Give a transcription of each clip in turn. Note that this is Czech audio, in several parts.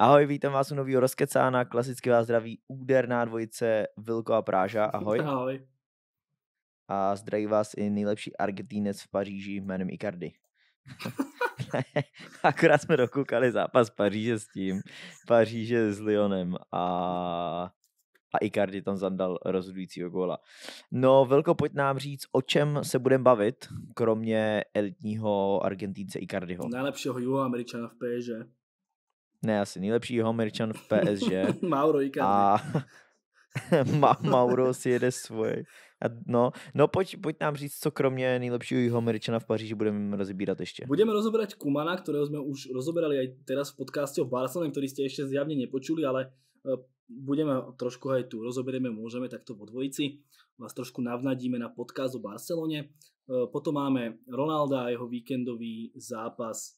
Ahoj, vítám vás u nového rozkecána, klasicky vás zdraví úderná dvojice Vilko a Práža, ahoj. Ahoj. A zdraví vás i nejlepší Argentínec v Paříži jménem Icardi. Akorát jsme dokoukali zápas Paříže s tím, Paříže s Lyonem a a Icardi tam zandal rozhodujícího góla. No, Velko, pojď nám říct, o čem se budeme bavit, kromě elitního Argentínce Icardiho. Nejlepšího američana v PSG ne asi nejlepší homerčan v PSG. Mauro Icardi. A Ma- Mauro si jede svoje. A no, no pojď, pojď, nám říct, co kromě nejlepšího Jihoameričana v Paříži budeme rozebírat ještě. Budeme rozoberať Kumana, kterého jsme už rozoberali aj teraz v podcastu o Barcelona, který jste ještě zjavně nepočuli, ale e, budeme trošku aj tu rozobereme, můžeme takto po dvojici. Vás trošku navnadíme na podcast o Barcelone. Potom máme Ronalda a jeho víkendový zápas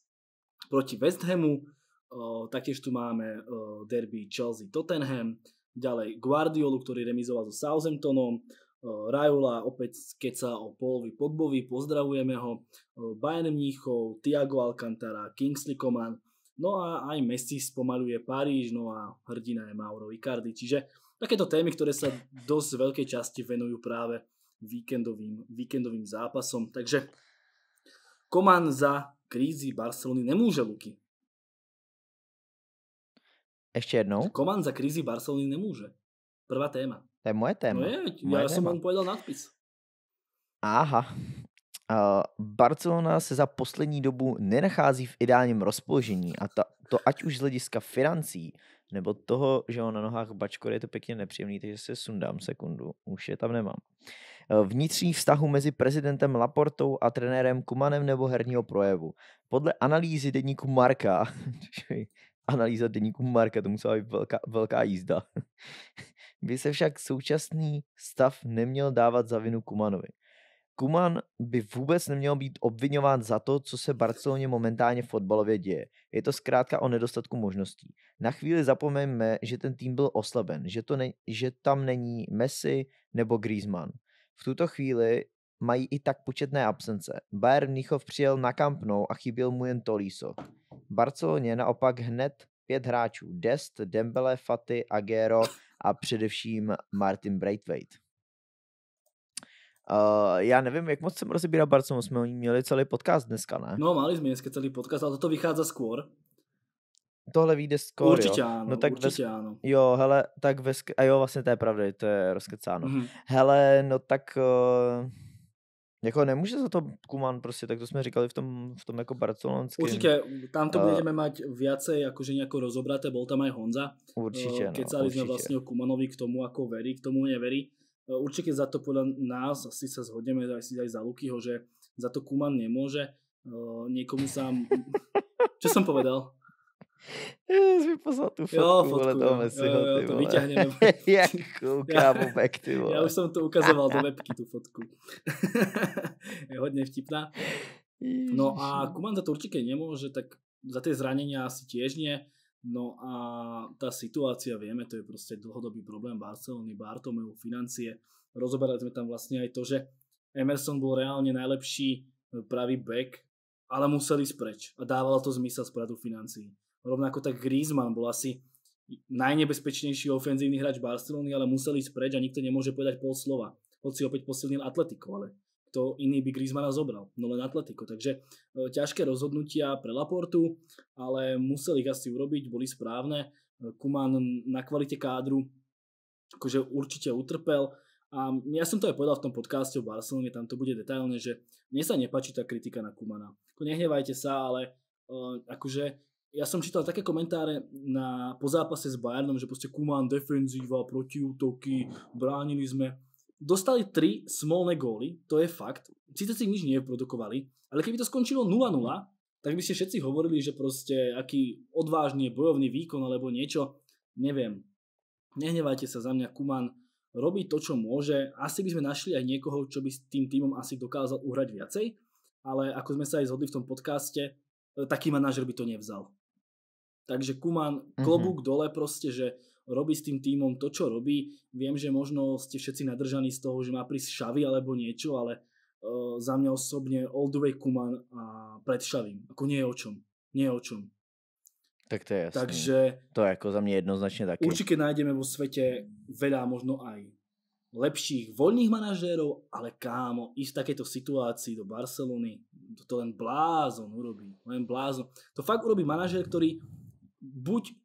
proti West Hamu O, taktiež tu máme o, derby Chelsea-Tottenham, ďalej Guardiolu, ktorý remizoval so Southamptonom, Rajula opäť keca o Polovi Pogbovi, pozdravujeme ho, Bayern Mníchov, Tiago Alcantara, Kingsley Coman, no a aj Messi spomaluje Paríž, no a hrdina je Mauro Icardi, čiže takéto témy, ktoré sa dosť veľkej časti venujú práve víkendovým, víkendovým zápasom, takže Coman za krízy Barcelony nemůže, Luky. Ešte jednou? Koman za krízy Barcelony nemůže. Prvá téma. To je moje téma. No je, já jsem vám povedal nadpis. Aha. Uh, Barcelona se za poslední dobu nenachází v ideálním rozpoložení a ta, to ať už z hlediska financí, nebo toho, že ho na nohách bačkor je to pěkně nepříjemný, takže se sundám sekundu, už je tam nemám. Eh, vnitřní vztahu mezi prezidentem Laportou a trenérem Kumanem nebo herního projevu. Podle analýzy denníku Marka, analýza deníku Marka, to musela být velká, velká jízda. by se však současný stav neměl dávat za vinu Kumanovi. Kuman by vůbec neměl být obvinován za to, co se Barceloně momentálně v fotbalově děje. Je to zkrátka o nedostatku možností. Na chvíli zapomeňme, že ten tým byl oslaben, že, to ne, že tam není Messi nebo Griezmann. V tuto chvíli mají i tak početné absence. Bayern Mnichov přijel na Camp Nou a chyběl mu jen Toliso. Barceloně naopak hned pět hráčů. Dest, Dembele, Faty, Agero a především Martin Braithwaite. Uh, já nevím, jak moc jsem rozebíral Barcelonu, jsme o ní měli celý podcast dneska, ne? No, mali jsme dneska celý podcast, ale toto vychází skôr. Tohle vyjde skoro. Určitě jo. ano, no, tak určitě ve, ano. Jo, hele, tak ve, a jo, vlastně to je pravda, to je rozkecáno. Mm-hmm. Hele, no tak uh, jako nemůže za to Kuman prostě, tak to jsme říkali v tom, v tom jako barcelonském. Určitě, tam to budeme eh, mať viacej jakože nějak rozobraté, bol tam aj Honza. Eh, určitě, no, Kecali jsme vlastně o Kumanovi k tomu, jako verí, k tomu neverí. Eh, určitě za to podle nás, asi se zhodneme asi aj za Lukyho, že za to Kuman nemôže. někomu sám... Čo jsem povedal? Jsi mi poslal tu fotku, jo, fotku vole, toho Messiho, jo, jo, to vole. vyťahneme. Jak kouká Bobek, ty vole. Já už jsem to ukazoval do webky, tu fotku. je hodně vtipná. No a Kuman za to určitě nemůže, tak za ty zranění asi těžně. No a ta situace víme, to je prostě dlouhodobý problém Barcelony, Bartomeu, financie. Rozoberali jsme tam vlastně i to, že Emerson byl reálne nejlepší eh, pravý back, ale museli spreč. a dávalo to zmysel z pohledu financí. Rovnako tak Griezmann bol asi najnebezpečnejší ofenzívny hráč Barcelony, ale musel ísť preč a nikto nemôže povedať pol slova. si opäť posilnil Atletico, ale kto iný by Griezmana zobral, no len Atletico. Takže e, ťažké rozhodnutia pre Laportu, ale musel ich asi urobiť, boli správne. E, Kuman na kvalite kádru akože určite utrpel. A ja som to aj povedal v tom podcaste o Barcelone, tam to bude detailne, že mne sa nepačí tá kritika na Kumana. Jako Nehnevajte sa, ale e, akože já jsem čítal také komentáře na, po zápase s Bayernem, že prostě Kuman defenzíva, protiútoky, bránili jsme. Dostali tri smolné góly, to je fakt. Sice si nič neprodukovali, ale keby to skončilo 0-0, tak by ste všetci hovorili, že proste aký odvážny bojovný výkon alebo niečo. Neviem. Nehnevajte sa za mňa, Kuman robí to, čo môže. Asi by sme našli aj niekoho, čo by s tým týmom asi dokázal uhrať viacej, ale ako sme sa aj zhodli v tom podcaste, eh, taký manažer by to nevzal. Takže Kuman, mhm. klobúk mm-hmm. dole proste, že robí s tým týmom to, čo robí. Viem, že možno ste všetci nadržaní z toho, že má prísť Šavi alebo niečo, ale uh, za mňa osobne all the way Kuman a pred Šavim. Ako nie je o čom. Nie je o čom. Tak to je jasný. Takže... To je jako za mě jednoznačně taky. Určitě najdeme vo svete veľa možno aj lepších voľných manažérov, ale kámo, i v takéto situácii do Barcelony, to, to len blázon urobí. Len blázon. To fakt urobí manažer, ktorý buď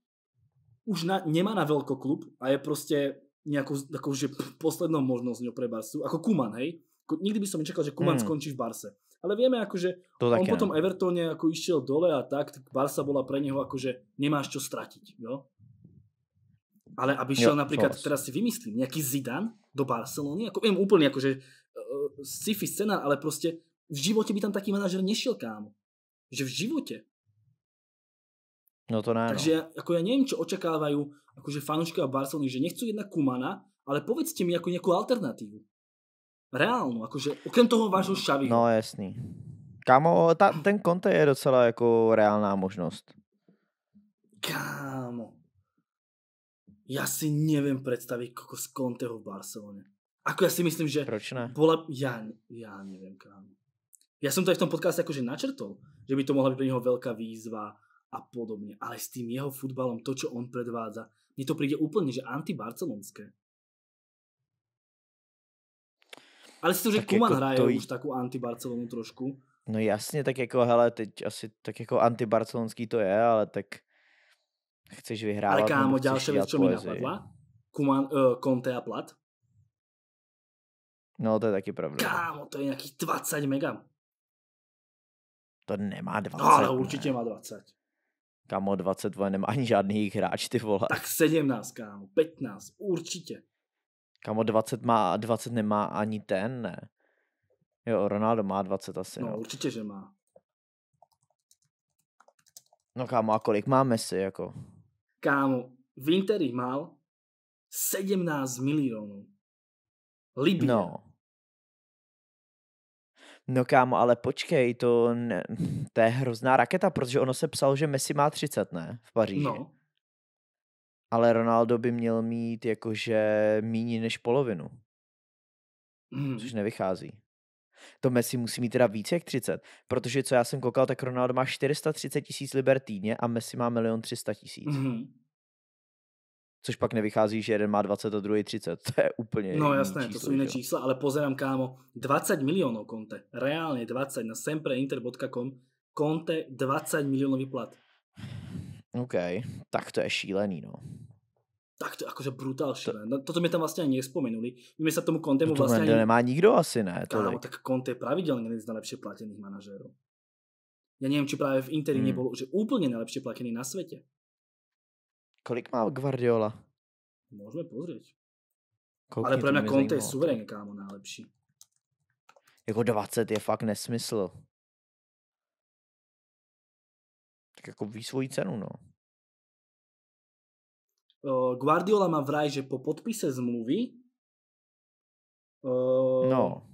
už na, nemá na veľko klub a je prostě nějakou takovou, že poslednou možnosť pre Barsu, ako Kuman, hej? Nikdy by som nečakal, že Kuman mm. skončí v Barse. Ale vieme, akože to on potom ne. Evertone ako išiel dole a tak, tak Barsa bola pre neho akože nemáš čo stratiť, jo? Ale aby šiel jo, napríklad, vás. teraz si vymyslím, nejaký Zidan do Barcelony, ako viem úplne akože uh, e, e, sci-fi scéna, ale prostě v životě by tam taký manažer nešiel, kámo. Že v životě. No to ne, no. Takže no. ako ja neviem, čo očakávajú akože a Barcelony, že nechcú jedna Kumana, ale povedzte mi ako nejakú alternatívu. Reálnu, akože okrem toho vášho šavy. No, no jasný. Kámo, ta, ten konte je docela jako reálná možnost. Kámo. Ja si neviem predstaviť z Conteho v Barcelone. Ako ja si myslím, že... Proč ne? Bola... Ja, ja neviem, kámo. Ja som to aj v tom podcaste akože načrtol, že by to mohla byť pre neho veľká výzva, a podobne. Ale s tým jeho futbalom, to, čo on predvádza, mne to príde úplne, že antibarcelonské. Ale si to, že tak Kuman jako hraje to... už takú antibarcelonu trošku. No jasně, tak jako, hele, teď asi tak jako antibarcelonský to je, ale tak chceš vyhrávat? Ale kámo, ďalšia vec, čo mi napadla, Kuman, uh, eh, Conte a Plat. No, to je taky pravda. No. Kámo, to je nějakých 20 mega. To nemá 20. No, ale určitě ne. má 20. Kamo, vole, nemá ani žádný hráč, ty vole. Tak 17, kámo, 15, určitě. Kamo, 20 má 20 nemá ani ten, ne? Jo, Ronaldo má 20 asi. No, no. určitě, že má. No kámo, a kolik má Messi, jako? Kámo, v Interi mal 17 milionů. Libia. No. No kámo, ale počkej, to, ne, to je hrozná raketa, protože ono se psalo, že Messi má 30, ne? V Paříži. No. Ale Ronaldo by měl mít jakože míní než polovinu. Mm. Což nevychází. To Messi musí mít teda více jak 30, protože co já jsem koukal, tak Ronaldo má 430 tisíc liber týdně a Messi má milion 300 tisíc. Mm což pak nevychází, že jeden má 20 a druhý 30. To je úplně No jasné, číslo, to jsou jiné čísla, ale pozerám kámo, 20 milionů konte reálně 20 na sempreinter.com, konte 20 milionů plat. OK, tak to je šílený, no. Tak to je akože brutál šílené. No, toto mi tam vlastně ani nespomenuli. My se tomu kontemu no to vlastně ani... nemá nikdo asi, ne? Kámo, tak konte je pravidelně jeden z nejlepších platených manažerů. Já nevím, či právě v Interi hmm. nebyl že úplně nejlepší platený na světě. Kolik má Guardiola? Můžeme pozrieť. Koukni Ale pro mě Conte je suverén, kámo, nejlepší. Jako 20 je fakt nesmysl. Tak jako ví svoji cenu, no. Eh, Guardiola má vraj, že po podpise zmluvy eh, no.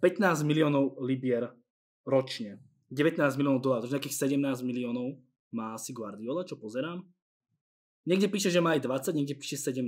15 miliónov libier ročne. 19 miliónov dolárov, takže nejakých 17 miliónov má asi Guardiola, čo pozerám. Niekde píše, že má aj 20, niekde píše 17.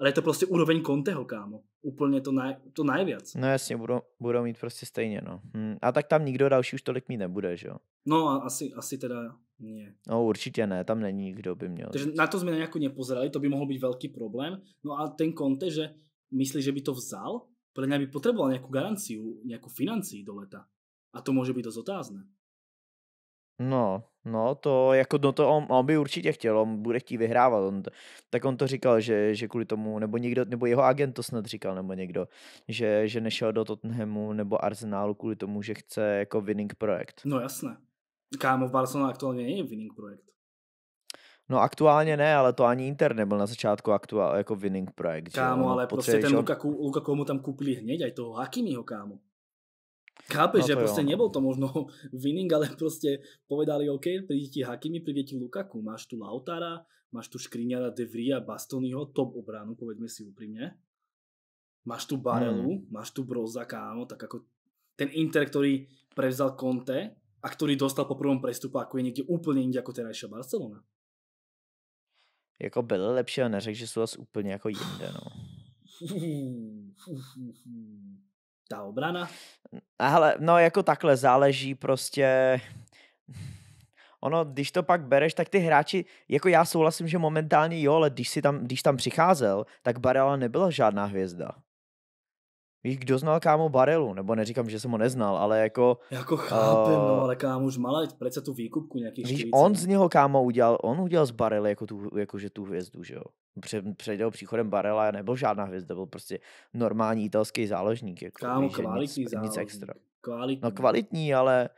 Ale je to prostě úroveň Conteho, kámo. Úplně to, naj, to najviac. No jasně, budou, budou mít prostě stejně, no. Hm. A tak tam nikdo další už tolik mít nebude, že jo? No, a asi, asi teda nie. No určitě ne, tam není, nikto by měl. Takže na to jsme nejako nepozerali, to by mohol být velký problém. No a ten Conte, že myslí, že by to vzal, pre mňa by potřeboval nějakou garanciu, nějakou financí do leta. A to může být dosť otázne. No, no, to jako no to on, on by určitě chtěl, on bude chtít vyhrávat. On, to, tak on to říkal, že, že kvůli tomu, nebo někdo, nebo jeho agent to snad říkal, nebo někdo, že, že nešel do Tottenhamu nebo Arsenálu kvůli tomu, že chce jako winning projekt. No jasné. Kámo, v Barcelona aktuálně není winning projekt. No aktuálně ne, ale to ani Inter nebyl na začátku aktuál, jako winning projekt. Kámo, ale prostě ten Lukaku, Lukaku mu tam koupili hněď, aj toho Hakimiho, kámo. Chápeš, no že prostě nebol to možno winning, ale prostě povedali, OK, príde ti Hakimi, príde ti Lukaku, máš tu Lautara, máš tu Škriňara, De Vria, Bastonyho, top obranu, povedme si úprimne. Máš tu Barelu, hmm. máš tu Broza, kámo, tak ako ten Inter, ktorý prevzal Conte a ktorý dostal po prvom prestupu, ako je niekde úplne inde ako terajšia Barcelona. Jako byli lepší, ale neřekl, že jsou zase úplně jako jinde, no ta obrana? Ale no jako takhle záleží prostě ono, když to pak bereš, tak ty hráči, jako já souhlasím, že momentálně jo, ale když, si tam, když tam přicházel, tak Barela nebyla žádná hvězda. Víš, kdo znal kámo Barelu? Nebo neříkám, že jsem ho neznal, ale jako... Jako chápem, uh, no eh, ale kámo už mala přece tu výkupku nějaký. Víš, on z něho kámo udělal, on udělal z Barely jako tu, jako že tu hvězdu, že jo? před jeho příchodem Barela nebyl žádná hvězda, byl prostě normální italský záložník. Jako, Kámo, víš, kvalitní nic, záložník. nic extra. No kvalitní. No kvalitní, ale,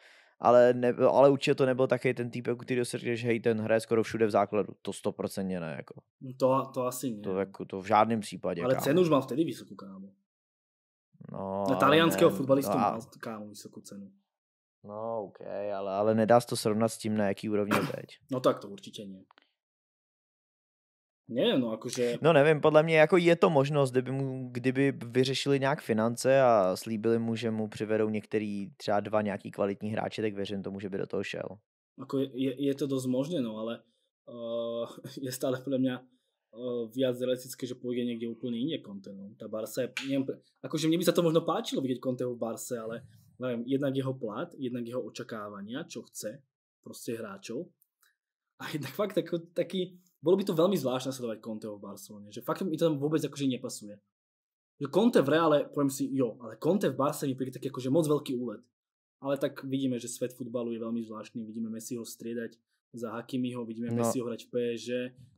ale, ne, ale určitě to nebyl taky ten typ, jako který se že hej, ten hraje skoro všude v základu. To stoprocentně ne, jako. No to, to asi ne. To, jako, to v žádném případě. Ale kámo. cenu už má vtedy vysokou, kámo. No, Na talianského no fotbalistu no, má, kámo, vysokou cenu. No, OK, ale, ale nedá se to srovnat s tím, na jaký úrovni teď. No tak to určitě ne. Nevím, no jakože... No nevím, podle mě jako je to možnost, kdyby, mu, kdyby vyřešili nějak finance a slíbili mu, že mu přivedou některý třeba dva nějaký kvalitní hráče, tak věřím tomu, že by do toho šel. Ako je, je to dost možné, no ale uh, je stále podle mě uh, eh, víc realistické, že půjde někde úplně jiný, Conte. No. Ta Barca je, nevím, akože mně by se to možno páčilo vidět Conteho v Barce, ale nevím, jednak jeho plat, jednak jeho očekávání, co chce prostě hráčů. a jednak fakt tako, taký bolo by to veľmi zvláštne sledovať Conteho v Barcelone, že fakt mi to tam vôbec akože nepasuje. Že Conte v reále, poviem si, jo, ale Conte v Barcelone mi príde taký akože moc veľký úlet. Ale tak vidíme, že svet futbalu je veľmi zvláštny, vidíme Messiho striedať za Hakimiho, vidíme no. Messiho hrať v PSG,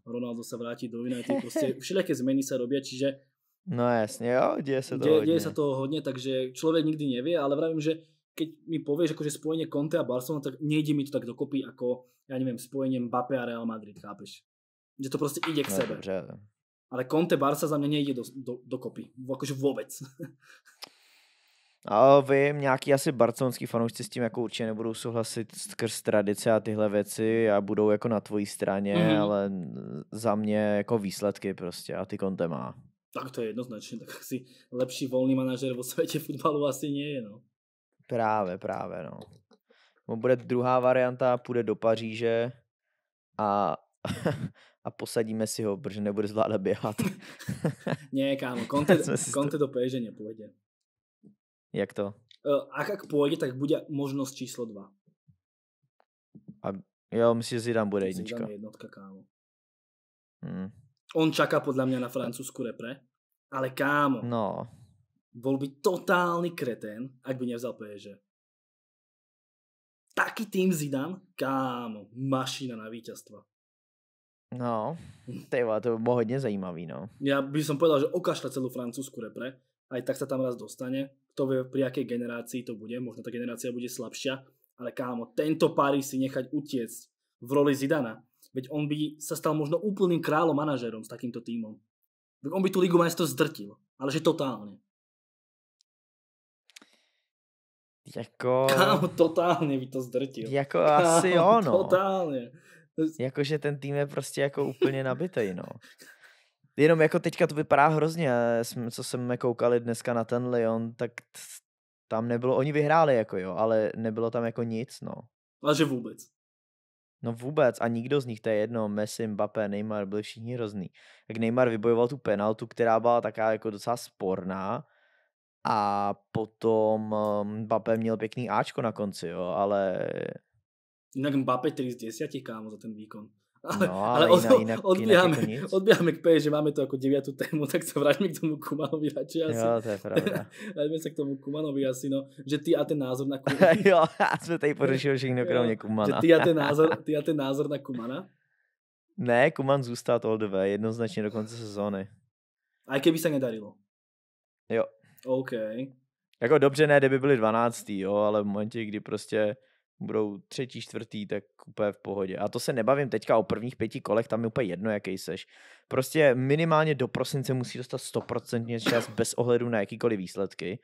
Ronaldo sa vráti do United, proste všelijaké zmeny sa robia, čiže No jasne, jo, deje sa to hodne. Deje sa to hodne, takže človek nikdy nevie, ale vravím, že keď mi povieš akože spojenie Conte a Barcelona, tak nejde mi to tak dokopy ako, ja neviem, spojenie Mbappé a Real Madrid, chápeš? Že to proste ide k no, sebe. Dobře. Ale Conte Barca za mňa nejde do, do, kopy. Akože vôbec. A vím, nějaký asi barcelonský fanoušci s tím jako určitě nebudou souhlasit skrz tradice a tyhle věci a budou jako na tvojí straně, mm-hmm. ale za mě jako výsledky prostě a ty Conte má. Tak to je jednoznačně, tak asi lepší volný manažer v světě fotbalu asi nie je, no. Právě, právě, no. On bude druhá varianta, půjde do Paříže a a posadíme si ho, protože nebude zvládat běhat. ne, kámo, Conte, Conte do PSG nepůjde. Jak to? Eh, a jak půjde, tak bude možnost číslo dva. A jo, myslím, že Zidane bude jednička. Zidane je jednotka, kámo. Hmm. On čaká podle mě na francouzskou repre, ale kámo, no. bol by totálny kretén, ak by nevzal PSG. Taký tým Zidane, kámo, mašina na víťazstvo. No, tyva, to by bylo hodně zajímavý, no. Já bych som povedal, že okašle celou francouzskou repre, aj tak se tam raz dostane. Kto vie, pri jaké generácii to bude, Možná ta generácia bude slabšia, ale kámo, tento Paris si nechať utiec v roli Zidana. Veď on by sa stal možno úplným králom manažerom s takýmto týmom. on by tu Ligu majstrov zdrtil, ale že totálně. Jako... Kámo, totálně by to zdrtil. Jako Kámo, asi ono. Totálně. Jakože ten tým je prostě jako úplně nabitej, no. Jenom jako teďka to vypadá hrozně, eh, co jsme koukali dneska na ten Lyon, tak tam nebylo, oni vyhráli jako jo, ale nebylo tam jako nic, no. Ale že vůbec. No vůbec a nikdo z nich, to je jedno, Messi, Mbappé, Neymar, byli všichni hrozný. Jak Neymar vybojoval tu penaltu, která byla taká jako docela sporná a potom eh, Mbappé měl pěkný Ačko na konci, jo, ale Jinak Mbappé 3 z 10, kámo, za ten výkon. Ale, no, ale, ale od, odběháme, k P, že máme to jako deviatou tému, tak se vraťme k tomu Kumanovi radši asi. Jo, to je pravda. Vraťme se k tomu Kumanovi asi, no, že ty a ten názor na Kumana. jo, a jsme tady porušili všechno, kromě Kumana. že ty a, ten názor, ty a ten názor na Kumana? Ne, Kuman zůstal to the way, jednoznačně do konce sezóny. A kdyby se nedarilo? Jo. OK. Jako dobře ne, kdyby byli 12. jo, ale v momentě, kdy prostě budou třetí, čtvrtý, tak úplně v pohodě. A to se nebavím teďka o prvních pěti kolech, tam je úplně jedno, jaký seš. Prostě minimálně do prosince musí dostat 100% čas bez ohledu na jakýkoliv výsledky.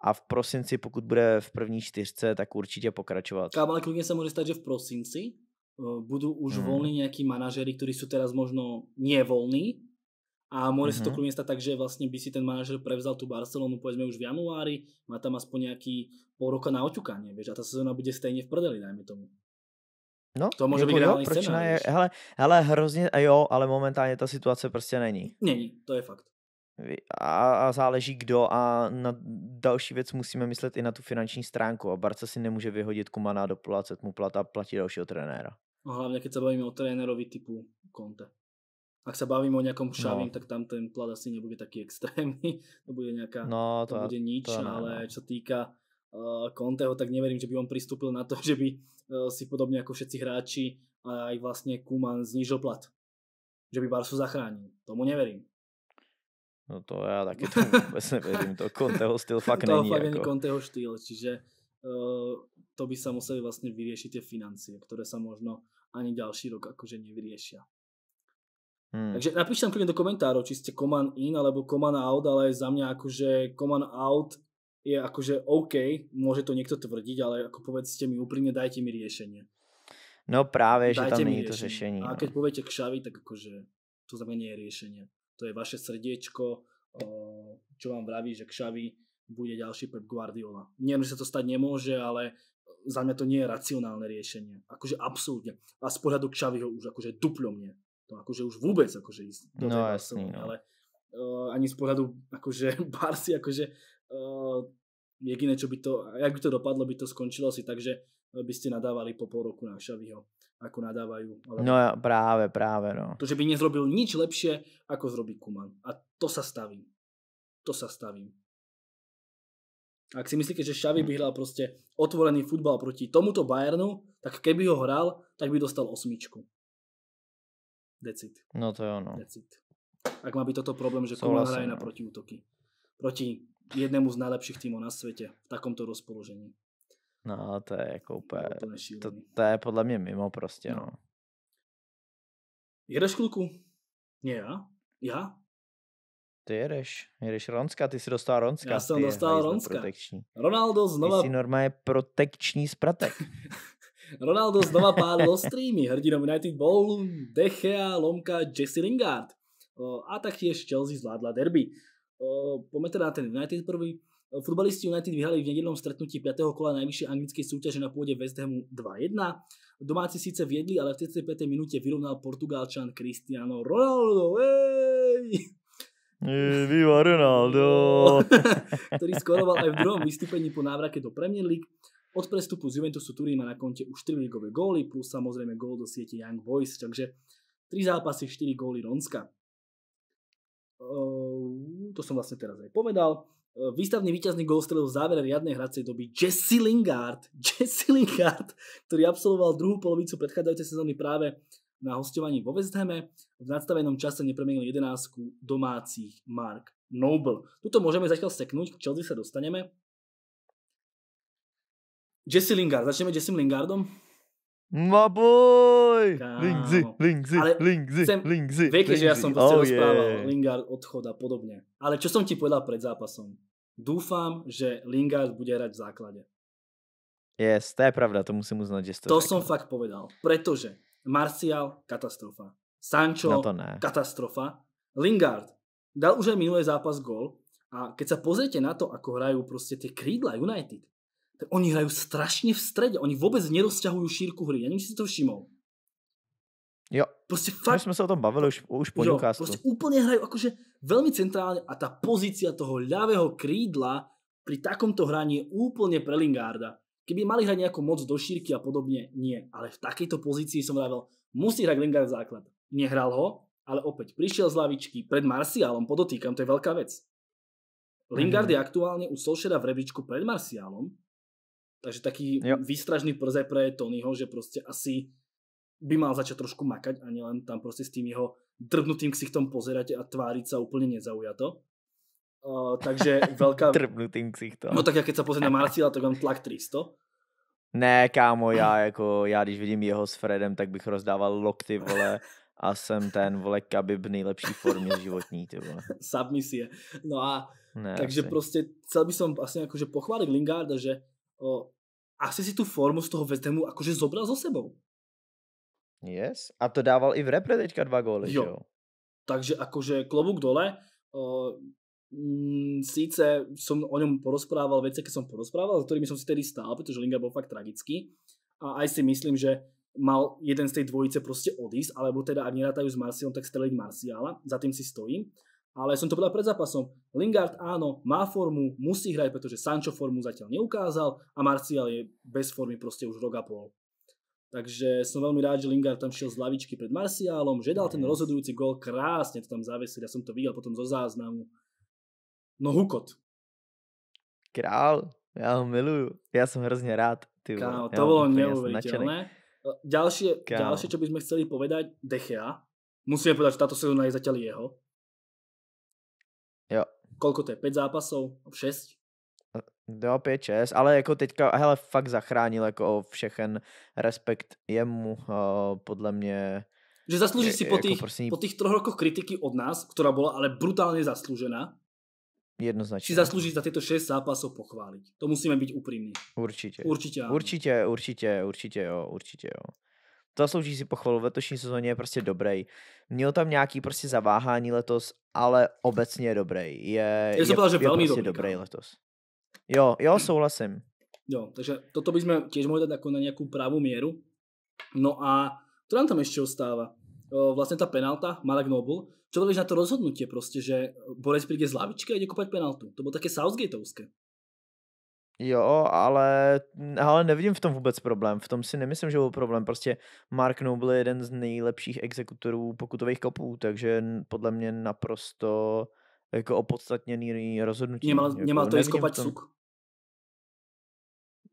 A v prosinci, pokud bude v první čtyřce, tak určitě pokračovat. Kámo, ale klidně se může stát, že v prosinci eh, budou už hmm. volní nějaký manažery, kteří jsou teraz možno nevolní, a mohli mm-hmm. sa to mhm. kľudne stať tak, že vlastne by si ten manažer prevzal tú Barcelonu povedzme už v januári, má tam aspoň nejaký pol roka na oťukanie, vieš, a tá sezóna bude stejne v prdeli, dajme tomu. No, to může jako být jo, proč scénář. Ne? Hele, hele, hrozně, jo, ale momentálně ta situace prostě není. Není, to je fakt. A, a záleží kdo a na další věc musíme myslet i na tu finanční stránku a Barca si nemůže vyhodit Kumana do placet mu plat a platí dalšího trenéra. No hlavně, když se bavíme o trenérovi typu Conte ak sa bavím o nejakom no. šavím, no. tak tam ten plat asi nebude taký extrémny, to bude nejaká, no, to, to bude nič, to, ale no. čo týka uh, Conteho, tak neverím, že by on pristúpil na to, že by uh, si podobne ako všetci hráči aj vlastne Kuman znížil plat. Že by Barsu zachránil. Tomu neverím. No to já taky tomu vůbec nevěřím, to Conteho styl fakt to není. To fakt jako... není Conteho styl, čiže uh, to by sa museli vlastne vyriešiť tie financie, ktoré sa možno ani ďalší rok akože nevyriešia. Hmm. Takže napíš tam kľudne do komentárov, či ste command in alebo command out, ale za mňa akože command out je akože OK, môže to niekto tvrdiť, ale ako povedzte mi úprimne, dajte mi riešenie. No právě, dajte že tam je to řešení. A no. keď poviete šavi, tak akože to za mňa nie je riešenie. To je vaše srdiečko, čo vám vraví, že šavi bude ďalší Pep Guardiola. Neviem, že sa to stať nemôže, ale za mňa to nie je racionálne riešenie. Akože absolútne. A z pohľadu šaviho už akože duplo mne. To akože už vôbec akože ísť do no, jasný, no. ale uh, ani z pohľadu akože Barsi akože uh, eh, jediné, čo by to, jak by to dopadlo, by to skončilo si tak, že eh, by ste nadávali po pol roku na Šaviho, ako nadávajú. Ale... No práve, práve. No. To, že by nezrobil nič lepšie, ako zrobí Kuman. A to sa staví To sa staví Ak si myslíte, že Xavi by hral proste otvorený futbal proti tomuto Bayernu, tak keby ho hral, tak by dostal osmičku. Decit. No to je ono. Decit. Ak má byť toto problém, že Kula hraje no. na protiútoky. Proti jednému z najlepších týmov na světě v takomto rozpoložení. No, to je jako úplně, to, to je podle mě mimo prostě, no. no. Jedeš, kluku? Ne, já? Já? Ty jedeš, jedeš Ronska, ty si dostal Ronska. Já jsem dostal Ronska. Protekční. Ronaldo znova. Ty jsi normálně protekční spratek. Ronaldo znova do streamy. Hrdinom United bol Dechea, Lomka, Jesse Lingard. O, a taktiež Chelsea zvládla derby. O, teda na ten United prvý. Futbalisti United vyhrali v nedelnom stretnutí 5. kola najvyššej anglické súťaže na pôde West Hamu 2-1. Domáci sice viedli, ale v 35. minúte vyrovnal Portugálčan Cristiano Ronaldo. Ej! Eh, viva Ronaldo! ktorý skoroval aj v druhom vystúpení po návrake do Premier League. Od prestupu z Juventusu Turín má na konte už 3 ligové góly plus samozrejme gól do siete Young Boys, takže 3 zápasy, 4 góly Ronska. Ehm, to som vlastne teraz aj povedal. Ehm, výstavný výťazný gól strelil v závere riadnej hracej doby Jesse Lingard, Jesse Lingard, ktorý absolvoval druhú polovicu predchádzajúcej sezóny práve na hostovaní vo Vestheme. V nadstavenom čase nepremenil jedenáctku domácich Mark Noble. Tuto môžeme zatiaľ steknúť, k Chelsea sa dostaneme. Jesse Lingard, začneme Jessem Lingardom? Maboj! No lingzi, Lingzi, Lingzi, Lingzi, Viete, že ja som proste oh, rozprával yeah. Lingard odchod a podobne. Ale čo som ti povedal pred zápasom? Dúfam, že Lingard bude hrať v základe. Yes, to je pravda, to musím uznať, že to To som fakt povedal, pretože Martial katastrofa. Sancho, no katastrofa. Lingard dal už aj minulý zápas gol a keď sa pozriete na to, ako hrajú proste tie krídla United, tak oni hrajú strašne v strede. Oni vôbec nerozťahujú šírku hry. Ja neviem, si to všimol. Jo. Prostě fakt... My jsme se o tom bavili už, už po Newcastle. Prostě úplně hrají akože velmi centrálně a ta pozícia toho ľavého krídla pri takomto hraní je úplně pre Lingarda. Keby mali hrať nejakú moc do šírky a podobně, nie. Ale v takejto pozícii som vravel, musí hrať Lingard základ. Nehral ho, ale opäť prišiel z lavičky pred Marciálom, podotýkam, to je veľká vec. Lingard mhm. je aktuálne u Solšera v rebríčku pred Marciálom, takže taký jo. výstražný prze pre Tonyho, že proste asi by mal začať trošku makať a nielen tam proste s tým jeho drbnutým ksichtom pozerať a tváriť sa úplne nezaujato. Uh, takže veľká... drbnutým ksichtom. No tak ja keď sa pozriem na Marcila, tak mám tlak 300. Ne, kámo, já jako, já když vidím jeho s Fredem, tak bych rozdával lokty, vole, a jsem ten, vole, kabib v nejlepší formě životní, ty vole. Submisie. No a ne, takže asi. prostě chcel by som asi akože pochváliť Lingarda, že o, jako, asi si tu formu z toho Vestemu akože zobral so sebou. Yes. A to dával i v repre teďka dva góly, jo. jo? Takže akože klobuk dole. O, m, mm, síce som o ňom porozprával veci, keď som porozprával, s ktorými som si tedy stál, pretože Lingard bol fakt tragický. A aj si myslím, že mal jeden z tej dvojice proste odísť, alebo teda ak nerátajú s Marciom, tak streliť Marciála. Za tým si stojím ale som to povedal pred zápasom. Lingard áno, má formu, musí hrať, pretože Sancho formu zatiaľ neukázal a Marcial je bez formy proste už rok a pol. Takže som veľmi rád, že Lingard tam šiel z lavičky pred Marciálom, že dal ten rozhodujúci gol, krásne to tam zavesil, ja som to videl potom zo záznamu. No hukot. Král, já ho miluju, já jsem hrozně rád. Ty Kámo, to bolo neuvěřitelné. ďalšie, čo by sme chceli povedať, Dechea. Musíme povedať, že táto sezóna je zatiaľ jeho koľko to je, 5 zápasov, 6? Jo, 5, 6, ale jako teďka, hele, fakt zachránil jako všechen respekt jemu, uh, podle mě. Že zaslouží si po, jako tých, prosím... po tých troch rokoch kritiky od nás, která byla ale brutálně zasloužena. Jednoznačně. Si zaslouží za tyto 6 zápasů pochválit. To musíme být upřímní. Určitě. Určitě. Určitě, určitě, určitě jo, určitě jo zaslouží si pochvalu, v letošní sezóně je prostě dobrý. Měl tam nějaký prostě zaváhání letos, ale obecně je dobrý. Je, je, je, byla, že je velmi prostě dobrý, dobrý letos. Jo, jo, souhlasím. Jo, takže toto bychom těž mohli dát jako na nějakou právou měru. No a to nám tam ještě ostává. Vlastně ta penalta, Marek Noble. Čo to na to rozhodnutie proste, že Borec príde z lavičky a ide kopať penaltu? To bolo také Southgateovské. Jo, ale, ale nevidím v tom vůbec problém. V tom si nemyslím, že byl problém. Prostě Mark Noble je jeden z nejlepších exekutorů pokutových kopů, takže podle mě naprosto jako opodstatněný rozhodnutí. Nemal, jako, to to skopat suk?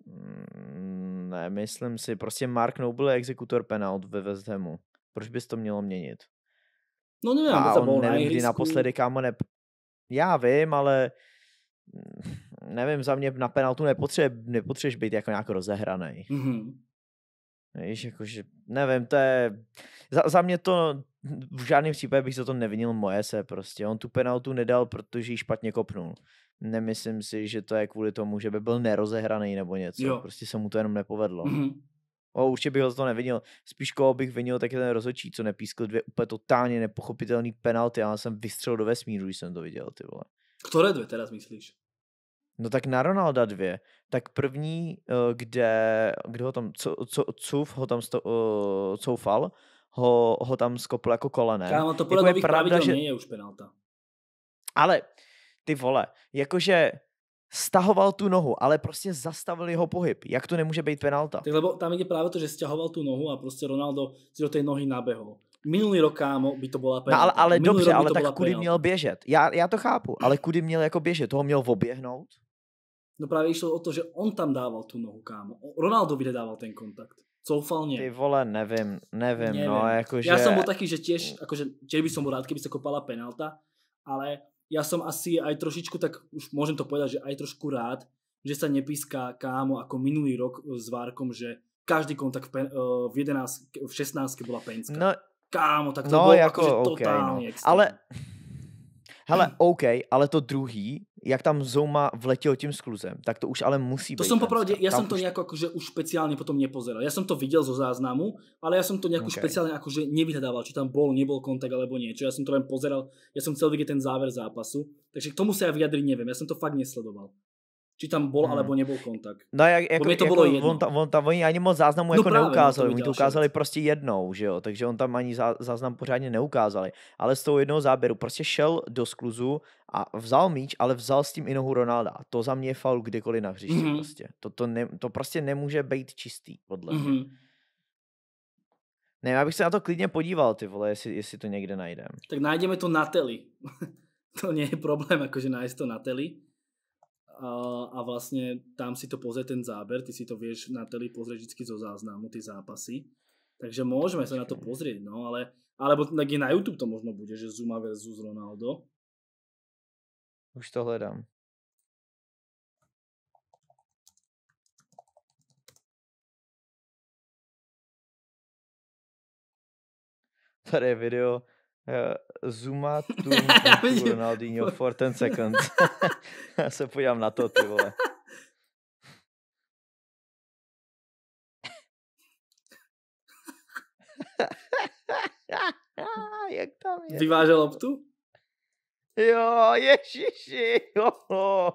Mm, ne, myslím si. Prostě Mark Noble je exekutor penalt ve West Hamu. Proč bys to mělo měnit? No nevím, A on nevím, kdy naposledy kámo ne... Já vím, ale nevím, za mě na penaltu nepotřeb, nepotře- být jako nějak rozehraný. Mm-hmm. Víš, jakože, nevím, to je, za, za mě to, v žádném případě bych za to nevinil moje se prostě. On tu penaltu nedal, protože ji špatně kopnul. Nemyslím si, že to je kvůli tomu, že by byl nerozehraný nebo něco. Jo. Prostě se mu to jenom nepovedlo. Mm-hmm. O, určitě bych ho za to nevinil. Spíš koho bych vinil, tak je ten rozhodčí, co nepískl dvě úplně totálně nepochopitelný penalty. Já jsem vystřelil do vesmíru, když jsem to viděl, ty vole. Které dvě teda myslíš? No tak na Ronalda dvě. Tak první, eh, kde, kde ho tam, co, co, Cuf ho tam sto, uh, coufal, ho, ho tam skopl jako kolené. Kámo, to podle jako je pravda, že... je už penalta. Ale ty vole, jakože stahoval tu nohu, ale prostě zastavil jeho pohyb. Jak to nemůže být penalta? Tak lebo tam je právě to, že stahoval tu nohu a prostě Ronaldo si do té nohy nabehl. Minulý rok, kámo, by to byla penalta. No, ale ale dobře, ale tak kudy penalta. měl běžet? Já, já to chápu, ale kudy měl jako běžet? Toho měl oběhnout? No právě išlo o to, že on tam dával tu nohu, kámo. Ronaldo nedával ten kontakt. Coufalně. Ty vole, nevím, nevím, no, nevím. no jakože... Já jsem byl taky, že těž, jakože těž by som bol rád, keby se kopala penalta, ale já jsem asi aj trošičku, tak už můžem to povedať, že aj trošku rád, že sa nepíská kámo ako minulý rok s Várkom, že každý kontakt v, pen, eh, v, 11, v 16 bola peňská. No, kámo, tak to no, bylo jako, akože okay, no. totálně no. Ale Hele, hmm. OK, ale to druhý, jak tam Zouma vletěl tím skluzem, tak to už ale musí to být. To som popravde, Já jsem to už... nejako akože už speciálně potom nepozeral. Já jsem to viděl zo záznamu, ale já jsem to nějak okay. speciálně, jakože nevyhledával, či tam bol, nebol kontakt alebo něco. Já jsem to jen pozeral, Já jsem chcel vidět ten záver zápasu. Takže k tomu se já vyjadřit nevím. Já jsem to fakt nesledoval či tam bol hmm. alebo nebol kontakt. No jak, jako, to jako bylo jako, On, tam, on tam, oni ani moc záznamu no jako právě, no, neukázali, oni to ukázali věc. prostě jednou, že jo, takže on tam ani zá, záznam pořádně neukázali, ale s tou jednou záběru prostě šel do skluzu a vzal míč, ale vzal s tím i nohu Ronalda. To za mě je faul kdykoliv na hřišti mm-hmm. prostě. To, to, ne, to prostě nemůže být čistý, podle mm-hmm. mě. Mhm. Ne, já bych se na to klidně podíval, ty vole, jestli, jestli to někde najdeme. Tak najdeme to na teli. to není problém, jakože najít to na teli a vlastne tam si to pozrie ten záber, ty si to vieš na teli pozrieť vždy zo záznamu, tie zápasy. Takže môžeme sa na to pozrieť, no, ale, alebo tak je na YouTube to možno bude, že Zuma versus Ronaldo. Už to hledám. Tady je video Uh, Zuma, tu, tu Ronaldinho for 10 seconds. Já se podívám na to, ty vole. Jak tam je? Vyvážel loptu? Jo, ježiši. Jo.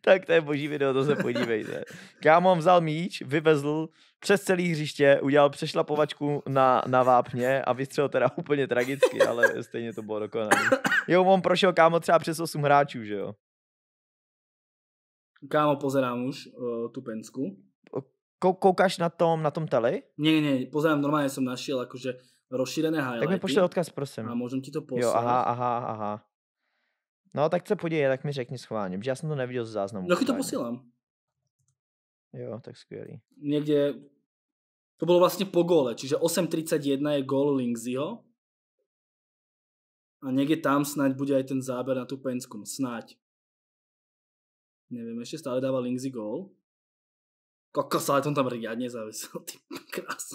Tak to je boží video, to se podívejte. Kámo vzal míč, vyvezl přes celý hřiště, udělal přešlapovačku na, na vápně a vystřelil teda úplně tragicky, ale stejně to bylo dokonalé. Jo, on prošel kámo třeba přes 8 hráčů, že jo? Kámo, pozerám už uh, tu pensku. koukáš na tom, na tom tele? Ne, ne, pozerám, normálně jsem našel, jakože rozšírené highlighty. Tak mi pošle odkaz, prosím. A můžu ti to poslat. Jo, aha, aha, aha. No, tak se podívej, tak mi řekni schválně, protože já jsem to neviděl z záznamu. No, to posílám. Jo, tak skvělý. Někde, to bylo vlastně po gole, čiže 8.31 je gol Lingziho. A někde tam snad bude aj ten záber na tu Pensku, no snáď. Nevím, ještě stále dává Lingzi gol. Kokos, ale on tam riadne zavesil, ty krás.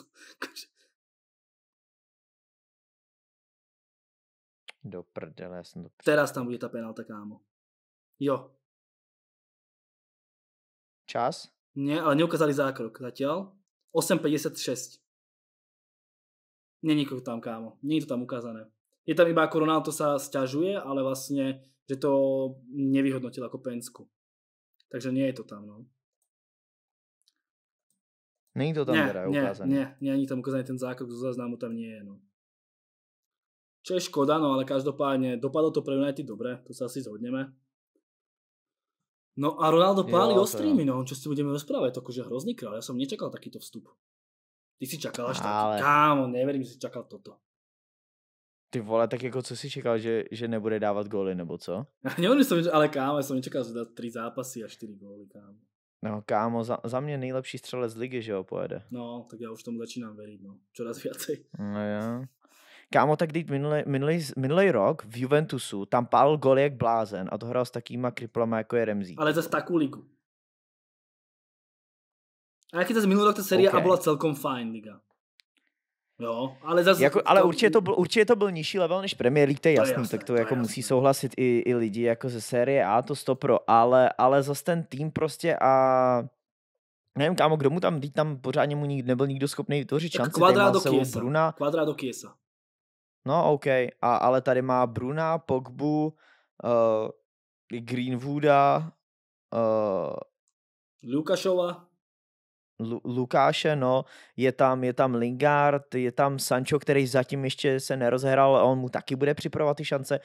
Do prdele, jsem to... Teraz tam bude ta penalta, kámo. Jo. Čas? Ne, ale neukázali zákrok zatiaľ. 8.56. Není to tam, kámo. Není to tam ukázané. Je tam iba ako Ronaldo sa sťažuje, ale vlastne, že to nevyhodnotil ako Pensku. Takže nie je to tam, no. Není to tam ktorá je ukázané. Ne, nie, není tam ukázaný ten zákrok, zo záznamu tam nie je, no. Čo je škoda, no ale každopádně dopadlo to pre United dobre, to sa asi zhodneme. No a Ronaldo páli ostrými, no, čo si budeme rozprávať, akože hrozný král, ja som nečakal takýto vstup. Ty si čakal až taký, kámo, neverím, že si čakal toto. Ty vole, tak jako co si čekal, že, že nebude dávat góly, nebo co? Nevím, jsem, ale kámo, jsem nečekal, že dá tři zápasy a čtyři góly, kámo. No kámo, za, za mě nejlepší střelec ligy, že jo, pojede. No, tak já už tomu začínám věřit, no. Čoraz viacej. No jo. Kámo, tak teď minulý, minulý, minulý rok v Juventusu tam pál gol jak blázen a to hrál s takýma kriplama, jako je Remzi. Ale zase takovou ligu. A jaký to z minulý rok ta série okay. a byla celkom fajn liga. Jo, ale zase... Jako, ale to... určitě, to byl, určitě to byl nižší level než Premier League, to je jasný, to je jasné, tak to, to jako musí souhlasit i, i lidi jako ze série A, to stopro, ale, ale zase ten tým prostě a... Nevím, kámo, kdo mu tam, teď tam pořádně mu nik, nebyl nikdo schopný vytvořit šanci. Kvadrát do Kiesa. Bruna. Kvadrát do Kiesa. No, OK, a, ale tady má Bruna, Pogbu, uh, Greenwooda, uh, eh, Lukášova. Lu- Lukáše, no, je tam, je tam Lingard, je tam Sancho, který zatím ještě se nerozhrál, a on mu taky bude připravovat ty šance.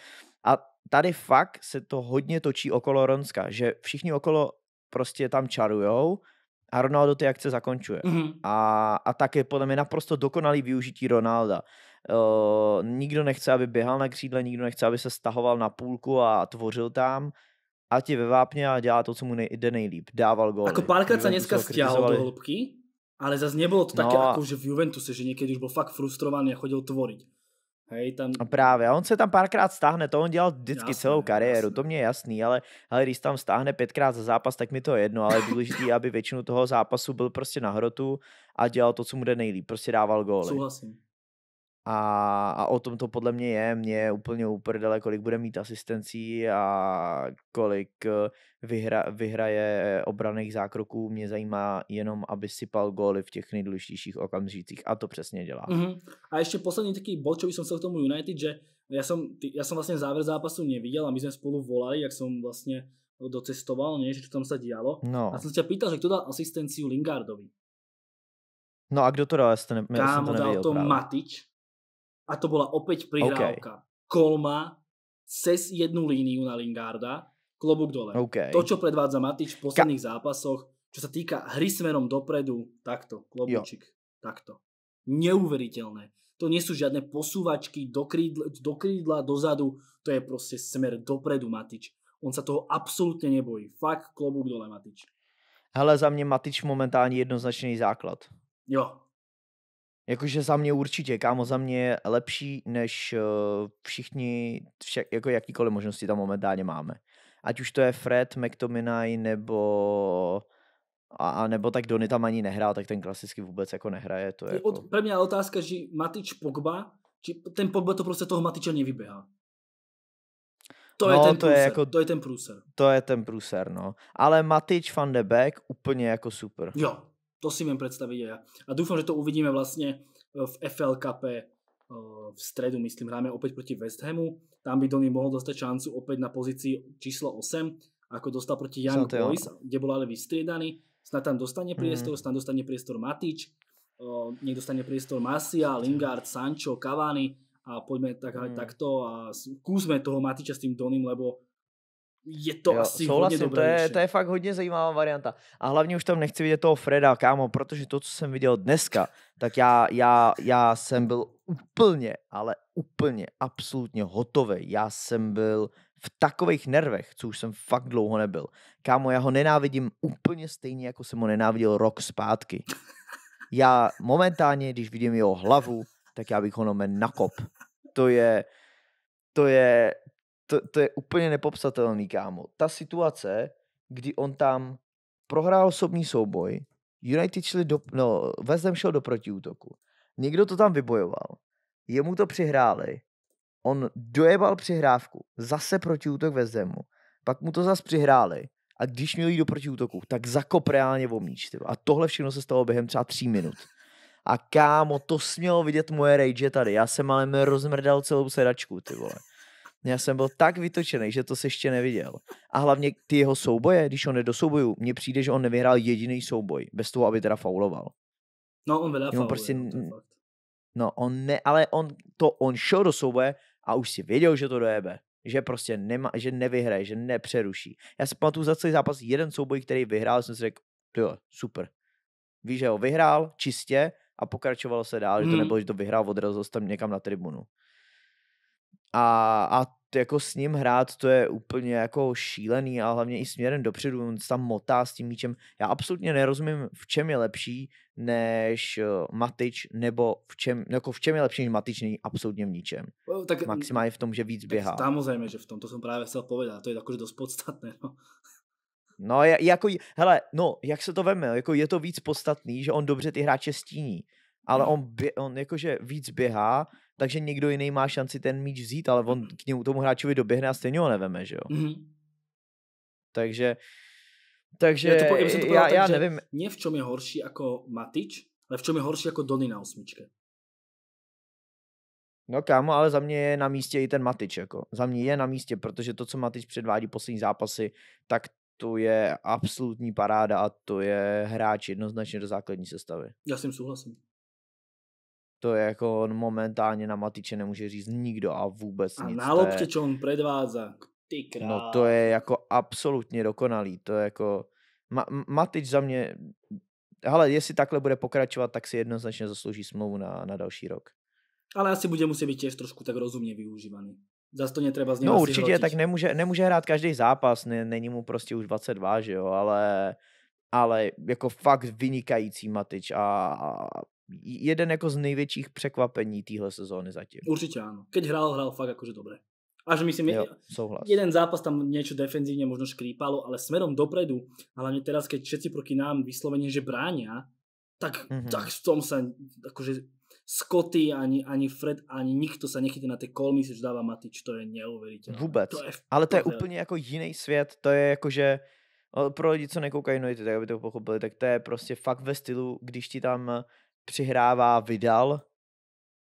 A tady fakt se to hodně točí okolo Ronska, že všichni okolo prostě tam čarujou a Ronaldo ty akce zakončuje. Mm-hmm. A, a tak je podle mě naprosto dokonalý využití Ronalda. Eh, nikdo nechce, aby běhal na křídle, nikdo nechce, aby se stahoval na půlku a tvořil tam. A ti ve vápně a dělá to, co mu nejde nejlíp. Dával gol. Jako párkrát se dneska stiahol do hloubky, ale zase nebylo to také, no, jako, že v Juventuse, že někdy už byl fakt frustrovaný a chodil tvořit. Hej, tam... A no právě, a on se tam párkrát stáhne, to on dělal vždycky jasné, celou kariéru, jasné. to mě je jasný, ale, ale když tam stáhne pětkrát za zápas, tak mi to je jedno, ale je důležité, aby většinu toho zápasu byl prostě na hrotu a dělal to, co mu jde nejlíp, prostě dával góly. Souhlasím. A, a o tom to podle mě je. Mně je úplně uprdele, kolik bude mít asistencí a kolik eh, vyhra, vyhraje obraných zákroků. Mě zajímá jenom, aby sypal góly v těch nejdůležitějších okamžicích. A to přesně dělá. Mm-hmm. A ještě poslední takový bod, co jsem se k tomu United, že já jsem já jsem vlastně závěr zápasu neviděl a my jsme spolu volali, jak jsem vlastně docestoval, nie, že to tam se dělalo. No. A jsem se tě pýtal, že kdo dal asistenci Lingardovi. No a kdo to dal? Já, to ne, já Kámo, to dal to právě. Matič a to bola opäť prihrávka. Okay. Kolma cez jednu líniu na Lingarda, klobúk dole. Okay. To, čo predvádza Matič v posledných Ka- zápasoch, čo sa týka hry smerom dopredu, takto, klobúčik, jo. takto. Neuveriteľné. To nie sú žiadne posúvačky do krídla, do krídla, dozadu, to je proste smer dopredu Matič. On sa toho absolútne nebojí. Fakt klobúk dole Matič. Hele, za mě Matič momentálně jednoznačný základ. Jo, Jakože za mě určitě, kámo, za mě je lepší než uh, všichni, vše, jako jakýkoliv možnosti tam momentálně máme. Ať už to je Fred, McTominay nebo a, a nebo tak Donny tam ani nehrál, tak ten klasicky vůbec jako nehraje. To je jako... Pro mě je otázka, že Matič Pogba, či ten Pogba to prostě toho Matiče nevyběhá. To, no, je ten to, je jako, to je ten průser. To je ten průser, no. Ale Matič, Van de Beek, úplně jako super. Jo, to si viem predstaviť ja. A dúfam, že to uvidíme vlastne e, v FL e, v stredu, myslím, hráme opäť proti West Hamu. Tam by Donny mohol dostať šancu opäť na pozícii číslo 8, ako dostal proti Young Boys, kde bol ale vystriedaný. Snad tam dostane mhm. priestor, snad dostane priestor Matič, e, niekto dostane priestor Masia, Lingard, Sancho, Cavani a poďme tak, mhm. takto a kúsme toho Matiča s tým Donim, lebo je to jo, asi souhlasím, hodně dobré. To je, to je fakt hodně zajímavá varianta. A hlavně už tam nechci vidět toho Freda, kámo, protože to, co jsem viděl dneska, tak já, já, já jsem byl úplně, ale úplně, absolutně hotový. Já jsem byl v takových nervech, co už jsem fakt dlouho nebyl. Kámo, já ho nenávidím úplně stejně, jako jsem ho nenáviděl rok zpátky. Já momentálně, když vidím jeho hlavu, tak já bych ho nomen nakop. To je, to je, to, to je úplně nepopsatelný, kámo. Ta situace, kdy on tam prohrál osobní souboj, United šli do, no, West Ham šel do protiútoku. Někdo to tam vybojoval. Jemu to přihráli. On dojebal přihrávku. Zase protiútok West Hamu. Pak mu to zase přihráli. A když měl jít do protiútoku, tak zakop reálně míč. omníč. A tohle všechno se stalo během třeba tří minut. A kámo, to smělo vidět moje rage tady. Já jsem ale rozmrdal celou sedačku, ty vole. Já jsem byl tak vytočený, že to se ještě neviděl. A hlavně ty jeho souboje, když on jde do mně přijde, že on nevyhrál jediný souboj, bez toho, aby teda fauloval. No, on vydá fauloval. Prostě, no, no, on ne, ale on to, on šel do souboje a už si věděl, že to dojebe. Že prostě nemá, že nevyhraje, že nepřeruší. Já si pamatuju za celý zápas jeden souboj, který vyhrál, jsem si řekl, jo, super. Víš, že ho vyhrál čistě a pokračovalo se dál, hmm. že to hmm. nebylo, že to vyhrál, odrazil tam někam na tribunu a, a jako s ním hrát, to je úplně jako šílený a hlavně i směrem dopředu, on tam motá s tím míčem. Já absolutně nerozumím, v čem je lepší než eh, Matič, nebo v čem, jako v čem je lepší než Matič, není absolutně v ničem. No, tak, Maximálně v tom, že víc běhá. Samozřejmě, že v tom, to jsem právě chtěl povedat, to je jakože dost podstatné. No. No, je, jako, hele, no, jak se to veme, jako je to víc podstatný, že on dobře ty hráče stíní, ale hmm. on, bě, on jakože víc běhá, takže někdo jiný má šanci ten míč vzít, ale on mhm. k němu tomu hráčovi doběhne a stejně ho neveme, že jo. Mm-hmm. Takže, takže Já to, já, to já, tak, ja nevím. nie v čom je horší jako Matič, ale v čom je horší jako Dony na osmičke. No kámo, ale za mě je na místě i ten Matič. Jako. Za mě je na místě, protože to, co Matič předvádí poslední zápasy, tak to je absolutní paráda a to je hráč jednoznačně do základní sestavy. Já s tím souhlasím to je jako on momentálně na Matiče nemůže říct nikdo a vůbec a nic. A na lopte, on predvádza, ty no, král. No to je jako absolutně dokonalý, to je jako... Ma- Matič za mě... Ale jestli takhle bude pokračovat, tak si jednoznačně zaslouží smlouvu na, na další rok. Ale asi bude muset být těž trošku tak rozumně využívaný. Za to netreba z No určitě, hrotiť. tak nemůže, nemůže hrát každý zápas, ne, není mu prostě už 22, že jo, ale ale jako fakt vynikající Matič a, a jeden jako z největších překvapení téhle sezóny zatím. určitě ano Keď hrál hrál fakt jakože dobře Až myslím, jo, souhlas. jeden zápas tam něco defenzivně možno škrípalo, ale smerom dopredu, hlavně teraz, keď všetci proti nám vysloveně, že bránia, tak, mm-hmm. tak v tom se jakože Scotty, ani, ani Fred, ani nikto se nechytí na ty kolmy, že dává Matič, to je neuvěřitelné. Vůbec, to je ale to je úplně jako jiný svět, to je jakože pro lidi, co nekoukají United, tak aby to pochopili, tak to je prostě fakt ve stylu, když ti tam přihrává Vidal,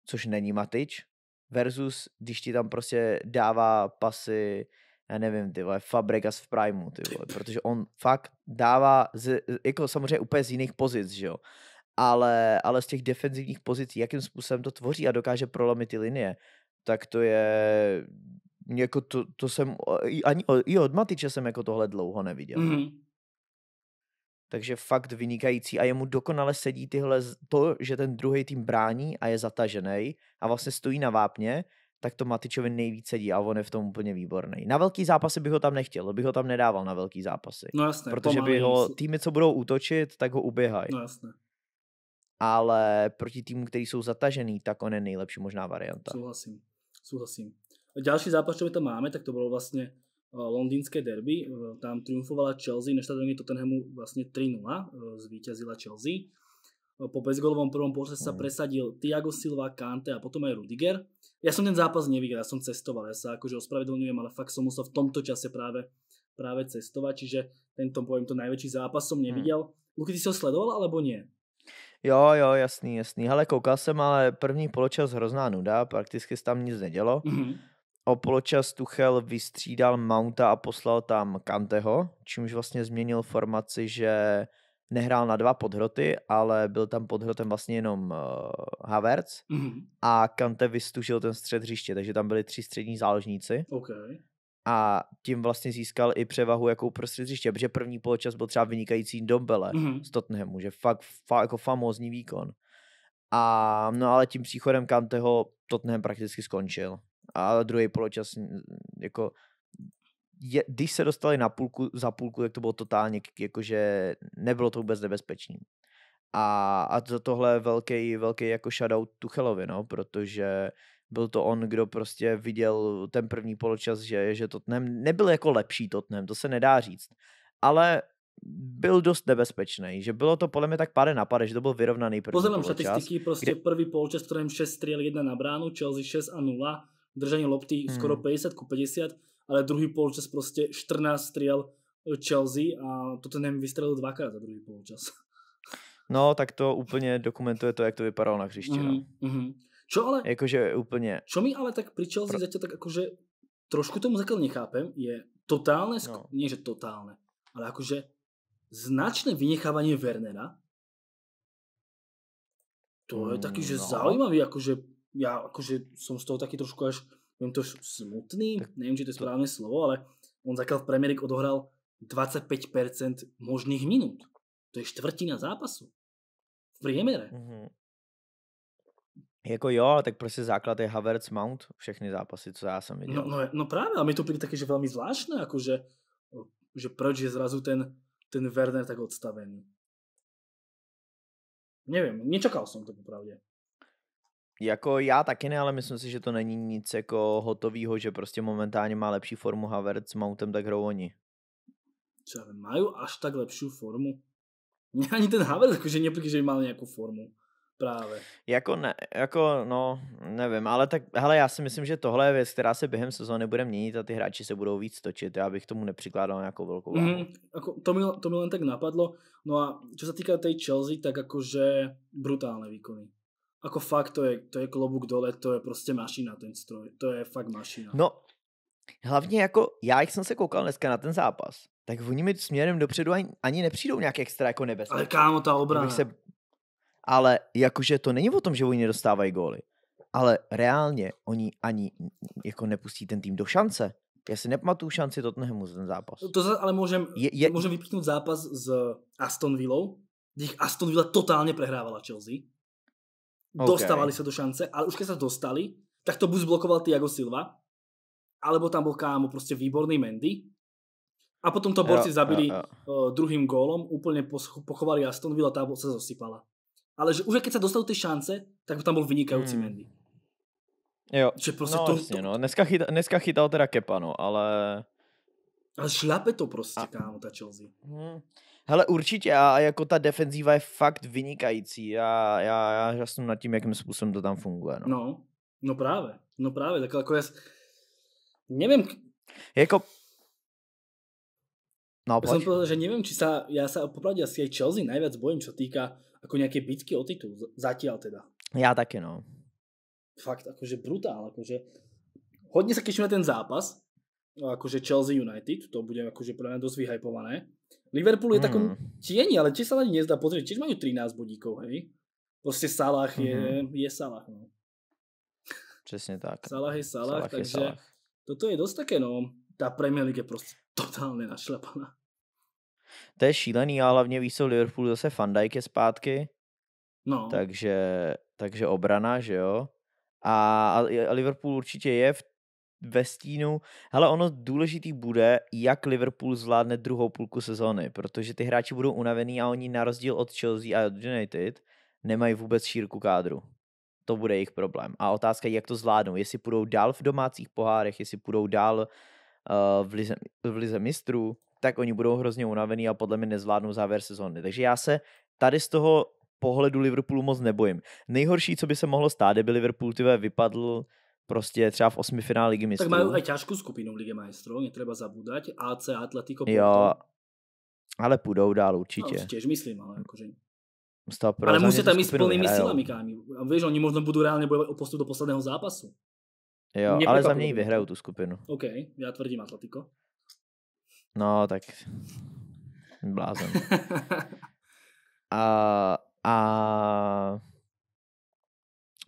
což není Matič, versus když ti tam prostě dává pasy, já nevím, ty vole, Fabregas v Primu, ty vole, protože on fakt dává, z, jako samozřejmě úplně z jiných pozic, že jo, ale, ale z těch defenzivních pozic, jakým způsobem to tvoří a dokáže prolomit ty linie, tak to je, jako to, to jsem, ani i od Matiče jsem jako tohle dlouho neviděl. Mm-hmm takže fakt vynikající a jemu dokonale sedí tyhle, to, že ten druhý tým brání a je zatažený a vlastně stojí na vápně, tak to Matičovi nejvíc sedí a on je v tom úplně výborný. Na velký zápasy bych ho tam nechtěl, bych ho tam nedával na velký zápasy. No jasné, jako protože by ho týmy, co budou útočit, tak ho uběhají. No jasné. Ale proti týmu, který jsou zatažený, tak on je nejlepší možná varianta. Souhlasím, souhlasím. A další zápas, co my tam máme, tak to bylo vlastně Eh, londýnské derby. Eh, tam triumfovala Chelsea na štadióne Tottenhamu vlastne eh, 3-0, zvíťazila Chelsea. Po bezgolovom prvom počase sa hmm. presadil Thiago Silva, Kante a potom aj Rudiger. Ja som ten zápas neviděl, ja som cestoval, ja sa akože ospravedlňujem, ale fakt som musel v tomto čase práve, práve cestovať, čiže tento, poviem to, najväčší zápas som hmm. neviděl. Hmm. Luky, ty si ho sledoval alebo nie? Jo, jo, jasný, jasný. Hele, koukal jsem, ale první poločas hrozná nuda, prakticky se tam nic nedělo. Mm-hmm o poločas Tuchel vystřídal Mounta a poslal tam Kanteho, čímž vlastně změnil formaci, že nehrál na dva podhroty, ale byl tam podhrotem vlastně jenom uh, Havertz mm-hmm. a Kante vystužil ten střed hřiště, takže tam byli tři střední záložníci. Okay. A tím vlastně získal i převahu jako uprostřed hřiště, protože první poločas byl třeba vynikající Dombele mm-hmm. z Tottenhamu, že fakt fakt jako famózní výkon. A no ale tím příchodem Kanteho Tottenham prakticky skončil a druhý poločas jako je, když se dostali na půlku, za půlku, tak to bylo totálně, jakože nebylo to vůbec nebezpečný. A, a za tohle velký, velký jako shoutout Tuchelovi, no, protože byl to on, kdo prostě viděl ten první poločas, že, že Tottenham nebyl jako lepší Tottenham, to se nedá říct. Ale byl dost nebezpečný, že bylo to podle mě tak pade na pade, že to byl vyrovnaný první Pozorám poločas. statistiky, prostě kde... první poločas, kterým 6 střel, 1 na bránu, Chelsea 6 a 0, držení lopty hmm. skoro 50 ku 50, ale druhý polčas prostě 14 striel eh, Chelsea a nem vystrelil dvakrát za druhý polčas. No, tak to úplně dokumentuje to, jak to vypadalo na hřišti. No. Mm-hmm, mm-hmm. Čo ale... Jakože úplně... Čo mi ale tak pri Chelsea Pro... zatím tak jakože trošku tomu zakal nechápem, je totálne, sko... no. nie že totálne, ale jakože značné vynechávanie Wernera, to je taky, že mm, no. zaujímavý, akože ja akože som z toho taký trošku až, neviem to, smutný, neviem, či to je správne slovo, ale on zatiaľ v Premier League odohral 25% možných minút. To je čtvrtina zápasu. V priemere. Mm-hmm. Jako jo, tak prostě základ je Havertz Mount, všechny zápasy, co já jsem viděl. No, no, no právě, a mi to přijde taky, že velmi zvláštné, jakože, že proč je zrazu ten, ten Werner tak odstavený. Nevím, nečekal jsem to popravdě. Jako já taky ne, ale myslím si, že to není nic jako hotového, že prostě momentálně má lepší formu Havertz s Mountem, tak hrou oni. ale mají až tak lepší formu? Ani ten Havertz, jakože mě že má nějakou formu. Právě. Jako, ne, jako no, nevím, ale tak, hele, já si myslím, že tohle je věc, která se během sezóny bude měnit a ty hráči se budou víc točit. Já bych tomu nepřikládal nějakou velkou váhu. Mm, jako, to, mi, to mi len tak napadlo. No a co se týká té Chelsea, tak jakože brutální výkony Ako fakt, to je, to je klobuk dole, to je prostě mašina ten stroj, to je fakt mašina. No, hlavně jako, já jak jsem se koukal dneska na ten zápas, tak oni mi směrem dopředu ani, ani nepřijdou nějak extra jako nebezpečné. Ale kámo, ta obrana. Se... Ale jakože to není o tom, že oni nedostávají góly, ale reálně oni ani jako nepustí ten tým do šance. Já si nepamatuju šanci Tottenhamu za ten zápas. To zase, ale můžem, je, je... můžem vypíchnout zápas s Aston Villou, když Aston Villa totálně prehrávala Chelsea Okay. Dostávali sa do šance, ale už keď sa dostali, tak to buď zblokoval Tiago Silva, alebo tam bol kámo prostě výborný Mendy. A potom to borci jo, zabili jo, jo. druhým gólom, úplne pochovali Aston Villa, tá sa zosypala. Ale že už keď sa dostal ty šance, tak tam bol vynikajúci hmm. Mendy. Jo, že prostě no, to, jasně, to... no. Dneska, chyta, dneska chytal teda Kepa, no, ale... Ale šlape to prostě, a... kámo, ta Chelsea. Hmm. Hele, určitě a jako ta defenzíva je fakt vynikající. Já, já, já jsem nad tím, jakým způsobem to tam funguje. No, no, no právě, no právě, tak jako je, nevím. Jako, No, já nevím, povedal, že nevím, či sa, já se opravdu asi aj Chelsea nejvíc bojím, co týká jako nějaké bitky o titul, zatím teda. Já taky no. Fakt, jakože brutál, jakože hodně se keším na ten zápas, no, jakože Chelsea United, to bude jakože pro mě dost vyhypované. Liverpool je mm. takom tieni, ale tiež sa na nezdá pozrieť. Tiež majú 13 bodíkov, hej? Proste Salah je, hmm. je Salah, no. Přesně tak. Salah je Salah, Salah takže je Salah. toto je dost také, no. Ta Premier League je prostě totálně našlepaná. To je šílený a hlavne víš, Liverpoolu Liverpool zase Van Dijk je zpátky. No. Takže, takže obrana, že jo. A, a Liverpool určitě je v ve stínu. Ale ono důležitý bude, jak Liverpool zvládne druhou půlku sezóny, protože ty hráči budou unavený a oni na rozdíl od Chelsea a od United nemají vůbec šírku kádru. To bude jejich problém. A otázka je, jak to zvládnou. Jestli půjdou dál v domácích pohárech, jestli půjdou dál uh, v, lize, v lize mistrů, tak oni budou hrozně unavený a podle mě nezvládnou závěr sezóny. Takže já se tady z toho pohledu Liverpoolu moc nebojím. Nejhorší, co by se mohlo stát, kdyby Liverpool tyve vypadl prostě třeba v osmi finále Ligy mistrů. Tak mají i těžkou skupinu Ligy mistrů, třeba zabudat AC, Atletico, Jo, ale půjdou dál no, určitě. No, těž myslím, ale jakože... Pro, ale musí tam jít s plnými silami, kámi. A víš, oni možná budou reálně bojovat o postup do posledného zápasu. Jo, mě ale za mě i vyhrajou tu skupinu. OK, já tvrdím Atletico. No, tak blázen. a, a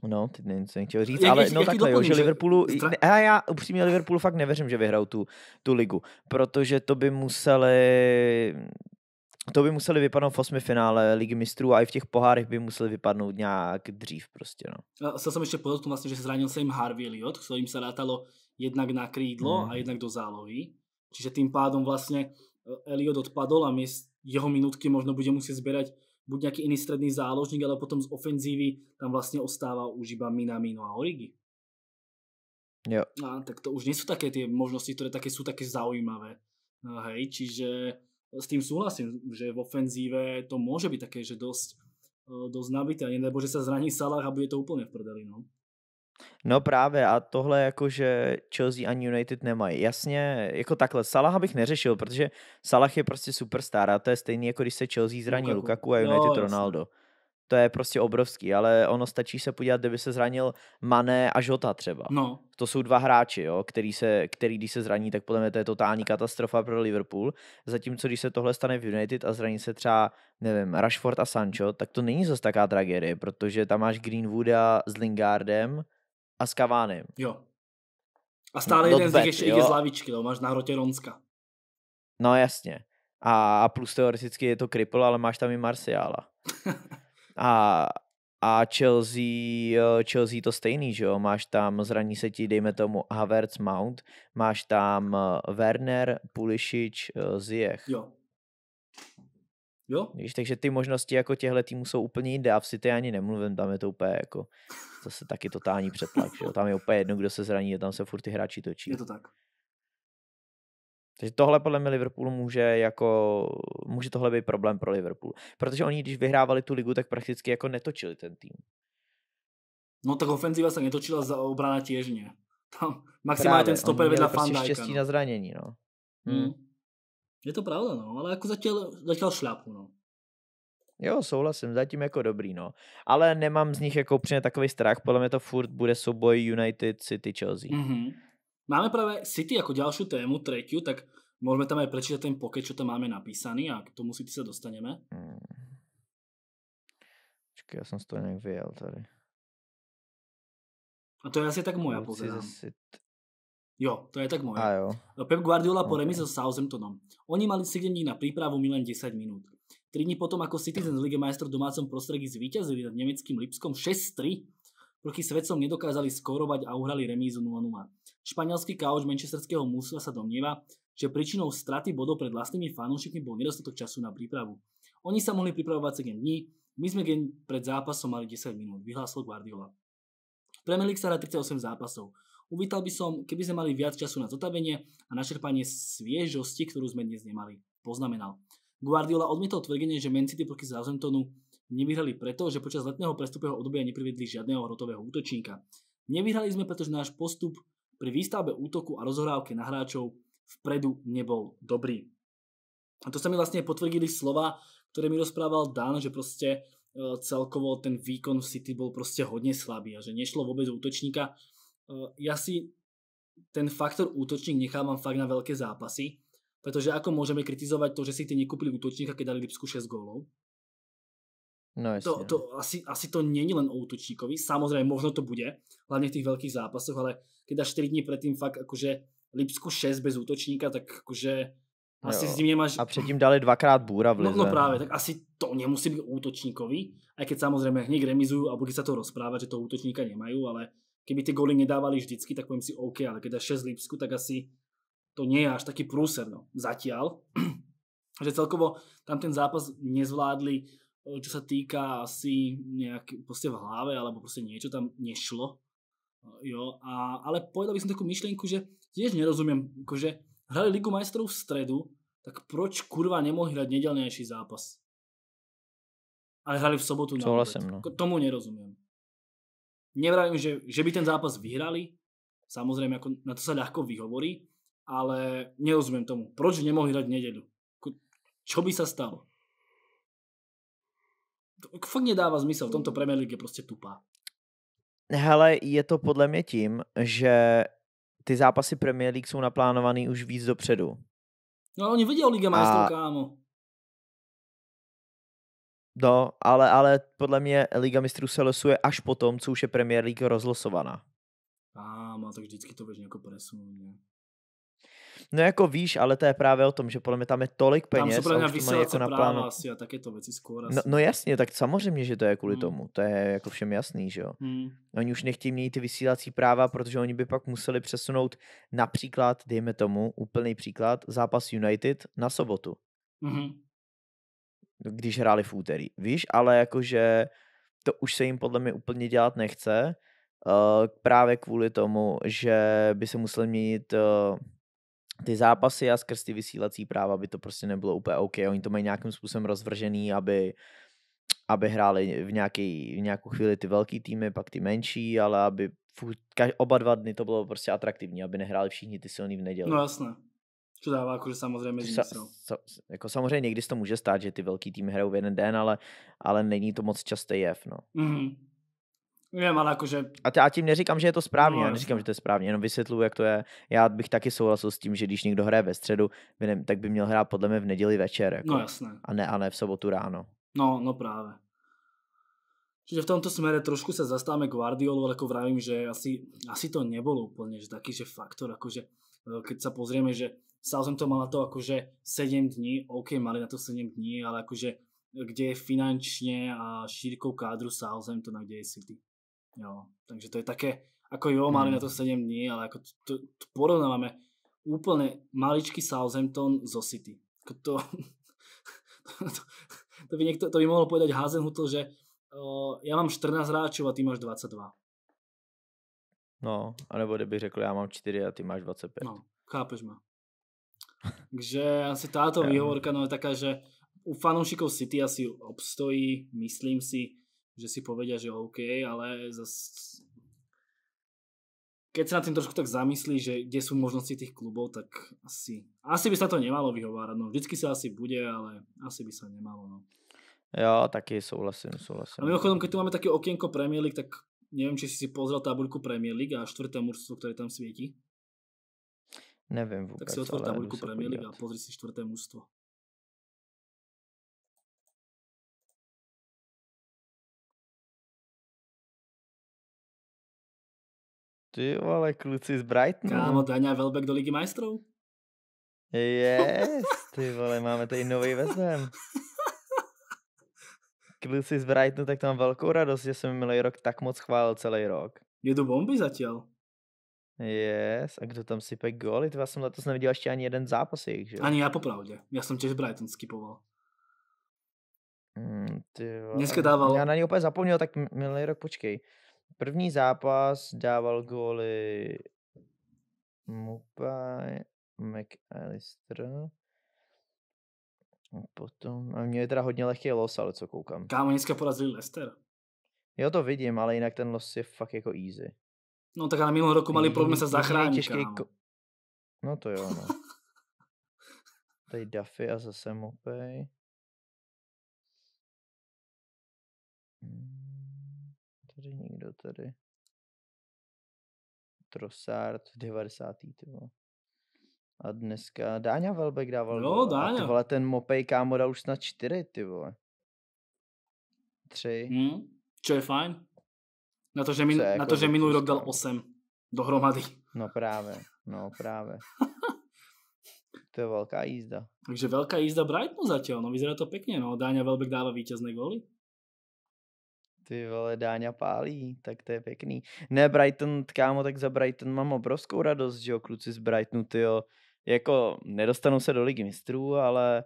No, teď nevím, co jsem chtěl říct, jak, ale no takhle, doplním, jo, že Liverpoolu, že... ne, já upřímně Liverpoolu fakt nevěřím, že vyhrajou tu, tu ligu, protože to by museli, to by museli vypadnout v osmi finále Ligy mistrů a i v těch pohárech by museli vypadnout nějak dřív prostě, no. A jsem ještě podotkl vlastně, že se zranil Sam Harvey Elliot, ktorým se rátalo jednak na krídlo mm. a jednak do zálohy. Čiže tím pádom vlastně eh, Elliot odpadl a jeho minutky možno bude muset zbierať buď nejaký iný stredný záložník, ale potom z ofenzívy tam vlastne ostáva už iba Minamino a Origi. Jo. A, tak to už nie sú také tie možnosti, ktoré také sú také zaujímavé. hej, čiže e, s tým súhlasím, že v ofenzíve to môže byť také, že dosť, e, dosť nabité, nebo že sa zraní Salah a bude to úplne v prdeli. No. No právě a tohle jako, že Chelsea ani United nemají. Jasně, jako takhle, Salaha bych neřešil, protože Salah je prostě superstar a to je stejný, jako když se Chelsea zraní Lukaku, Lukaku a United no, Ronaldo. Jasný. To je prostě obrovský, ale ono stačí se podívat, kdyby se zranil Mané a Žota třeba. No. To jsou dva hráči, jo, který, se, který když se zraní, tak podle mě to je totální katastrofa pro Liverpool. Zatímco když se tohle stane v United a zraní se třeba, nevím, Rashford a Sancho, tak to není zase taká tragédie, protože tam máš Greenwooda s Lingardem, a s Kavánem. Jo. A no, stále no, jeden z nich ještě je z lavičky, no, máš na hrotě Ronska. No jasně. A, a plus teoreticky je to Kripl, ale máš tam i Marciála. a, a Chelsea, Chelsea to stejný, že jo? Máš tam, zraní se ti, dejme tomu, Havertz Mount, máš tam eh, Werner, Pulisic, eh, Ziyech. Jo, Jo? Víš, takže ty možnosti jako těhle týmů jsou úplně jinde a v City ani nemluvím, tam je to úplně jako zase taky totální přetlak, že jo? Tam je úplně jedno, kdo se zraní a tam se furt ty hráči točí. Je to tak. Takže tohle podle mě Liverpool může jako, může tohle být problém pro Liverpool. Protože oni, když vyhrávali tu ligu, tak prakticky jako netočili ten tým. No tak ofenziva se netočila za obrana těžně. Tam maximálně Právě, ten stoper vedla Fandajka. Prostě štěstí no. na zranění, no. Mm. Hmm. Hmm. Je to pravda, no, ale jako zatím, zatím šlápu, no. Jo, souhlasím, zatím jako dobrý, no. Ale nemám z nich jako úplně takový strach, podle mě to furt bude souboj United, City, Chelsea. Mm-hmm. Máme právě City jako další tému, třetí, tak můžeme tam aj prečítať ten pocket, čo tam máme napísaný a k tomu City se dostaneme. Hmm. Počkej, já jsem z toho nějak vyjel tady. A to je asi tak moja poznámka. Jo, to je tak moje. A jo. No, Pep Guardiola okay. po remize s Southamptonom. Oni mali 7 dní na prípravu, my len 10 minút. 3 dní potom, ako Citizens League majstrov v domácom prostredí zvíťazili nad nemeckým Lipskom 6-3, proti svetcom nedokázali skorovať a uhrali remízu 0-0. Španielský kauč manchesterského mústva sa domnieva, že príčinou straty bodov pred vlastnými fanúšikmi bol nedostatok času na prípravu. Oni sa mohli pripravovať 7 dní, my sme pred zápasom mali 10 minút, vyhlásil Guardiola. Premier League sa hrá 38 zápasov. Uvítal by som, keby sme mali viac času na zotavenie a načerpanie sviežosti, ktorú sme dnes nemali, poznamenal. Guardiola odmietol tvrdenie, že Man City proti Southamptonu nevyhrali preto, že počas letného prestupového obdobia neprivedli žiadneho rotového útočníka. Nevyhrali sme, pretože náš postup pri výstavbe útoku a rozhrávke na hráčov vpredu nebol dobrý. A to sa mi vlastne potvrdili slova, ktoré mi rozprával Dan, že proste e, celkovo ten výkon v City bol proste hodne slabý a že nešlo vôbec útočníka, Eh, ja si ten faktor útočník nechávam fakt na veľké zápasy, pretože ako môžeme kritizovať to, že si ty nekúpili útočníka, keď dali Lipsku 6 gólov? No, to, to, asi, asi to není len o útočníkovi, samozrejme možno to bude, hlavne v tých veľkých zápasoch, ale keď až 4 dní predtým fakt akože Lipsku 6 bez útočníka, tak akože asi jo. s nemáš... A předtím dali dvakrát búra v no, no lize. No, no právě, tak asi to nemusí být útočníkovi, aj keď samozřejmě hned remizujú a bude sa to rozprávat, že to útočníka nemají, ale keby tie góly nedávali vždycky, tak poviem si OK, ale keď dá 6 Lipsku, tak asi to nie je až taký prúser, no, zatiaľ. že celkovo tam ten zápas nezvládli, e, čo sa týka asi nejak proste v hlave, alebo proste niečo tam nešlo. E, jo, a, ale povedal by som takú myšlienku, že tiež nerozumiem, že hrali Ligu majstrov v stredu, tak proč kurva nemohli hrať nedelnejší zápas? Ale hrali v sobotu. Souhlasím, no. Tomu nerozumiem. Nevravím, že, že by ten zápas vyhrali, samozrejme, ako na to sa ľahko vyhovorí, ale nerozumiem tomu. Proč nemohli hrať nedeľu? Čo by sa stalo? fakt nedáva zmysel. V tomto Premier League je prostě tupá. Hele, je to podle mě tím, že ty zápasy Premier League jsou naplánovaný už víc dopředu. No, oni viděl Liga majstrů, a... kámo. No, ale, ale podle mě Liga mistrů se losuje až po tom, co už je Premier League rozlosovaná. A ah, má to vždycky to běžně jako presun. No jako víš, ale to je právě o tom, že podle mě tam je tolik peněz. Tam se podle mě jako na plánu. asi a tak je to věci skoro. No, no jasně, tak samozřejmě, že to je kvůli hmm. tomu. To je jako všem jasný, že jo. Hmm. Oni už nechtějí mít ty vysílací práva, protože oni by pak museli přesunout například, dejme tomu, úplný příklad, zápas United na sobotu. Hmm když hráli v úterý, víš, ale jakože to už se jim podle mě úplně dělat nechce, uh, právě kvůli tomu, že by se musel měnit uh, ty zápasy a skrz ty vysílací práva by to prostě nebylo úplně OK. Oni to mají nějakým způsobem rozvržený, aby, aby hráli v, nějaký, v nějakou chvíli ty velký týmy, pak ty menší, ale aby furt, oba dva dny to bylo prostě atraktivní, aby nehráli všichni ty silný v neděli. No jasné to dává že samozřejmě sa, sa, jako samozřejmě někdy se to může stát, že ty velký týmy hrajou v jeden den, ale, ale není to moc častý jev, no. Mm-hmm. Vím, ale jakože... A, t- a tím neříkám, že je to správně, no, já neříkám, že to je správně, jenom vysvětluji, jak to je. Já bych taky souhlasil s tím, že když někdo hraje ve středu, by ne, tak by měl hrát podle mě v neděli večer. Jako, no jasné. A ne, a ne v sobotu ráno. No, no právě. Čiže v tomto smere trošku se zastáváme Guardiolu, ale jako vravím, že asi, asi to nebolo úplně, že taký, že faktor, jakože eh, keď sa pozrieme, že to mal na to akože 7 dní, OK, mali na to 7 dní, ale akože kde je finančne a šírkou kádru Southampton to kde je City. Jo, takže to je také, ako jo, mali na to 7 hmm. dní, ale ako to, to porovnávame úplne maličký Southampton zo City. Jako to, to, to, to, by, niekto, to by mohlo povedať Hazenhutl, že uh, ja mám 14 hráčov a ty máš 22. No, anebo kdyby řekl, já mám 4 a ty máš 25. No, chápeš ma. Takže asi táto ja. výhovorka no, je taká, že u fanúšikov City asi obstojí, myslím si, že si povedia, že OK, ale zas... keď sa na tým trošku tak zamyslí, že kde sú možnosti tých klubov, tak asi, asi by sa to nemalo vyhovárať. No, vždycky sa asi bude, ale asi by sa nemalo. No. Jo, taky souhlasím, souhlasím. A mimochodom, keď tu máme také okienko Premier League, tak neviem, či si si pozrel tabuľku Premier League a štvrté mužstvo, ktoré tam svieti. Nevím vůbec. Tak si otvor tabulku Premier League a pozri si čtvrté mužstvo. Ty vole, kluci z Brightonu. Kámo, Daňa Velbek do Ligy majstrov. Yes, ty vole, máme tady nový vezem. Kluci z Brightonu, tak tam mám velkou radost, že jsem minulý rok tak moc chválil celý rok. Je to bomby zatím. Yes, a kdo tam sype góly? Já jsem letos neviděl ještě ani jeden zápas jejich, že? Ani já popravdě. Já jsem těž Brighton skipoval. Mm, ty Dneska dával. Já na něj úplně zapomněl, tak minulý rok počkej. První zápas dával góly Mupai, McAllister. A potom, a mě je teda hodně lehký los, ale co koukám. Kámo, dneska porazili Lester. Jo, to vidím, ale jinak ten los je fakt jako easy. No tak ale minulý roku mali problém se zachránit. Těžký... Ko... No to jo, no. Tady Duffy a zase Mopej. Hmm, tady někdo tady. Trossard v 90. Tyvo. A dneska Dáňa Velbek dával. No, Dáňa. A tyvole, ten Mopej kámo dal už na 4, ty vole. 3. Hmm, čo je fajn. Na to, že, min, jako na to, jako že minulý rok dal 8 dohromady. No právě, no právě. to je velká jízda. Takže velká jízda Brightonu zatím, no vyzerá to pěkně, no. Dáňa Velbek dává vítězné góly. Ty vole, Dáňa pálí, tak to je pěkný. Ne, Brighton, kámo, tak za Brighton mám obrovskou radost, že jo, kluci z Brightonu, ty jo. Jako, nedostanou se do ligy mistrů, ale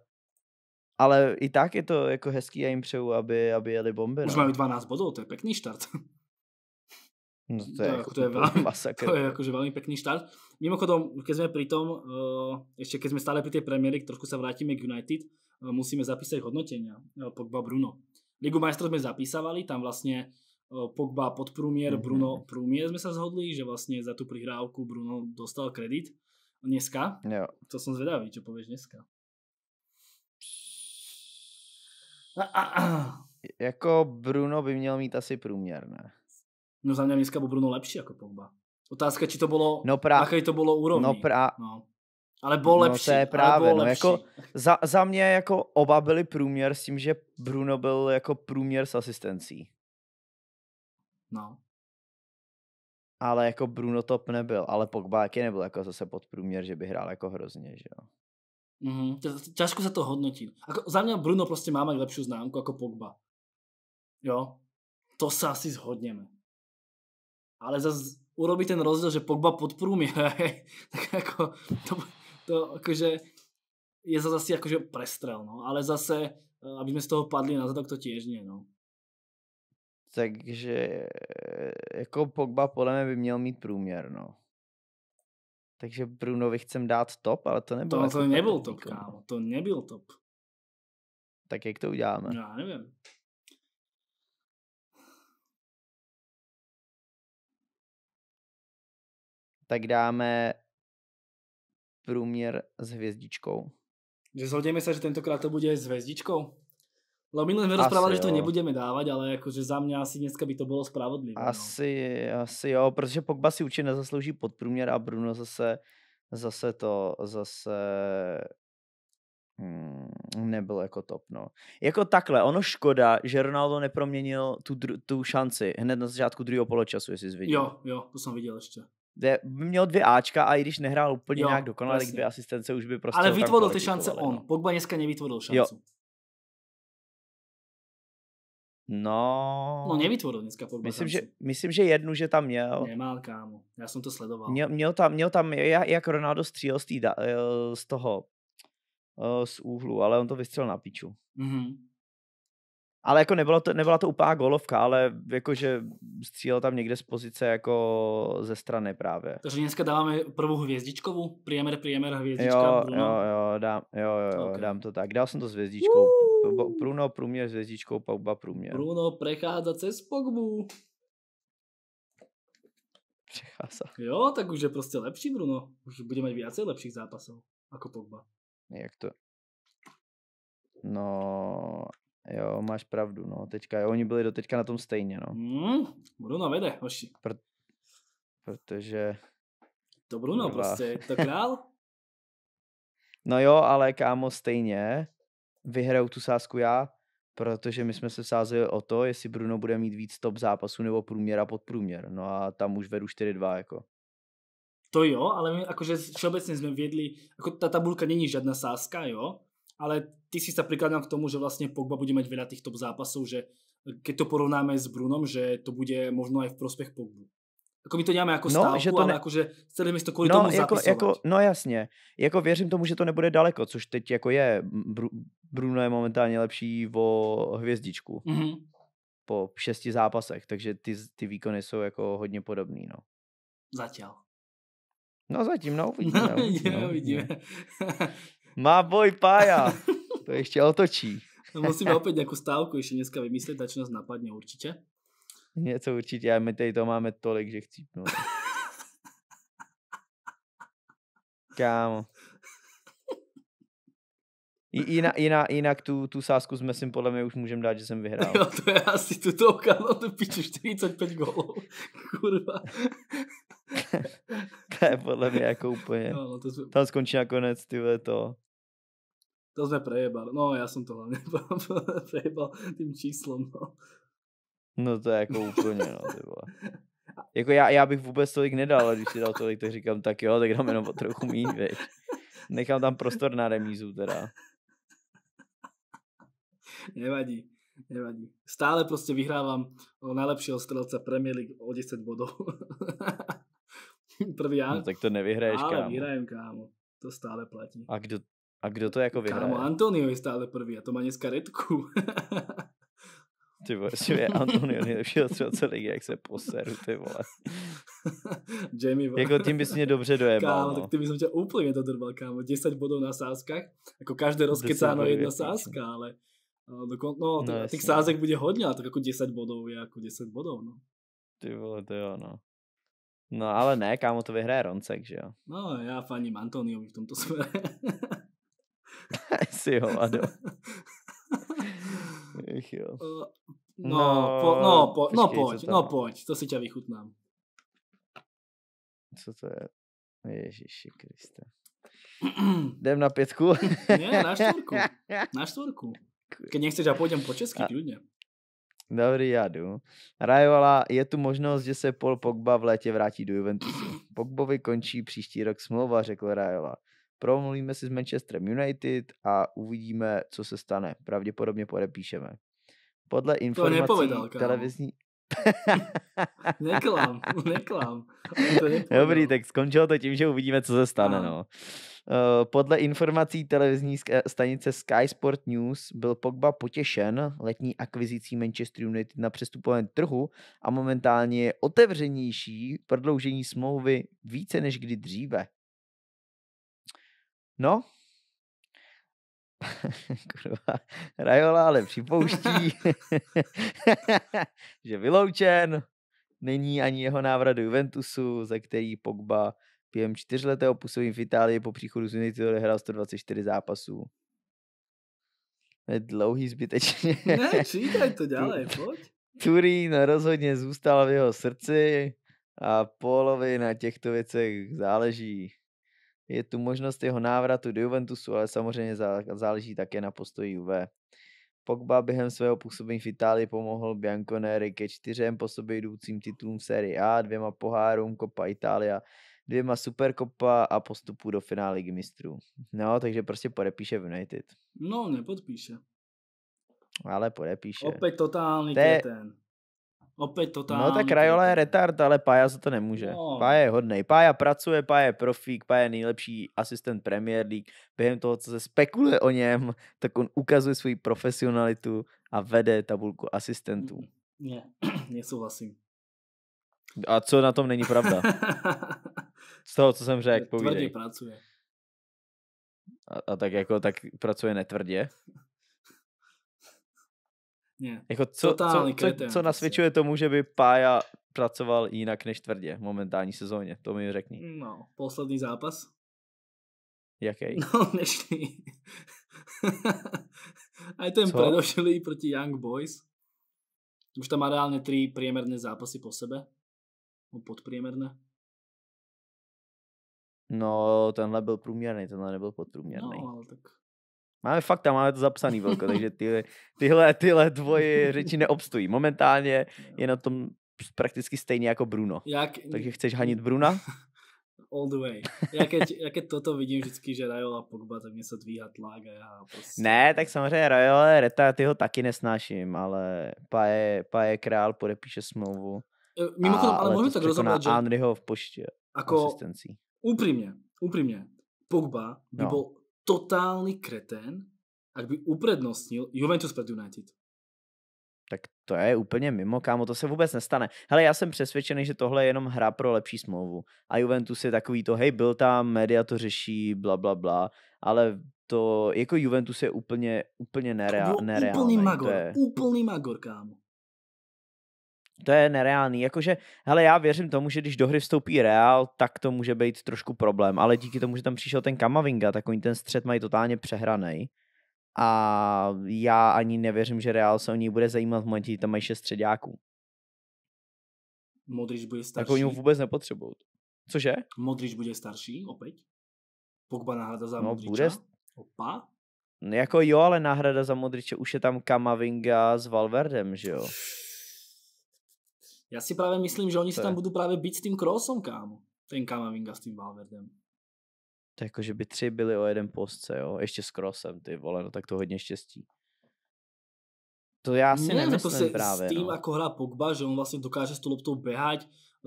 ale i tak je to jako hezký, já jim přeju, aby, aby jeli bomby. Už no. mají 12 bodů, to je pěkný štart. No to je, no, to je veľmi, jako To je akože veľmi pekný štart. Mimochodom, keď sme pri tom, eh, ešte keď sme stále pri tej premiéry, trošku sa vrátime k United, eh, musíme zapísať hodnotenia eh, Pogba Bruno. Ligu majstrov sme zapísavali, tam vlastne Pogba podprúmier, mm-hmm. Bruno prúmier sme sa zhodli, že vlastne za tú prihrávku Bruno dostal kredit dneska. Jo. To som zvedavý, čo povieš dneska. A, a, a. Jako Bruno by měl mít asi průměrné. No za mňa dneska bol Bruno lepší ako Pogba. Otázka, či to bolo, no pra... aké to bolo úrovni. No, pra... no. Ale no, lepší. no, jako lepší. To je právě, no, lepší. jako za, za mě jako oba byli průměr s tím, že Bruno byl jako průměr s asistencí. No. Ale jako Bruno top nebyl, ale Pogba taky nebyl jako zase pod průměr, že by hrál jako hrozně, že jo. Mm, ťažko se to hodnotí. Ako, za mě Bruno prostě má mať lepší známku jako Pogba. Jo, to se asi zhodneme ale zase urobí ten rozdíl, že Pogba pod průměr, tak jako to, to akože je zase asi akože prestrel, no. ale zase, eh, aby jsme z toho padli na zadok, to tiež nie, no. Takže eh, jako Pogba podle mě by měl mít průměr, no. Takže Brunovi chcem dát top, ale to nebylo. To, jako to nebyl jako top, kámo, to nebyl top. Tak jak to uděláme? Já nevím. tak dáme průměr s hvězdičkou. Že zhodneme se, že tentokrát to bude s hvězdičkou? Lebo minulé jsme rozprávali, že to nebudeme dávat, ale jakože za mě asi dneska by to bylo spravodlivé. No. Asi, no. asi jo, protože Pogba si určitě nezaslouží podprůměr a Bruno zase, zase to, zase Hmm, nebyl jako top, no. Jako takhle, ono škoda, že Ronaldo neproměnil tu, tu šanci hned na začátku druhého poločasu, jestli jsi viděl. Jo, jo, to jsem viděl ještě. Je, měl dvě Ačka a i když nehrál úplně jo, nějak dokonale, tak dvě asistence už by prostě... Ale vytvořil ty šance on. No. Pogba dneska nevytvořil šancu. Jo. No... No nevytvořil dneska Pogba myslím, že, myslím, že jednu, že tam měl. Nemál, kámo. Já jsem to sledoval. Měl, měl tam, měl tam jak Ronaldo stříl z, eh, z toho eh, z úhlu, ale on to vystřelil na piču. Mm-hmm. Ale jako nebylo to, nebyla to úplná golovka, ale jakože střílel tam někde z pozice jako ze strany právě. Takže dneska dáváme prvou hvězdičkovou, priemer, priemer, hvězdička, jo, Bruno. Jo, jo, dám, jo, jo, okay. dám to tak. Dal jsem to s hvězdičkou. Bruno průměr s hvězdičkou, Pogba průměr. Bruno prechádza cez Pogbu. Přechází. Jo, tak už je prostě lepší Bruno. Už bude mít více lepších zápasů, jako Pogba. Jak to? No, Jo, máš pravdu, no, teďka, jo, oni byli doteďka na tom stejně, no. Hmm, Bruno vede, hoši. Pr- protože... To Bruno Kurva. prostě, to král. no jo, ale kámo, stejně vyhraju tu sázku já, protože my jsme se sázeli o to, jestli Bruno bude mít víc top zápasů nebo průměra pod průměr. No a tam už vedu 4-2, jako. To jo, ale my jakože všeobecně jsme vědli, jako ta tabulka není žádná sázka, jo, ale ty si sa prikladám k tomu, že vlastne Pogba bude mať veľa tých top zápasov, že keď to porovnáme s Brunom, že to bude možno aj v prospech Pogbu. Ako my to nemáme jako no, stávku, že to ne... ale akože chceli mi to kvôli no, tomu jako, jako- zapisovať. jako, No jasně, jako věřím tomu, že to nebude daleko, což teď jako je, Bruno je momentálně lepší vo hviezdičku. mm-hmm. po šesti zápasech, takže ty, ty výkony jsou jako hodně podobný, no. Zatím. No zatím, no uvidíme. No, uvidíme, no, uvidíme. Má boj pája. To ještě otočí. No musíme opět jako stávku ještě dneska vymyslet, ať nás napadne určitě. Něco určitě, a my tady to máme tolik, že chci No. Kámo. na, i jinak tu, tu sásku jsme si podle mě už můžeme dát, že jsem vyhrál. Jo, to je asi tuto okázal, to píču 45 gólů. Kurva. to je podle mě jako úplně. No, no to jsme... Tam skončí nakonec, ty to. To sme prejebali. No ja som to hlavne prejebal tým číslom. No. No to je jako úplně, no, ty vole. Jako já, já bych vůbec tolik nedal, ale když si dal tolik, tak říkám, tak jo, tak dám jenom o trochu míň, veď. Nechám tam prostor na remízu teda. Nevadí, nevadí. Stále prostě vyhrávám o nejlepšího strelce Premier League o 10 bodů. Prvý já. No, tak to nevyhraješ, ale kámo. vyhrajem, kámo. To stále platí. A kdo, a kdo to jako vyhraje? Kámo, Antonio je stále první a to má dneska redku. Ty vole, si je Antonio nejlepší střelce ligy, jak se poseru, ty vole. Jamie, vole. Jako tím bys mě dobře dojebal. Kámo, no. tak ty bys tě úplně dodrbal, kámo. 10 bodů na sázkách, jako každé rozkecáno jedna sázka, ale no, no, no těch sázek bude hodně, ale tak jako 10 bodů je jako 10 bodů, no. Ty vole, to jo, no. No ale ne, kámo, to vyhraje Roncek, že jo? No, já faním Antoniovi v tomto směru. Jsi Ado. Ech jo. Eh, no, no, po, no, po, no počkej, no pojď, no pojď, to si tě vychutnám. Co to je? Ježiši Kriste. Jdem na pětku? ne, na čtvrku. Na čtvrku. Když nechceš, já půjdem po česky, kludně. Dobrý, já jdu. Rajovala, je tu možnost, že se Paul Pogba v létě vrátí do Juventusu. Pogbovi končí příští rok smlouva, řekl Rajola promluvíme si s Manchesterem United a uvidíme, co se stane. Pravděpodobně podepíšeme. Podle informací to televizní... neklam, neklam. Dobrý, tak skončilo to tím, že uvidíme, co se stane. No. Eh, podle informací televizní eh, stanice Sky Sport News byl Pogba potěšen letní akvizicí Manchester United na přestupovém trhu a momentálně je otevřenější prodloužení smlouvy více než kdy dříve. No, kurva, Rajola ale připouští, že vyloučen, není ani jeho návrat do Juventusu, za který Pogba během čtyřletého působení v Itálii po příchodu z United odehrál 124 zápasů. dlouhý zbytečně. Ne, čítaj to dále, pojď. Turín rozhodně zůstal v jeho srdci a polovina těchto věcech záleží je tu možnost jeho návratu do Juventusu, ale samozřejmě záleží také na postoji UV. Pogba během svého působení v Itálii pomohl Bianconeri ke čtyřem po sobě jdoucím titulům Serie A, dvěma pohárům Copa Italia, dvěma Superkopa a postupu do finále Ligy mistrů. No, takže prostě podepíše v United. No, nepodpíše. Ale podepíše. Opět totální to je, Opět totální. No tak Rajola je retard, ale Pája za to nemůže. No. Pája je hodnej. Pája pracuje, Pája je profík, Pája je nejlepší asistent Premier League. Během toho, co se spekuluje o něm, tak on ukazuje svoji profesionalitu a vede tabulku asistentů. Mm, ne, nesouhlasím. A co na tom není pravda? Z toho, co jsem řekl, povídej. Tvrdě pracuje. A, a tak jako tak pracuje netvrdě? Yeah. Jako co, co, co, co, co prostě. nasvědčuje tomu, že by Pája pracoval jinak než tvrdě v momentální sezóně, to mi řekni. No, poslední zápas. Jaký? No, dnešní. A ten predošlý proti Young Boys. Už tam má reálně tři průměrné zápasy po sebe. No, podprůměrné. No, tenhle byl průměrný, tenhle nebyl podprůměrný. No, ale tak Máme fakt, tam máme to zapsaný velko, takže ty, tyhle, tyhle dvoje řeči neobstojí. Momentálně je na tom prakticky stejně jako Bruno. Jak... Takže chceš hanit Bruna? all the way. Jak je toto vidím vždycky, že Rajola a Pogba, tak mě se dvíhá tlak a já prostě... Ne, tak samozřejmě Rajola, Reta, ty ho taky nesnáším, ale Paje, Paje král podepíše smlouvu. E, mimochodem, ale můžu tak rozhodnout, že... Andryho v poště. Ako, úprimně, úprimně, Pogba by no. byl totálny kretén, ak by uprednostnil Juventus před United. Tak to je úplně mimo, kámo, to se vůbec nestane. Hele, já jsem přesvědčený, že tohle je jenom hra pro lepší smlouvu. A Juventus je takový to, hej, byl tam, média to řeší, bla, bla, bla. Ale to, jako Juventus je úplně, úplně nerea- nereálný. Úplný magor, je... úplný magor, kámo to je nereálný. Jakože, hele, já věřím tomu, že když do hry vstoupí Real, tak to může být trošku problém, ale díky tomu, že tam přišel ten Kamavinga, tak oni ten střed mají totálně přehraný. A já ani nevěřím, že Real se o něj bude zajímat v momentě, kdy tam mají šest středáků. Modrič bude starší. Tak oni ho vůbec nepotřebují. Cože? Modrič bude starší, opět. Pogba náhrada za no, Modriča. Bude... Opa. No jako jo, ale náhrada za Modriče už je tam Kamavinga s Valverdem, že jo? Já si právě myslím, že oni se tam budou právě být s tím Crossom, kámo. Ten Kamavinga s tím Valverdem. To jako, že by tři byli o jeden postce, jo. Ještě s krosem, ty vole, no tak to hodně štěstí. To já si ne, nemyslím to prostě se právě. S tím, no. ako hrá Pogba, že on vlastně dokáže s tou loptou běhat,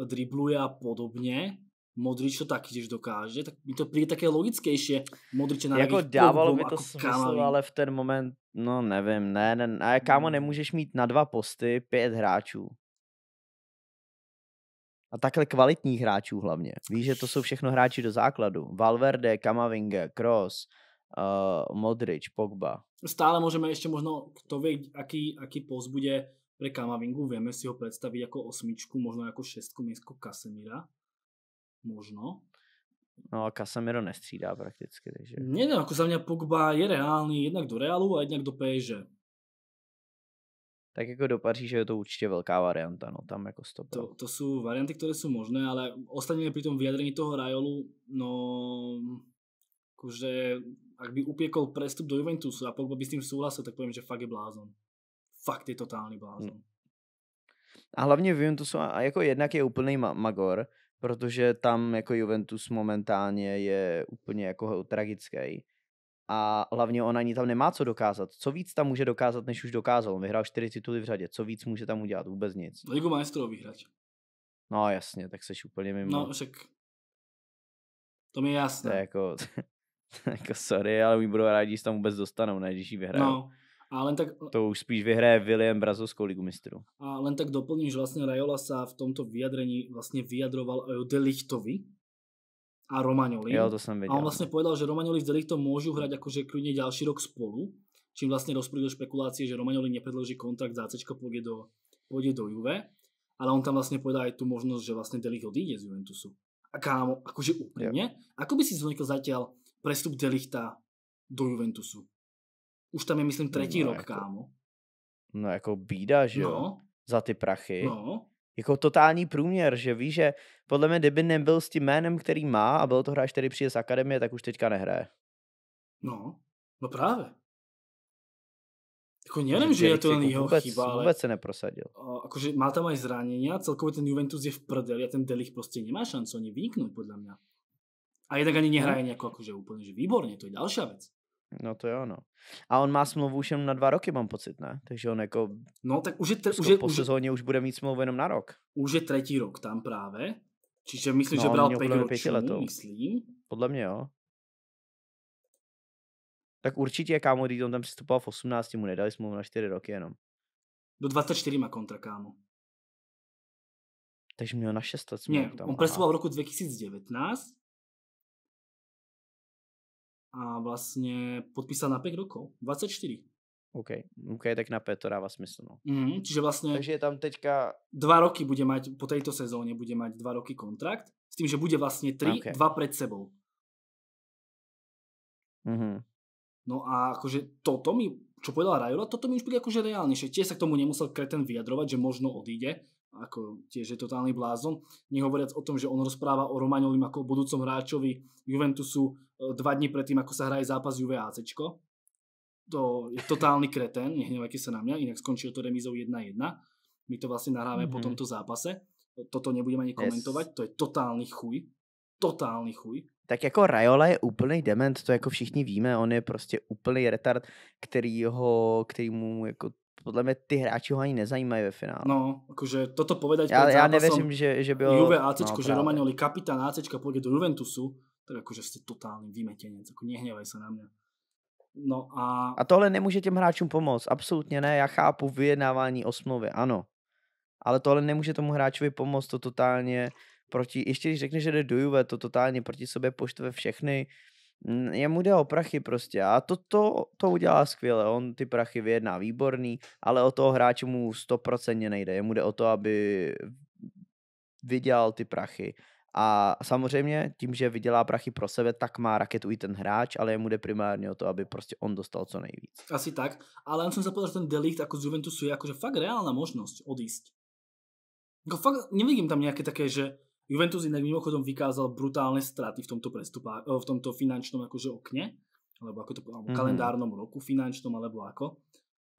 dribluje a podobně. Modrič to taky když dokáže, tak mi to přijde také logickejšie. Modrič na Jako dávalo by to jako smysl, ale v ten moment, no nevím, ne, ne, ne, kámo, hmm. nemůžeš mít na dva posty pět hráčů a takhle kvalitních hráčů hlavně. Víš, že to jsou všechno hráči do základu. Valverde, Kamavinga, Kroos, uh, eh, Modrič, Pogba. Stále můžeme ještě možno, kto ví, aký, aký bude pre Kamavingu. Víme si ho představit jako osmičku, možno jako šestku místo Kasemira. Možno. No a Casemiro nestřídá prakticky, takže... Ne, no, jako za mě Pogba je reálný, jednak do Realu a jednak do PSG tak jako do Paříže je to určitě velká varianta, no tam jako stop. To, to jsou varianty, které jsou možné, ale ostatně při tom vyjadrení toho Rajolu, no akože ak by upěkol prestup do Juventusu a pokud by s tím souhlasil, tak povím, že fakt je blázon. Fakt je totální blázon. No. A hlavně v Juventusu, a jako jednak je úplný ma- magor, protože tam jako Juventus momentálně je úplně jako tragický a hlavně on ani tam nemá co dokázat. Co víc tam může dokázat, než už dokázal? On vyhrál čtyři tituly v řadě. Co víc může tam udělat? Vůbec nic. Ligu mistrů vyhrát. No jasně, tak seš úplně mimo. No však to mi je jasné. To je jako, jako sorry, ale my budou rádi, že tam vůbec dostanou, ne, když ji vyhrajou. No. A len tak... To už spíš vyhraje William Brazovskou ligu mistrů. A len tak doplním, že vlastně Rajola sa v tomto vyjadrení vlastně vyjadroval o Delichtovi, a Romagnoli. Jo, to jsem viděl. A on vlastne povedal, že Romagnoli s Delichtom môžu hrať akože kľudne ďalší rok spolu, čím vlastne rozprudil špekulácie, že Romagnoli nepredloží kontrakt, zácečka pôjde do, pôjde do Juve, ale on tam vlastne povedal aj tú možnosť, že vlastne Delicht odíde z Juventusu. A kámo, akože úprimne, yep. ako by si zvonil zatiaľ prestup Delichta do Juventusu? Už tam je, myslím, tretí no, rok, jako, kámo. No jako bída, že jo? No. Za ty prachy. No jako totální průměr, že ví, že podle mě, kdyby nebyl s tím jménem, který má a byl to hráč, který přijde z akademie, tak už teďka nehraje. No, no právě. Jako nevím, že je to jen jeho jako vůbec, chyba, ale... Vůbec se neprosadil. Uh, akože má tam aj a celkově ten Juventus je v prdeli a ten Delich prostě nemá šancu ani vyniknout, podle mě. A jednak ani nehraje no. nějakou, akože úplně že výborně, to je další věc. No to jo, no. A on má smlouvu už jenom na dva roky, mám pocit, ne? Takže on jako... No tak už je... Tr- už je po už sezóně už bude mít smlouvu jenom na rok. Už je třetí rok tam právě. Čiže myslím, no, že bral pětiletou. Myslím. Podle mě jo. Tak určitě, kámo, když on tam přistupoval v 18, mu nedali smlouvu na 4 roky jenom. Do 24 má kontra, kámo. Takže měl na 6 let smlouvu. Ne, on přestupoval v roku 2019, a vlastně podpísal na 5 rokov. 24. OK, OK, tak na 5 to dává smysl. No. Mm, čiže vlastně... Takže je tam teďka... Dva roky bude mať, po této sezóně bude mať dva roky kontrakt, s tím, že bude vlastně 3, okay. dva před sebou. Mm-hmm. No a akože toto mi, čo povedala Rajola, toto mi už bude akože reálnejšie. Tie sa k tomu nemusel kreten vyjadrovať, že možno odíde, ako tiež je totálny blázon. Nehovoriac o tom, že on rozpráva o Romaňolim ako o budúcom hráčovi Juventusu e, dva dní predtým, ako sa hraje zápas Juve čko. To je totálny kretén, nehnevajte sa na mňa, inak skončil to remízou 1-1. My to vlastne nahráme mm-hmm. po mhm. tomto zápase. Toto nebudeme ani komentovať, yes. to je totálny chuj. Totálny chuj. Tak jako Rajola je úplný dement, to jako všichni víme, on je prostě úplný retard, který, ho, který mu jako podle mě ty hráči ho ani nezajímají ve finále. No, jakože toto povedať já, já nevěřím, že, že bylo... Juve AC, no, že Romagnoli kapitán AC půjde do Juventusu, tak jakože jste totální vymetěnec, jako nehněvaj se na mě. No a... a tohle nemůže těm hráčům pomoct, absolutně ne, já chápu vyjednávání o smlouvě, ano. Ale tohle nemůže tomu hráčovi pomoct, to totálně proti, ještě když řekne, že jde do Juve, to totálně proti sobě poštve všechny jemu jde o prachy prostě a to, to, to udělá skvěle, on ty prachy vyjedná výborný, ale o toho hráče mu stoprocentně nejde, jemu jde o to, aby vydělal ty prachy a samozřejmě tím, že vydělá prachy pro sebe, tak má raketu i ten hráč, ale jemu jde primárně o to, aby prostě on dostal co nejvíc. Asi tak, ale já jsem se že ten delikt jako z Juventusu je jakože fakt reálná možnost odjíst. Jako fakt nevidím tam nějaké také, že Juventus jinak mimochodom vykázal brutálne straty v tomto, prestupá, eh, v tomto finančnom akože okne, alebo ako to povedal, mm. kalendárnom roku finančnom, alebo ako.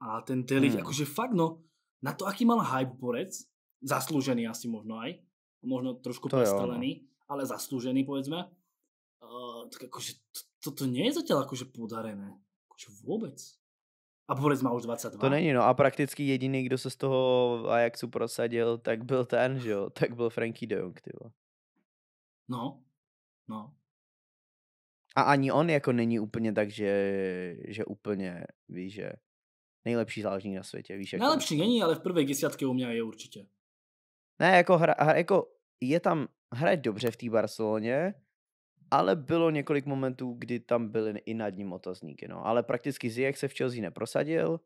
A ten Deli, mm. akože fakt no, na to, aký mal hype borec, zaslúžený asi možno aj, možno trošku to ale zaslúžený povedzme, uh, tak akože toto to, to nie je zatiaľ akože podarené. Akože vôbec a Borec má už 22. To není, no a prakticky jediný, kdo se z toho Ajaxu prosadil, tak byl ten, že jo, tak byl Frankie de Jong, tyvo. No, no. A ani on jako není úplně tak, že, že úplně, víš, že nejlepší záložník na světě, víš. Jako nejlepší není, ale v prvé desítce u mě je určitě. Ne, jako, hra, jako je tam hraje dobře v té Barceloně, ale bylo několik momentů, kdy tam byly i nad ním otazníky, no. Ale prakticky Ziyech se v Chelsea neprosadil,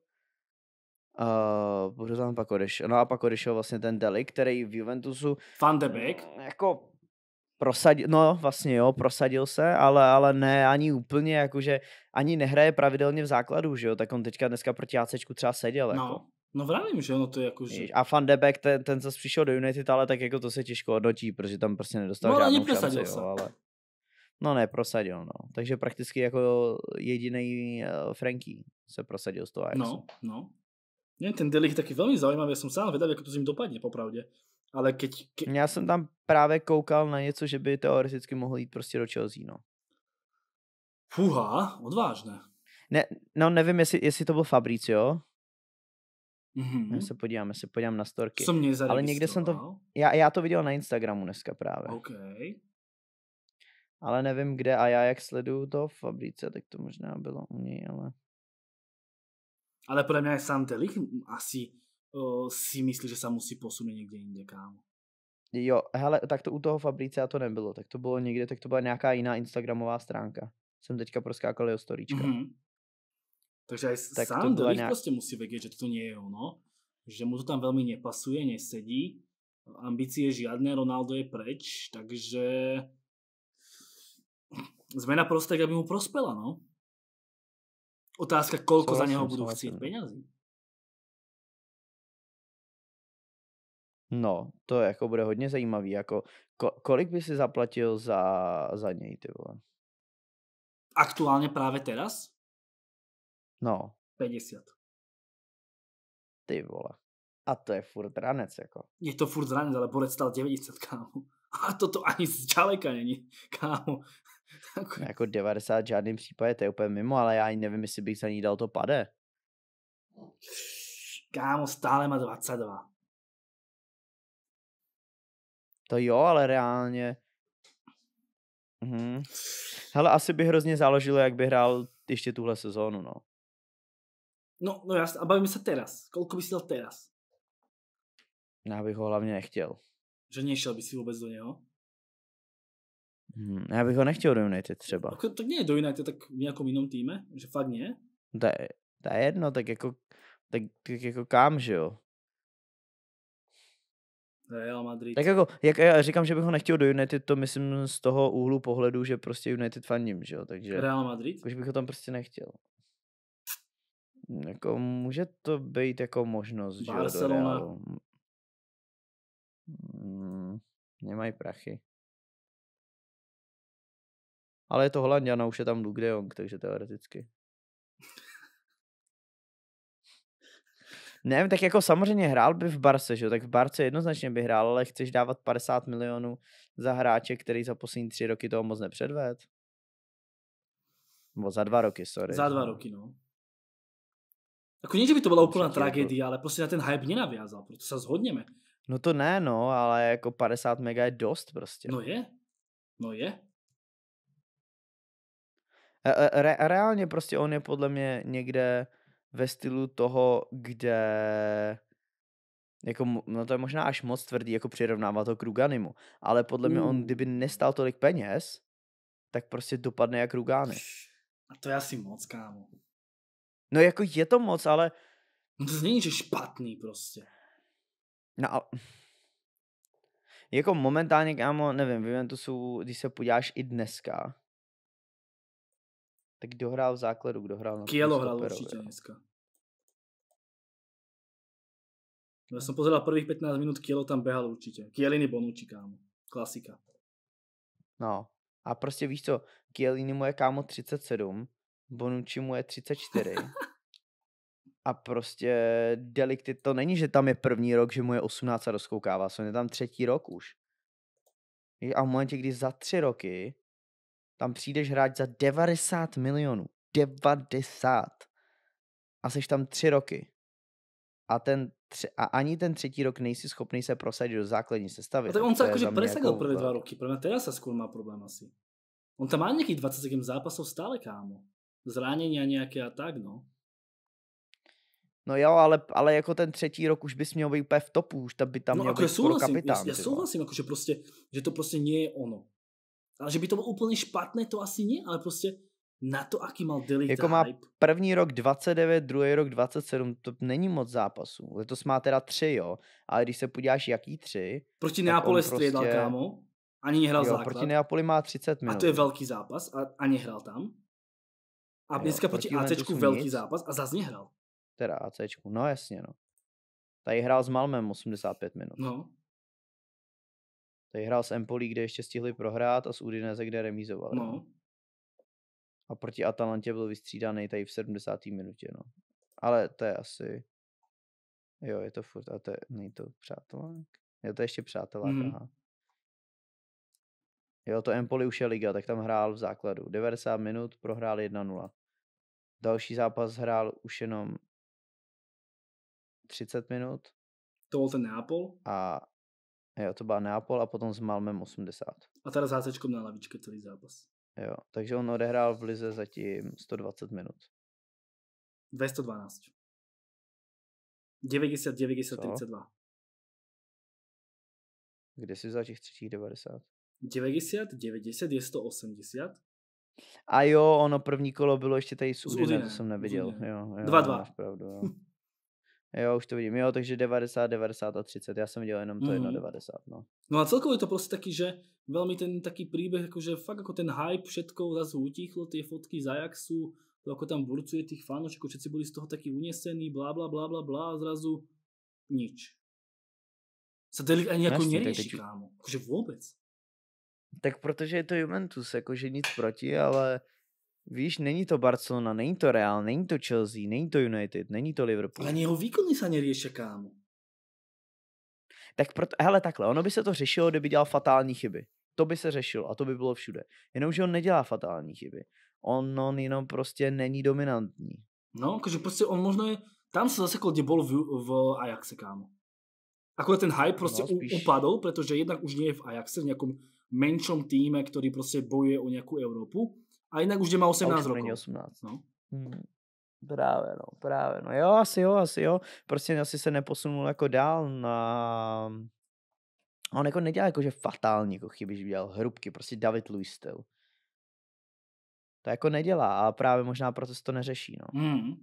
Uh, tam pak odešel? No a pak odešel vlastně ten Deli, který v Juventusu... Van de Beek? Mm, jako prosadil, no vlastně jo, prosadil se, ale, ale ne ani úplně, jakože ani nehraje pravidelně v základu, že jo, tak on teďka dneska proti ACčku třeba seděl. No, jako. no vravím, že ono to je jakože... A Van de Beek, ten, ten zase přišel do United, ale tak jako to se těžko odnotí, protože tam prostě nedostal no, žádnou šanci, se. ale... No ne, prosadil, no. Takže prakticky jako jediný uh, eh, Franky se prosadil z toho Ajaxu. No, no. Nie, ten Delich taky velmi zaujímavý, já jsem sám vedavý, jak to s ním dopadne, popravdě. Ale keď, ke... Já jsem tam právě koukal na něco, že by teoreticky mohl jít prostě do Chelsea, no. Fuha, odvážné. Ne, no nevím, jestli, jestli to byl Fabricio. Mm-hmm. Já se podívám, se podívám na storky. Co mě Ale někde jsem to, já, já to viděl na Instagramu dneska právě. Okay ale nevím kde a já jak sleduju to v fabrice, tak to možná bylo u něj, ale... Ale podle mě sám Delik asi uh, si myslí, že se musí posunout někde jinde, kámo. Jo, hele, tak to u toho fabrice a to nebylo, tak to bylo někde, tak to byla nějaká jiná Instagramová stránka. Jsem teďka proskákal jeho storíčka. Mm-hmm. Takže aj tak sám to nějak... prostě musí vědět, že to nie je ono, že mu to tam velmi nepasuje, nesedí, ambicie žiadne, Ronaldo je preč, takže zmena prostredia by mu prospela, no. Otázka, koľko za neho budú chcieť peňazí. No, to jako bude hodně zajímavý. Jako, ko, kolik by si zaplatil za, za něj, ty vole? Aktuálně právě teraz? No. 50. Ty vole. A to je furt ranec, jako. Je to furt ranec, ale bolec stal 90, kámo. A toto ani zďaleka není, kámo. Okay. Jako 90 v žádném případě, to je úplně mimo, ale já ani nevím, jestli bych za ní dal to pade. Kámo, stále má 22. To jo, ale reálně... Mhm. Hele, asi by hrozně záložilo, jak by hrál ještě tuhle sezónu, no. No, no já, a bavíme se teraz. Kolko by si dal teraz? Já bych ho hlavně nechtěl. Že nešel by si vůbec do něho? Hmm, já bych ho nechtěl do United třeba. Tak, jako, tak nie je do United, tak v nějakom jinom týme? Že fakt nie? To je, to je jedno, tak jako, tak, tak jako kam, že jo? Real Madrid. Tak jako, jak já říkám, že bych ho nechtěl do United, to myslím z toho úhlu pohledu, že prostě United faním, že jo, takže... Real Madrid? Už bych ho tam prostě nechtěl. Jako může to být jako možnost, Barcelona. že jo, Barcelona. Hmm, nemají prachy. Ale je to Holandian a už je tam Luke de Jong, takže teoreticky. Ne, tak jako samozřejmě hrál by v Barce, že jo? Tak v Barce jednoznačně by hrál, ale chceš dávat 50 milionů za hráče, který za poslední tři roky toho moc nepředved? Nebo za dva roky, sorry. Za dva no. roky, no. Jako nie, že by to byla úplná tragédie, ale prostě na ten hype nenaviazal, proto se zhodněme. No to ne, no, ale jako 50 mega je dost prostě. No je, no je. E, e, re, reálně prostě on je podle mě někde ve stylu toho, kde jako, no to je možná až moc tvrdý, jako přirovnává to k Ruganimu, ale podle mm. mě on, kdyby hmm. nestal tolik peněz, tak prostě dopadne jak Rugany. A to je asi moc, kámo. No jako je to moc, ale... No to není, že špatný prostě. No ale... Jako momentálně, kámo, nevím, v Juventusu, když se podíváš i dneska, tak kdo hrál v základu, kdo hrál na Kielo hrál určitě dneska. Já jsem pozeral prvých 15 minut, Kielo tam běhal určitě. Kieliny Bonucci, kámo. Klasika. No. A prostě víš co, Kieliny mu je kámo 37, Bonucci mu je 34. a prostě delikty, to není, že tam je první rok, že mu je 18 a rozkoukává, jsou je tam třetí rok už. A v momentě, kdy za tři roky tam přijdeš hrát za 90 milionů. 90. A seš tam tři roky. A, ten tři, a ani ten třetí rok nejsi schopný se prosadit do základní sestavy. A no tak on se jakože presadil jako... první dva roky. Pro mě se skôr má problém asi. On tam má nějakých 20 zápasů stále, kámo. Zranění a nějaké a tak, no. No jo, ale, ale jako ten třetí rok už bys měl být úplně v topu, už by tam no, měl jako být kapitán. Já, já souhlasím, jakože prostě, že to prostě nie je ono. Ale že by to bylo úplně špatné, to asi ne, ale prostě na to, aký mal Delita Jako má hype. první rok 29, druhý rok 27, to není moc zápasů. Letos má teda tři, jo, ale když se podíváš, jaký tři... Proti Neapole prostě- střídal, kámo, ani nehrál jo, základ. proti Neapoli má 30 minut. A to je velký zápas a ani hrál tam. A jo, proti, proti ACčku velký nic. zápas a zase nehrál. Teda ACčku, no jasně, no. Tady hrál s Malmem 85 minut. No. Tady hrál s Empoli, kde ještě stihli prohrát a s Udinese, kde remizoval. No. A proti Atalantě byl vystřídaný tady v 70. minutě, no. Ale to je asi... Jo, je to furt, a to je, není to přátelák? Jo, to je ještě přátelák, mm. Jo, to Empoli už je liga, tak tam hrál v základu. 90 minut, prohrál 1-0. Další zápas hrál už jenom 30 minut. To byl ten Neapol? A Jo, to byla Neapol a potom s Malmem 80. A teda s na lavičce celý zápas. Jo, takže on odehrál v lize zatím 120 minut. 212. 90, 90, 32. Kde jsi vzal těch třetích 90? 90, 90 je 180. A jo, ono první kolo bylo ještě tady s Udine, to jsem neviděl. Jo, jo, 2-2. Pravdu, jo. Jo, už to vidím, jo, takže 90, 90 a 30, já jsem viděl jenom to mm. 90, no. No a celkově je to prostě taky, že velmi ten taký jako že fakt jako ten hype, všetko zase utichlo, ty fotky z Ajaxu, to jako tam burcuje těch fanoušků, jako všetci byli z toho taky unesení, blá, blá, blá, blá, blá, a zrazu nič. Sa ani no jako Jasne, ako nerieši, teď... kámo. Jakože vůbec. Tak protože je to Juventus, jakože nic proti, ale Víš, není to Barcelona, není to Real, není to Chelsea, není to United, není to Liverpool. Ani jeho výkony sa nerieše, kámo. Tak proto, hele, takhle, ono by se to řešilo, kdyby dělal fatální chyby. To by se řešilo a to by bylo všude. Jenomže on nedělá fatální chyby. On, on jenom prostě není dominantní. No, takže prostě on možno je, tam se zasekl, kde bol v, v Ajaxe, kámo. Ako ten hype no, prostě no, spíš... upadl, protože jednak už nie je v Ajaxe, v nějakom menšom týme, který prostě bojuje o nějakou evropu. A jinak už je má 18 rokov. 18. No. Hmm. Právě no, právě no. Jo, asi jo, asi jo. Prostě asi se neposunul jako dál na... A on jako nedělal jako, že fatální jako chyby, že dělal hrubky, prostě David Luiz styl. To jako nedělá a právě možná proto se to neřeší, no. Hmm.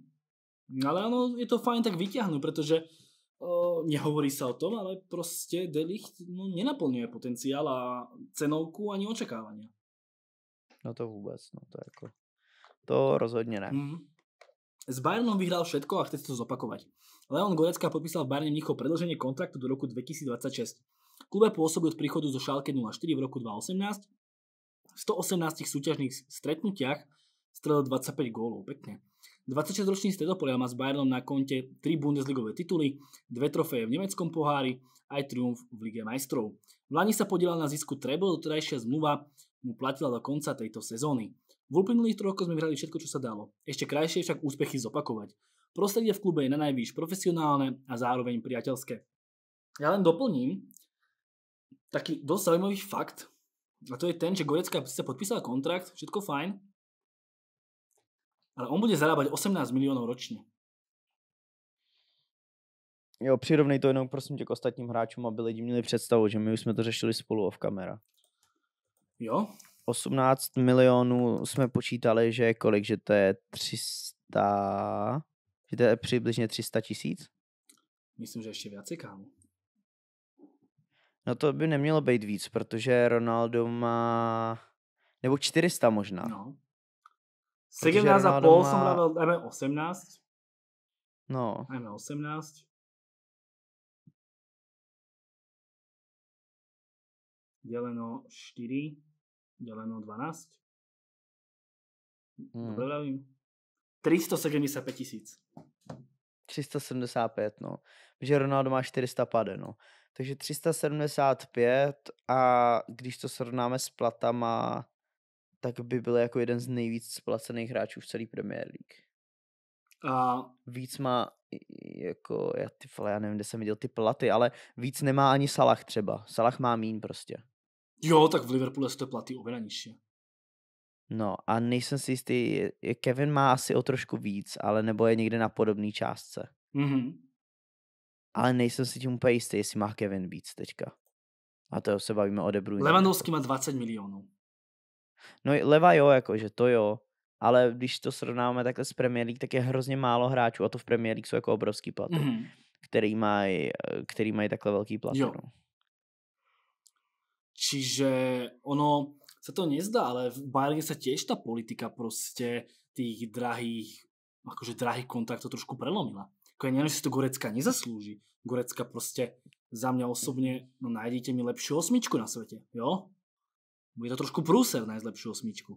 Ale ano, je to fajn tak vyťahnu, protože o, nehovorí se o tom, ale prostě Delicht no, nenaplňuje potenciál a cenovku ani očekávání. No to vůbec, no to jako, to rozhodně ne. Mm. S Bayernom vyhrál všetko a chce si to zopakovať. Leon Gorecka podpísal v Bayerne Mnicho predlženie kontraktu do roku 2026. Klube pôsobil od príchodu zo Šalke 04 v roku 2018. V 118 súťažných stretnutiach strelil 25 gólov. Pekne. 26-ročný stredopolia má s Bayernom na konte 3 Bundesligové tituly, 2 trofeje v nemeckom pohári, aj triumf v Lige majstrov. V Lani sa podielal na zisku treble, doterajšia zmluva mu platila do konca tejto sezóny. V uplynulých troch sme vyhrali všetko, čo sa dalo. Ešte krajšie však úspechy zopakovať. Prostredie v klube je na najvýš profesionálne a zároveň priateľské. Ja len doplním taký dosť zaujímavý fakt, a to je ten, že Gorecka sa podpísal kontrakt, všetko fajn, ale on bude zarábať 18 milionů ročně. Jo, přirovnej to jenom prosím tě k ostatním hráčům, aby lidi měli představu, že my už jsme to řešili spolu off kamera. Jo? 18 milionů jsme počítali, že kolik, že to je 300, že to je přibližně 300 tisíc? Myslím, že ještě víc, kámo. No to by nemělo být víc, protože Ronaldo má... Nebo 400 možná. No. 17 a půl má... jsem dával M18. No. M18. deleno 4 deleno 12. Hmm. Dobre vravím? 375 tisíc. 375, no. Protože Ronaldo má pade, no. Takže 375 a když to srovnáme s platama, tak by byl jako jeden z nejvíc splacených hráčů v celé Premier League. A... Víc má jako, já ty já nevím, kde jsem viděl ty platy, ale víc nemá ani Salah třeba. Salah má mín prostě. Jo, tak v Liverpoolu jsou platy oveľa nižší. No a nejsem si jistý, Kevin má asi o trošku víc, ale nebo je někde na podobné částce. Mm-hmm. Ale nejsem si tím úplně jistý, jestli má Kevin víc teďka. A to se bavíme o De Bruyne. Levandowski má 20 milionů. No Leva jo, jakože to jo, ale když to srovnáme takhle s Premier League, tak je hrozně málo hráčů a to v Premier League jsou jako obrovský platy, mm-hmm. který mají eh, který maj takhle velký platy. Jo. No. Čiže ono sa to nezdá, ale v Bayerne sa tiež tá politika proste tých drahých, akože drahých kontaktov trošku prelomila. Ako ja neviem, že si to Gorecka nezaslúži. Gorecka proste za mňa osobne, no nájdete mi lepšiu osmičku na svete, jo? Bude to trošku prúser nájsť lepšiu osmičku.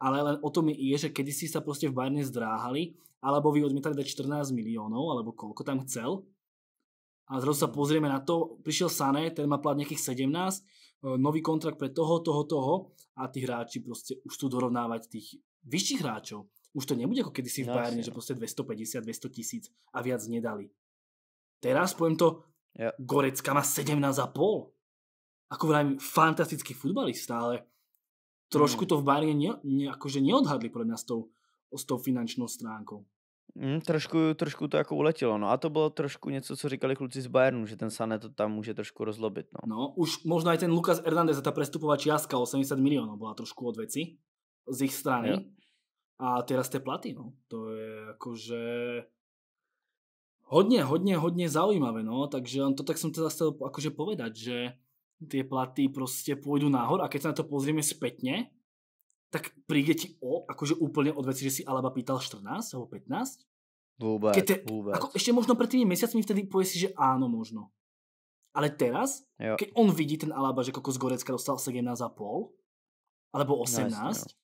Ale len o tom je, že kedysi sa proste v Bayerne zdráhali, alebo vy odmietali dať 14 miliónov, alebo koľko tam chcel. A zrazu sa pozrieme na to, prišiel Sané, ten má plat nejakých 17, E, nový kontrakt pre toho, toho, toho a tí hráči proste už tu dorovnávať tých vyšších hráčov. Už to nebude ako kedysi v Bayerne, že proste 250, 200 tisíc a viac nedali. Teraz poviem to, Gorecka má 17,5. Ako vrajím, fantastický futbalista, ale trošku mm. to v Bayerne neodhadli pre nás s tou finančnou stránkou. Mm, trošku, trošku to jako uletělo, no a to bylo trošku něco, co říkali kluci z Bayernu, že ten Sané to tam může trošku rozlobit, no. No, už možná i ten Lukas Hernandez, ta prestupová čiastka 80 milionů byla trošku od věci z ich strany. Jo. A teraz tie platy, no, to je jakože hodně, hodně, hodně zaujímavé, no, takže to tak som teda chtěl jakože povedať, že ty platy prostě půjdu nahor a keď se na to pozrieme zpětně, tak príde ti o, akože úplne od veci, že si Alaba pýtal 14 alebo 15? Vôbec, te, vôbec. Ako ešte možno pred tými mesiacmi vtedy povie si, že áno, možno. Ale teraz, jo. keď on vidí ten Alaba, že kokos z Gorecka dostal 17,5 alebo 18, no, jasne, no.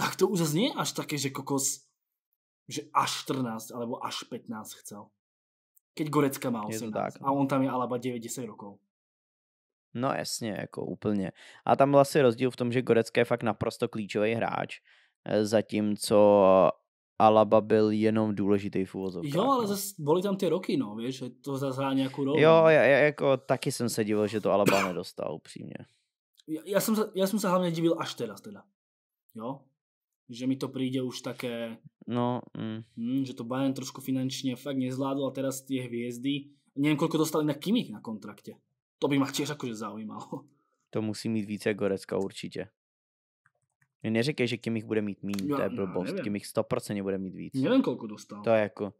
tak to už zase nie je až také, že kokos, že až 14 alebo až 15 chcel. Keď Gorecka má 18 tak, no. a on tam je Alaba 90 rokov. No jasně, jako úplně. A tam byl asi vlastně rozdíl v tom, že Gorecké je fakt naprosto klíčový hráč, eh, zatímco Alaba byl jenom důležitý v úvozovkách. Jo, ale no. zase byly tam ty roky, no, víš, že to zase hrá nějakou roli. Jo, no. já, já, jako taky jsem se divil, že to Alaba nedostal, upřímně. Já, já, jsem se, já jsem se hlavně divil až teda, teda. Jo? Že mi to přijde už také... No. Mm. Mm, že to Bayern trošku finančně fakt nezvládl a teraz ty hvězdy... Nevím, kolik dostali na kimi na kontrakte. To by ma tiež akože zaujímalo. To musí mít více Gorecka jako určitě. Neříkej, že Kimich bude mít mín, to je blbost. Kimich 100% bude mít víc. Nevím, kolik dostal. To je jako...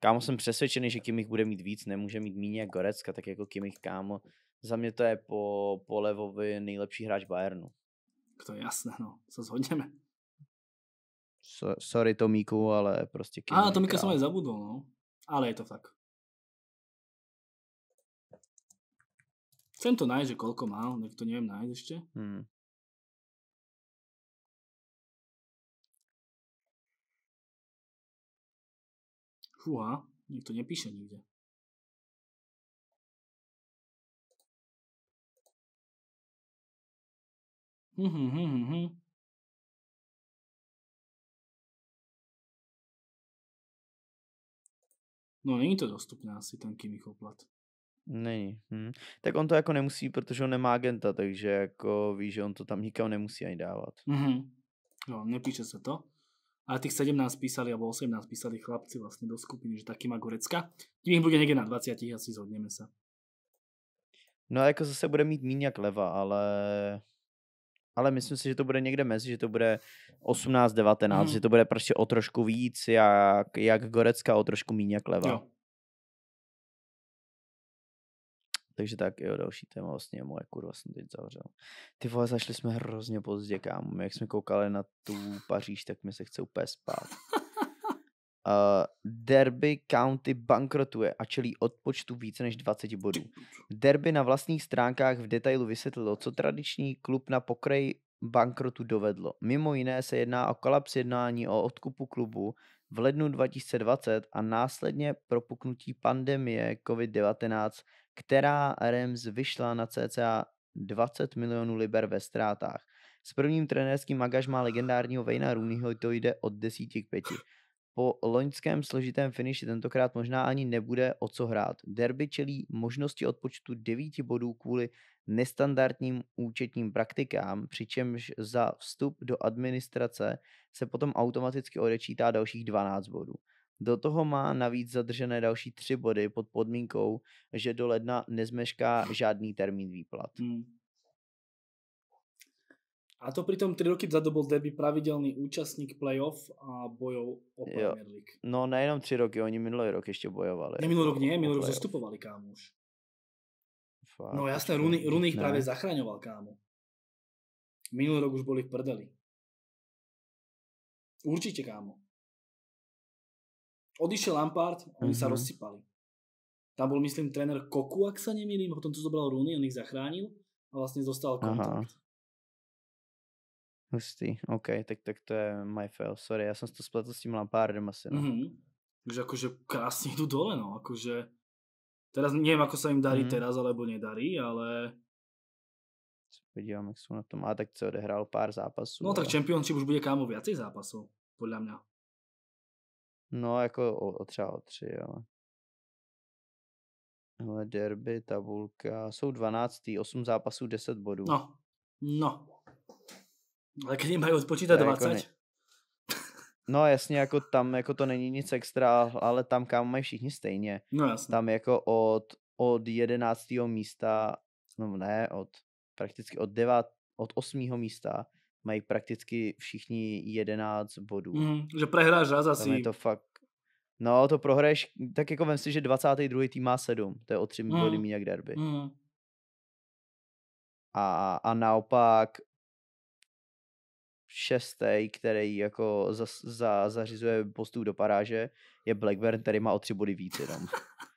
Kámo, jsem přesvědčený, že Kimich bude mít víc, nemůže mít míně jak Gorecka, tak jako Kimich, kámo. Za mě to je po, po Levovi nejlepší hráč Bayernu. To je jasné, no. Se zhodněme. So, sorry Tomíku, ale prostě Kimich. A Tomíka jsem aj zabudol, no. Ale je to tak. Chcem to nájsť, že koľko mal, nech to neviem nájsť ešte. Hmm. Fúha, to nepíše nikde. Hm, hm, hm, hm, hm. No není to dostupné asi ten Kimichov plat. Není. Hm. Tak on to jako nemusí, protože on nemá agenta, takže jako ví, že on to tam nikam nemusí ani dávat. Mm-hmm. Jo, nepíše se to. Ale těch 17 písali, nebo 18 písali chlapci vlastně do skupiny, že taky má Gorecka. Tím jich bude někde na 20, asi zhodněme se. No a jako zase bude mít míň jak leva, ale... Ale myslím si, že to bude někde mezi, že to bude 18-19, mm. že to bude prostě o trošku víc, jak, jak Gorecka, o trošku míň jak leva. Jo. Takže tak, jo, další téma vlastně moje kurva jsem teď zavřel. Ty vole, zašli jsme hrozně pozdě, kámo. Jak jsme koukali na tu Paříž, tak mi se chce úplně spát. Uh, Derby County bankrotuje a čelí odpočtu více než 20 bodů. Derby na vlastních stránkách v detailu vysvětlilo, co tradiční klub na pokraji bankrotu dovedlo. Mimo jiné se jedná o kolaps jednání o odkupu klubu v lednu 2020 a následně propuknutí pandemie COVID-19, která REMS vyšla na cca 20 milionů liber ve ztrátách. S prvním trenérským angažmá legendárního Vejna Rooneyho to jde od 10 k 5. Po loňském složitém finiši tentokrát možná ani nebude o co hrát. Derby čelí možnosti odpočtu 9 bodů kvůli nestandardním účetním praktikám, přičemž za vstup do administrace se potom automaticky odečítá dalších 12 bodů. Do toho má navíc zadržené další tři body pod podmínkou, že do ledna nezmešká žádný termín výplat. Hmm. A to pritom 3 roky za bol Derby pravidelný účastník playoff a bojov o Premier League. No nejenom 3 roky, oni minulý rok ještě bojovali. Ne, minulý rok nie, minulý rok zastupovali kámoš. Fakt, no jasné, Runy, Runy ich práve zachraňoval kámo. Minulý rok už boli v prdeli. Určite kámo. Odišiel Lampard, oni mm-hmm. sa mhm. rozsypali. Tam bol, myslím, trenér Koku, ak sa nemýlim, potom to zobral Runy, on ich zachránil a vlastne zostal kontakt. Aha. Hustý, OK, tak, tak to je my fail, sorry, já jsem to spletl s tím Lampardem asi. No. Mm-hmm. Takže akože krásně jdu dole, no, akože teraz nevím, ako se jim darí mm-hmm. teraz, alebo nedarí, ale podívám, jak jsou na tom. A tak co, odehrál pár zápasů. No ale... tak Championship už bude kámo viacej zápasů, podle mě. No, jako o, o třeba o tři, ale... Ale derby, tabulka, jsou 12, 8 zápasů, 10 bodů. No, no. Ale když mají odpočítat 20? Jako ne... No jasně, jako tam jako to není nic extra, ale tam kam mají všichni stejně. No jasně. Tam jako od, od 11. místa, no ne, od prakticky od 9, od 8. místa mají prakticky všichni 11 bodů. Mm, že prehráš raz asi. Tam je to fakt, no to prohraješ, tak jako vem si, že 22. tým má 7, to je o 3 mm. body méně mhm. jak derby. Mm. A, a naopak šestý, který jako za, za, zařizuje postup do paráže, je Blackburn, který má o tři body víc jenom.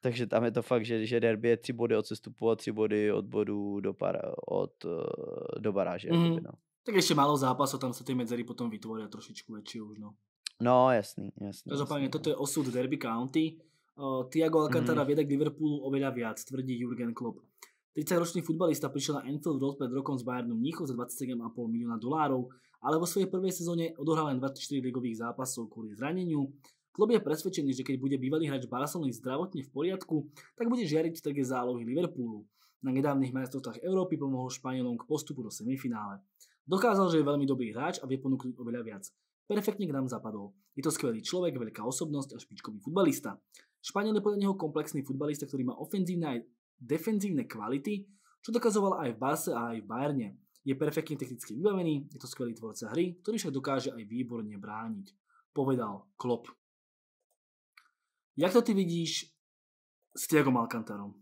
Takže tam je to fakt, že, že derby je tři body od sestupu a tři body od bodu do, para, od, eh, do baráže. Mm. Jakoby, no. Tak ještě málo zápasů, tam se ty medzery potom vytvoří trošičku větší už. No, no jasný, jasný. Každopádně toto no. je osud derby county. Uh, eh, Tiago Alcantara mm. vede k Liverpoolu oveľa viac, tvrdí Jurgen Klopp. 30-ročný futbalista prišiel na Anfield Road pred rokom s Bayernom Mníchov za 27,5 milióna dolárov, ale vo svojej prvej sezóne odohral len 24 ligových zápasov kvôli zraneniu. Klub je presvedčený, že keď bude bývalý hráč Barcelony zdravotne v poriadku, tak bude žiariť také zálohy Liverpoolu. Na nedávnych majstrovstvách Európy pomohol Španielom k postupu do semifinále. Dokázal, že je veľmi dobrý hráč a vie ponúknuť oveľa viac. Perfektne k nám zapadol. Je to skvelý človek, veľká osobnosť a špičkový futbalista. Španiel je podľa neho komplexný futbalista, ktorý má ofenzívne aj defenzívne kvality, čo dokazoval aj v Barse a aj v Bayerne. Je perfektne technicky vybavený, je to skvelý tvorca hry, ktorý však dokáže aj výborne brániť, povedal Klopp. Jak to ty vidíš s Tiago Malkantarom?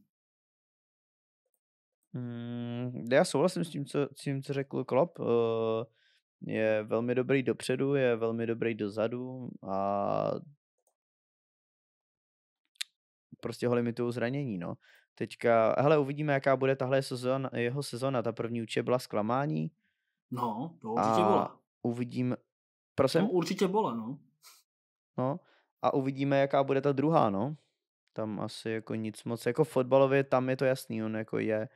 Mm, já souhlasím s tím, co, tím, co řekl Klopp. Eh, je velmi dobrý dopředu, je velmi dobrý dozadu a prostě ho limitují zranění. No. Teďka, hele, uvidíme, jaká bude tahle sezona jeho sezona. Ta první určitě byla zklamání. No, to určitě a byla. Uvidím, prosím? No, určitě byla, no. No, a uvidíme, jaká bude ta druhá, no. Tam asi jako nic moc, jako fotbalově tam je to jasný, on jako je,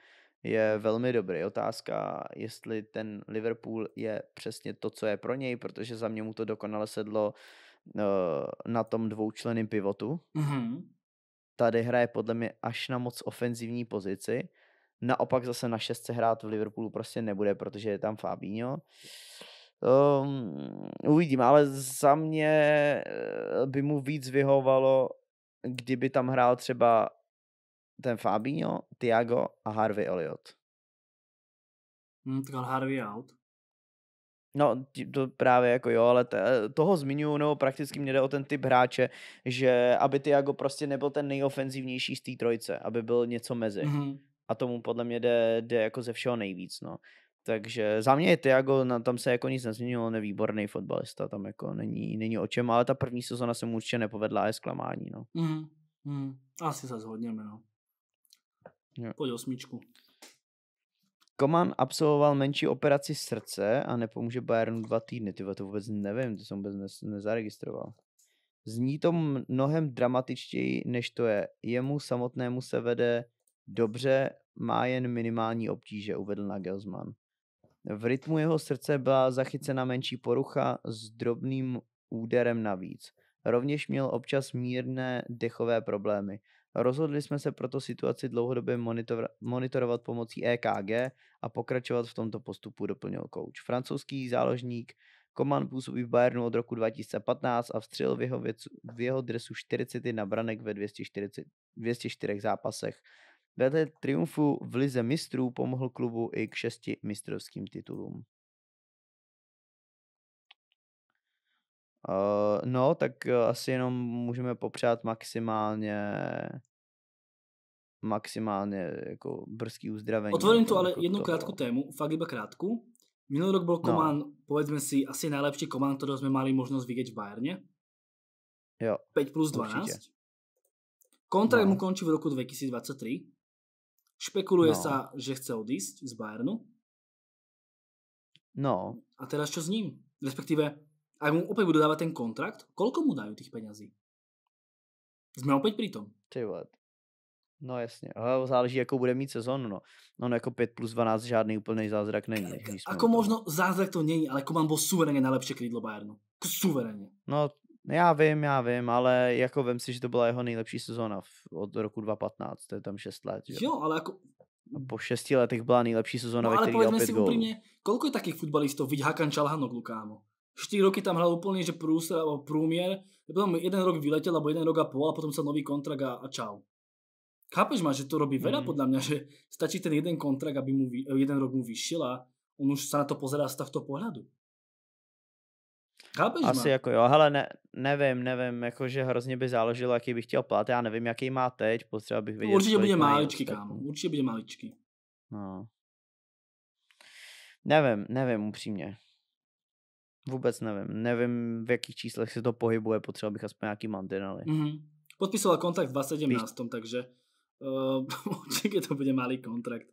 je velmi dobrý. Otázka, jestli ten Liverpool je přesně to, co je pro něj, protože za mě mu to dokonale sedlo uh, na tom dvoučleným pivotu. Mm-hmm tady hraje podle mě až na moc ofenzivní pozici. Naopak zase na šestce hrát v Liverpoolu prostě nebude, protože je tam Fabinho. Um, uvidím, ale za mě eh, by mu víc vyhovalo, kdyby tam hrál třeba ten Fabinho, Tiago a Harvey Elliot. Hmm, tak Harvey out. No, to právě jako jo, ale toho zmiňuju, nebo prakticky mě jde o ten typ hráče, že aby Tiago prostě nebyl ten nejofenzivnější z té trojce, aby byl něco mezi. Mm-hmm. A tomu podle mě jde, jde jako ze všeho nejvíc, no. Takže za mě je Tiago, tam se jako nic nezměnilo, on je výborný fotbalista, tam jako není, není o čem, ale ta první sezona se mu určitě nepovedla a je zklamání, no. Mm-hmm. mm-hmm. Asi se zhodněme, no. Jo. Pojď osmičku. Koman absolvoval menší operaci srdce a nepomůže Bayernu dva týdny. Ty to vůbec nevím, to jsem vůbec ne- nezaregistroval. Zní to mnohem dramatičtěji, než to je. Jemu samotnému se vede dobře, má jen minimální obtíže, uvedl Nagelsmann. V rytmu jeho srdce byla zachycena menší porucha s drobným úderem navíc. Rovněž měl občas mírné dechové problémy. Rozhodli jsme se proto situaci dlouhodobě monitor, monitorovat pomocí EKG a pokračovat v tomto postupu, doplnil kouč. Francouzský záložník Koman působí v Bayernu od roku 2015 a vstřelil v jeho, věcu, v jeho dresu 41 branek ve 240, 204 zápasech. Vedle triumfu v Lize mistrů pomohl klubu i k šesti mistrovským titulům. Uh, no, tak asi jenom můžeme popřát maximálně maximálně jako brzký uzdravení. Otvorím jako tu, ale jako jednu to... krátku tému, fakt iba krátku. Minulý rok byl Komán, no. povedzme si, asi nejlepší Koman, kterého jsme mali možnost vidět v Bayerně. Jo. 5 plus 12. Určitě. Kontrakt no. mu končí v roku 2023. Špekuluje no. se, že chce odísť z Bayernu. No. A teraz čo s ním? respektive, a mu opět budu dávat ten kontrakt, kolko mu dají těch penězí? Jsme opět pri tom. Ty vole. No jasně, ale záleží, jakou bude mít sezonu. No. no no jako 5 plus 12 žádný úplný zázrak není. Ako jako možno zázrak to není, ale Koman byl suverénně nejlepší krídlo Bayernu. Suverénně. No já vím, já vím, ale jako vím si, že to byla jeho nejlepší sezóna od roku 2015, to je tam 6 let. Jo, jo ale jako... A po 6 letech byla nejlepší sezóna, no, ale povedme si upřímně, kolik je takých fotbalistů, vidí Hakan Čalhanoglu, kámo? 4 roky tam hrál úplně, že průser, eh, průměr, potom jeden rok vyletěl, nebo jeden rok a půl a potom se nový kontrakt a, a čau. Chápeš ma, že to robí veľa mm. podľa mňa, že stačí ten jeden kontrakt, aby mu jeden rok mu vyšiel a on už sa na to pozerá z tohto pohľadu. Chápeš Asi ma? jako jo, ale ne, nevím, nevím, jakože hrozně by záleželo, jaký by chtěl plat, já nevím, jaký má teď, potřeba bych vědět. Určitě bude maličky, kámo, určitě bude máličký. No. Nevím, nevím upřímně. Vůbec nevím, nevím, v jakých číslech se to pohybuje, potřeba bych aspoň nějaký mantinely. Mm-hmm. Podpisoval kontrakt v 2017, Píš... takže Eh, uh, určite to bude malý kontrakt.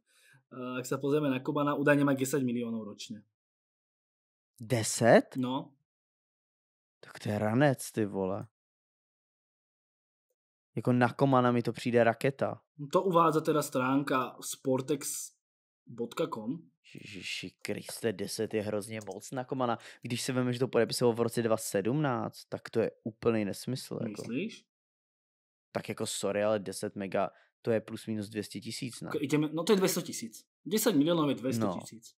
Uh, ak sa pozrieme na Kubana, údajne má 10 miliónov ročne. 10? No. Tak to je ranec, ty vole. Jako na Komana mi to přijde raketa. To uvádza teda stránka sportex.com. Ježiši Kriste, 10 je hrozně moc na Komana. Když se vemeš, to podepisal v roce 2017, tak to je úplný nesmysl. Jako. Myslíš? Jako. Tak jako sorry, ale 10 mega to je plus minus 200 tisíc. No. no to je 200 tisíc. 10 milionů je 200 no. tisíc.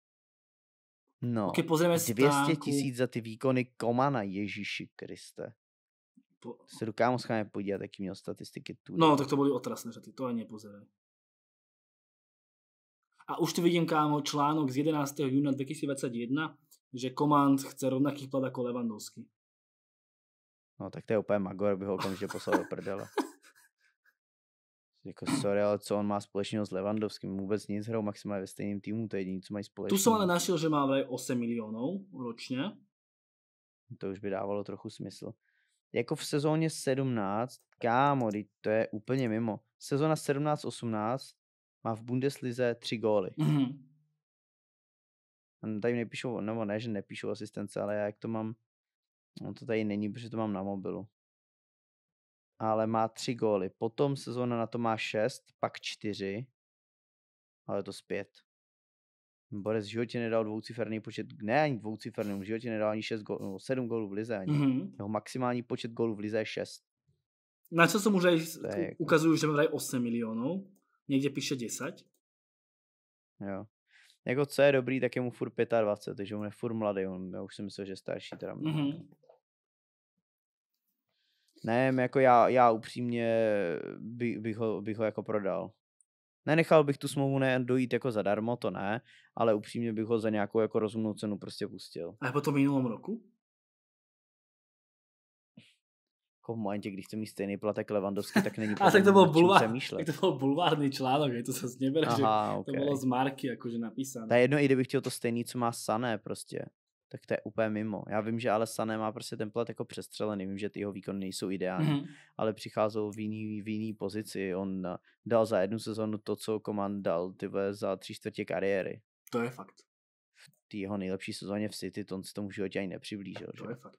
No, okay, 200 200 tisíc za ty výkony Komana, Ježíši Kriste. Po... Se do kámo scháme podívat, jaký měl statistiky tu. No, tak to byly otrasné řady, to ani nepozeraj. A už tu vidím, kámo, článok z 11. júna 2021, že Komand chce rovnaký plat jako Levandovský. No, tak to je úplně magor, by ho okamžitě poslal do prdele. Jako sorry, ale co on má společného s Levandovským? Vůbec nic hrou maximálně ve stejném týmu, to je jediné, co mají společného. Tu jsem ale našel, že má vraj 8 milionů ročně. To už by dávalo trochu smysl. Jako v sezóně 17, kámo, to je úplně mimo. Sezóna 17-18 má v Bundeslize 3 góly. Mm-hmm. Tady nepíšou, nebo ne, že nepíšou asistence, ale já jak to mám, no to tady není, protože to mám na mobilu ale má tři góly. Potom sezóna na to má šest, pak čtyři, ale to zpět. Borec v životě nedal dvouciferný počet, ne ani dvouciferný, v životě nedal ani šest gólů, no, sedm gólů v lize ani. Mm-hmm. Jeho maximální počet gólů v lize je šest. Na co se může aj je... Jako že mají 8 milionů, někde píše 10. Jo. Jako co je dobrý, tak je mu furt 25, takže on je furt mladý, on, já už jsem myslel, že je starší teda. Mm-hmm. Ne, jako já, já upřímně by, bych, ho, bych ho jako prodal. Nenechal bych tu smlouvu ne dojít jako zadarmo, to ne, ale upřímně bych ho za nějakou jako rozumnou cenu prostě pustil. A po tom minulém roku? Jako v momentě, když chce mít stejný platek Levandovský, tak není A tak to byl, bulvár, tak to byl bulvární článek, je to se zněbere, Aha, že okay. to bylo z Marky jakože napísané. Ta jedno, i kdybych chtěl to stejný, co má Sané prostě tak to je úplně mimo. Já vím, že ale Sané má prostě ten plat jako přestřelený, vím, že ty jeho výkony nejsou ideální, mm-hmm. ale přicházou v jiný, v jiný pozici. On eh, dal za jednu sezonu to, co Komand dal tyhle za tři čtvrtě kariéry. To je fakt. V té jeho nejlepší sezóně v City, to on si tomu životě ani nepřiblížil. To že? je fakt.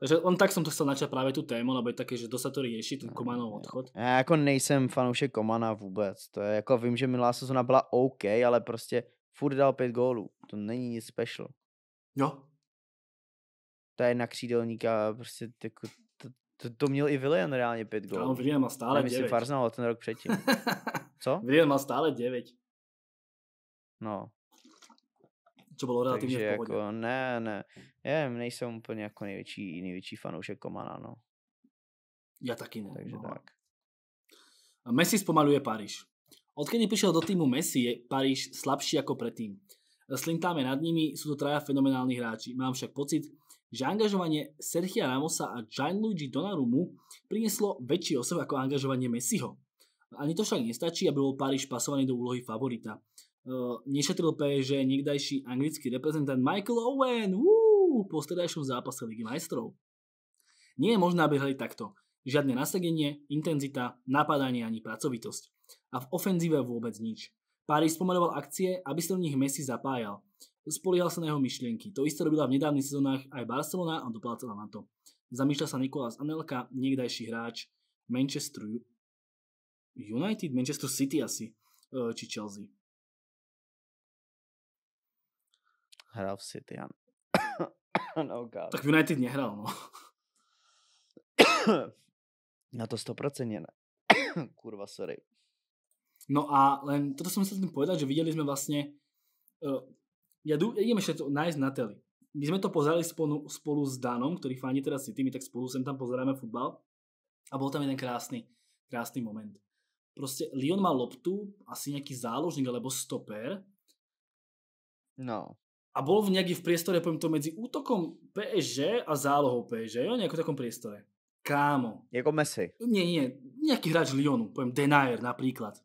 Takže on tak jsem to chtěl načat právě tu tému, lebo taky, že to se to rieši, eh, ten Komanov odchod. Já jako nejsem fanoušek Komana vůbec, to je jako vím, že minulá sezona byla OK, ale prostě furt dal pět gólů. To není nic special. Jo. No. To je na křídelníka prostě jako, to, to, to, měl i William reálně pět gólů. Ano, William má stále Nevím, Myslím, Farsnal, ale ten rok předtím. Co? William má stále devět. No. Co bylo relativně Takže v pohodě. Jako, ne, ne. Já nejsem úplně jako největší, největší fanoušek Komana, no. Já taky ne. Takže no. tak. Messi zpomaluje Paríž. Odkedy prišiel do týmu Messi, je Paríž slabší ako predtým. Slintáme nad nimi, sú to traja fenomenálni hráči. Mám však pocit, že angažovanie Serchia Ramosa a Gianluigi Donnarumu prinieslo väčší osob ako angažovanie Messiho. Ani to však nestačí, aby bol Paríž pasovaný do úlohy favorita. Uh, nešetril PSG niekdajší anglický reprezentant Michael Owen po stredajšom zápase Ligy majstrov. Nie je možné, aby hrali takto. Žiadne nasadenie, intenzita, napadanie ani pracovitosť. A v ofenzíve vôbec nič. Páriž spomenoval akcie, aby sa v nich Messi zapájal. Spolíhal sa na jeho myšlienky. To isté robila v nedávnych sezónach aj Barcelona a doplácala na to. Zamýšľa sa Nikolás Anelka, niekdajší hráč Manchesteru United, Manchester City asi, eh, či Chelsea. Hral v City, áno. no God. Tak United nehral, no. na to 100% ne. Kurva, sorry. No a len toto som chcel tým povedať, že videli sme vlastne, uh, ja idem ešte to nájsť na tele. My sme to pozerali spolu, spolu s Danom, ktorý fani teraz City, my tak spolu sem tam pozeráme futbal a bol tam jeden krásny, krásny moment. Proste Lyon má loptu, asi nejaký záložník alebo stoper. No. A bol v nejaký v priestore, poviem to, medzi útokom PSG a zálohou PSG, jo, v takom priestore. Kámo. Jako Messi. Nie, nie, nejaký hráč Lyonu, poviem denier, napríklad.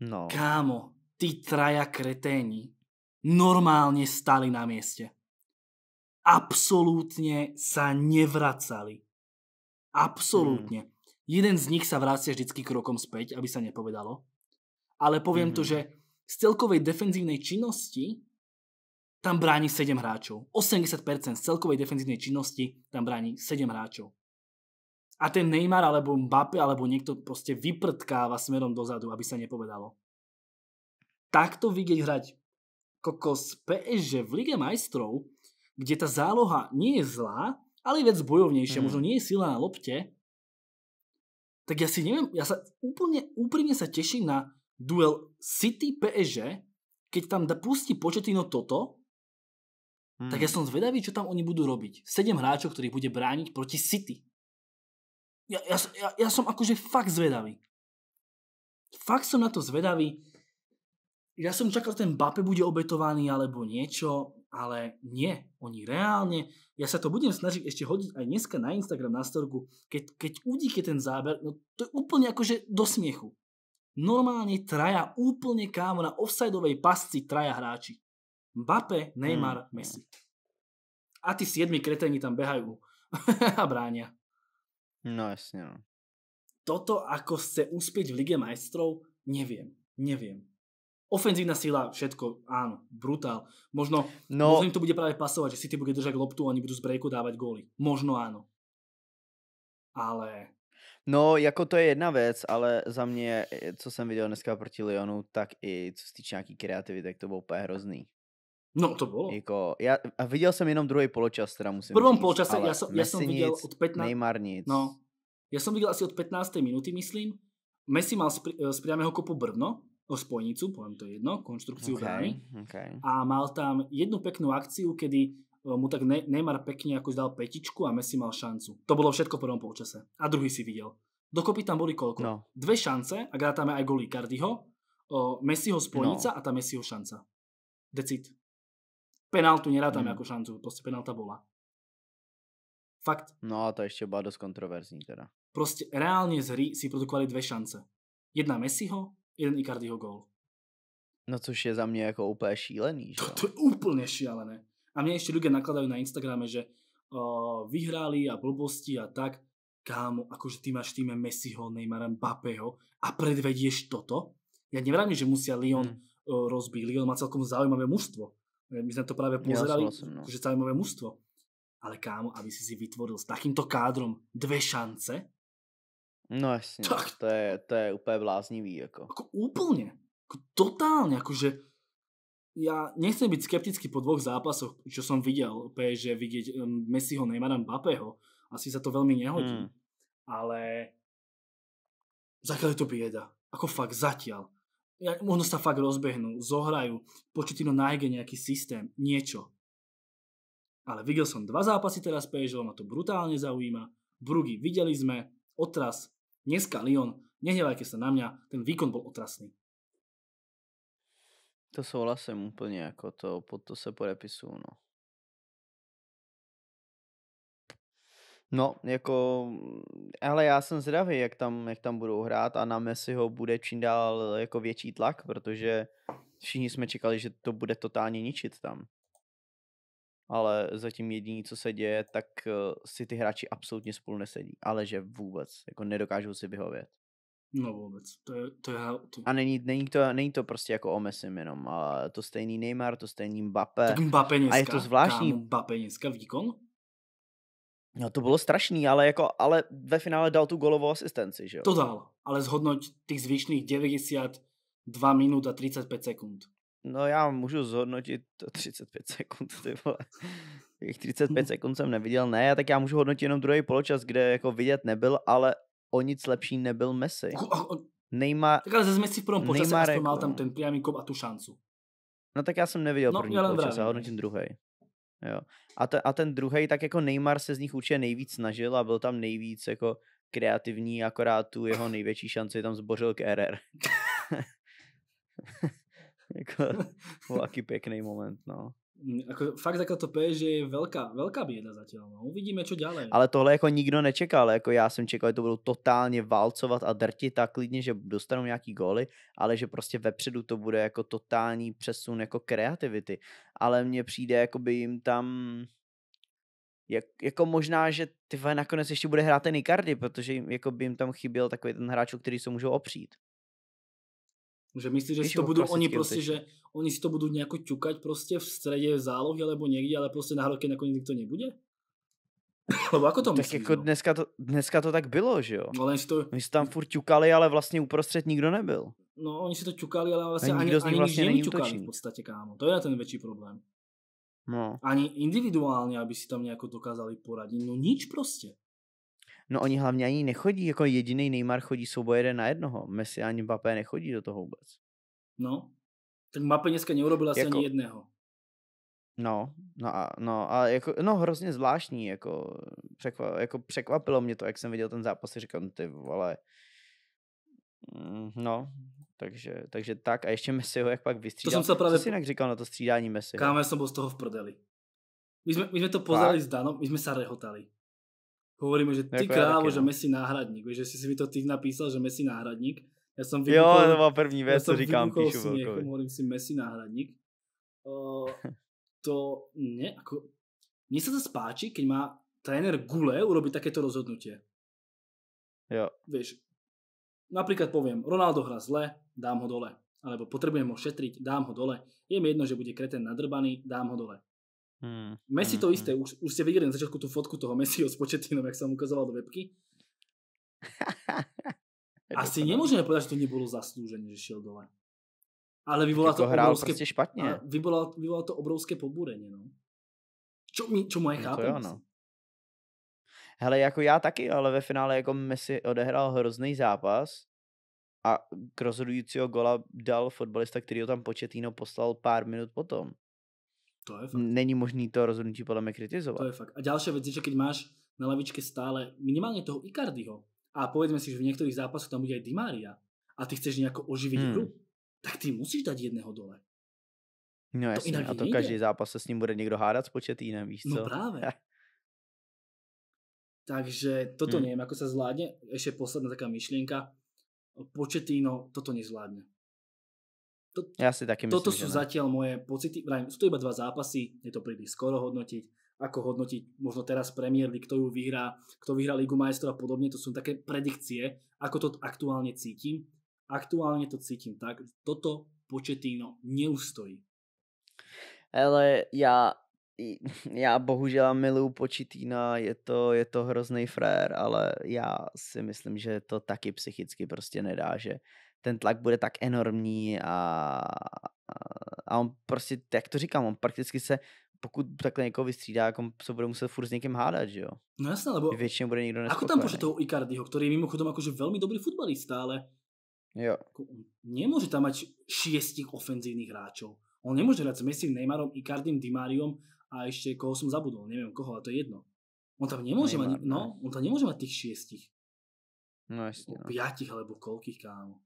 No. Kámo, ty traja kreténi normálně stali na městě. absolutně sa nevracali. absolutně. Mm. Jeden z nich sa vrácia vždycky krokom späť, aby sa nepovedalo. Ale poviem mm-hmm. to, mhm. že z celkovej defenzívnej činnosti tam bráni 7 hráčov. 80% z celkovej defenzívnej činnosti tam bráni 7 hráčov a ten Neymar alebo Mbappe alebo niekto proste vyprtkáva smerom dozadu, aby sa nepovedalo. Takto vidieť hrať kokos PSG v Lige majstrov, kde ta záloha nie je zlá, ale je vec bojovnejšia, mm. možno nie je silná na lopte, tak ja si neviem, ja sa úplne, úprimne sa teším na duel City PSG, keď tam da pustí početino toto, tak ja mhm. som zvedavý, čo tam oni budú robiť. Sedem hráčov, ktorých bude brániť proti City ja, ja, ja, ja som akože fakt zvedavý. Fakt som na to zvedavý. Ja som čakal, ten Bape bude obetovaný alebo niečo, ale nie. Oni reálne, ja sa to budem snažiť ešte hodiť aj dneska na Instagram, na storku, keď, keď udíke ten záber, no to je úplne akože do smiechu. Normálne traja, úplne kámo, na offsideovej pasci traja hráči. Bape Neymar, hmm. Messi. Hmm. A ty siedmi kreteni tam behajú a bránia. No jasně. No. Toto, ako chce uspieť v Lige majstrov, nevím, nevím. Ofenzívna síla, všetko, áno, brutál. Možno, no, možno im to bude práve pasovať, že City bude držať loptu a oni budú z breaku dávať góly. Možno áno. Ale... No, jako to je jedna věc, ale za mě, co jsem viděl dneska proti Lyonu, tak i co se týče nějaký kreativity, tak to bylo úplně hrozný. No, to bylo. Jako, já, a viděl jsem jenom druhý poločas, teda musím V prvom poločase já, jsem, já jsem viděl nic, od 15... Neymar nic. No, já jsem viděl asi od 15. minuty, myslím. Messi mal eh, z, priamého kopu brvno, o spojnicu, poviem to jedno, konštrukciu okay, brány. Okay. A mal tam jednu peknú akciu, kedy eh, mu tak ne Neymar pekne ako dal petičku a Messi mal šancu. To bylo všetko v prvom poločase. A druhý si viděl. Dokopy tam boli koľko? No. Dve šance, a grátame aj goly Cardiho, Messiho spojnica no. a tá Messiho šanca. Decid penaltu tam hmm. jako šancu, prostě penalta bola. Fakt. No a to ještě bylo dost kontroverzní teda. Prostě reálně z hry si produkovali dve šance. Jedna Messiho, jeden Icardiho gol. No což je za mě jako úplně šílený. Že? To, to je úplně šílené. A mě ještě lidé nakladají na Instagrame, že uh, vyhráli a blbosti a tak. Kámo, akože ty máš týme Messiho, Neymara, Mbappého a predvedieš toto? Ja nevrámím, že musia Lyon hmm. uh, rozbiť. Lyon má celkom zaujímavé mužstvo. My jsme to právě pozerali, som, no. že zaujímavé mužstvo. Ale kámo, aby si si vytvoril s takýmto kádrom dvě šance? No jasně, tak. to je, to je úplně bláznivý. Jako, jako úplně, jako totálně, jakože já nechcem být skeptický po dvoch zápasoch, čo som viděl, že vidět Messiho, Neymara, Mbappého, asi sa to velmi nehodí. Hmm. Ale zatiaľ je to bieda. Ako fakt zatiaľ jak, možno sa fakt rozbehnú, zohrajú, početino nájde nejaký systém, niečo. Ale videl som dva zápasy teraz PSG, ma to brutálne zaujíma. Brugy videli sme, otras, dneska Lyon, nehnevajte sa na mňa, ten výkon bol otrasný. To souhlasím úplně, jako to, pod to se podepisuju, no. No, jako, ale já jsem zdravý, jak tam, jak tam budou hrát a na ho bude čím dál jako větší tlak, protože všichni jsme čekali, že to bude totálně ničit tam. Ale zatím jediný, co se děje, tak eh, si ty hráči absolutně spolu nesedí. Ale že vůbec, jako nedokážou si vyhovět. No vůbec, to, je, to je To... A není, není, to, není to prostě jako o Messi jenom, ale to stejný Neymar, to stejný Mbappé. Tak Mbappé dneska, a je to zvláštní. Kámo, Mbappé dneska výkon? No to bylo strašný, ale jako, ale ve finále dal tu golovou asistenci, že jo? To dal, ale zhodnoť těch zvyšných 92 minut a 35 sekund. No já můžu zhodnotit to 35 sekund, ty vole. Těch 35 hm. sekund jsem neviděl, ne, tak já můžu hodnotit jenom druhý poločas, kde jako vidět nebyl, ale o nic lepší nebyl Messi. Nejma. Tak ale ze si v prvom počase aspoň mal tam jako- ten priamý kop a tu šancu. No tak já jsem neviděl no, první poločas, já no. hodnotím druhý. Jo. A, te, a ten druhý, tak jako Neymar se z nich určitě nejvíc snažil a byl tam nejvíc jako kreativní, akorát tu jeho největší šanci tam zbořil k RR. jako, byl taky pěkný moment, no. Mm, Ako, fakt jako to je, že je velká, velká běda zatím. No. Uvidíme, co dělá. Ale tohle jako nikdo nečekal. Jako já jsem čekal, že to budou totálně válcovat a drtit tak klidně, že dostanou nějaký góly, ale že prostě vepředu to bude jako totální přesun jako kreativity. Ale mně přijde, jako by jim tam jak, jako možná, že ty nakonec ještě bude hrát ten Icardi, protože jim, jako by jim tam chyběl takový ten hráč, který se můžou opřít. Že myslíš, že si to budú oni prostě, že oni si to budú nejako ťukať prostě v strede zálohy alebo někde, ale prostě na hroky nakonec nikto nebude? Lebo ako to tak myslíš, jako no? dneska, to, dneska to tak bylo, že jo? No, ale to... Oni si tam furt ťukali, ale vlastně uprostřed nikdo nebyl. No, oni si to ťukali, ale vlastně ani, ani, z vlastně není ťukali v podstatě, kámo. To je ten větší problém. No. Ani individuálně, aby si tam nějak jako dokázali poradit. No nič prostě. No oni hlavně ani nechodí, jako jediný Neymar chodí souboje jeden na jednoho. Messi ani Mbappé nechodí do toho vůbec. No, tak Mbappé dneska asi jako... ani jedného. No, no, a, no, a jako, no hrozně zvláštní, jako, překva, jako překvapilo mě to, jak jsem viděl ten zápas a říkám, ty vole, mm, no, takže, takže tak a ještě Messiho jak pak vystřídal. To jsem se právě... Co jsi jinak říkal na to střídání Messi? Kámo, já jsem byl z toho v prdeli. My jsme, my jsme to pozdali s Danom, my jsme se rehotali hovoríme, že ty jako krávo, že no. Messi náhradník, že jsi si mi to ty napísal, že Messi náhradník. Já jsem vybuchol, jo, to byla první věc, co říkám, píšu směchu, hovorím si Messi náhradník. Uh, to ne, jako, mně se to spáčí, keď má trenér Gule urobiť takéto rozhodnutie. Jo. Víš, například poviem, Ronaldo hra zle, dám ho dole. Alebo potrebujem ho šetriť, dám ho dole. Je mi jedno, že bude kreten nadrbaný, dám ho dole. Hmm. Messi hmm, to hmm. isté, už, už ste videli na začiatku tú fotku toho Messiho s početinom, jak som ukazoval do webky. Asi no. nemôžeme povedať, že to nebolo zaslúžené, že šiel dole. Ale vyvolá jako to, obrovské, prostě Vyvolá, vyvolá to obrovské pobúrenie. No. Čo, mi, čo moje no chápem. Jo, no. Hele, jako já taky, ale ve finále jako Messi odehrál hrozný zápas a k rozhodujícího gola dal fotbalista, který ho tam Početíno poslal pár minut potom. To je fakt. Není možný to rozhodnutí podle mě kritizovat. To je fakt. A další věc je, že když máš na lavičce stále minimálně toho Icardiho a povedzme si, že v některých zápasech tam bude aj Dimária a ty chceš nějak oživit hmm. hru, tak ty musíš dát jedného dole. No jasně, to a to nejde. každý zápas se s ním bude někdo hádat s jiným, víš no co? No právě. Takže toto hmm. nevím, jako se zvládne. Ještě posledná taká myšlenka. Početíno toto nezvládne. To, ja si toto myslím, sú zatiaľ moje pocity. Vrajím, sú to iba dva zápasy, je to príliš skoro hodnotiť. Ako hodnotiť možno teraz Premier League, kto ju vyhrá, kto vyhrá Ligu majstrov a podobne. To sú také predikcie, ako to aktuálne cítim. Aktuálne to cítim tak, toto početíno neustojí. Ale já, já bohužel miluju Početína, je to, je to hrozný frér, ale já si myslím, že to taky psychicky prostě nedá, že ten tlak bude tak enormní a, a on prostě, jak to říkám, on prakticky se pokud takhle někoho vystřídá, jako se bude muset furt s někým hádat, že jo? No jasné, lebo... Většinou bude někdo nespokojený. Ako tam pošle toho Icardiho, který je mimochodem jakože velmi dobrý futbalista, ale jo. Jako nemůže tam mať šiestich ofenzívnych hráčov. On nemůže hrát s Messi, Neymarom, Icardim, Dimariom a ještě koho jsem zabudol, nevím, koho, ale to je jedno. On tam nemůže mať, no, on tam nemůže mať tých šiestich. No jasně. No. Piatich alebo koľkých kámo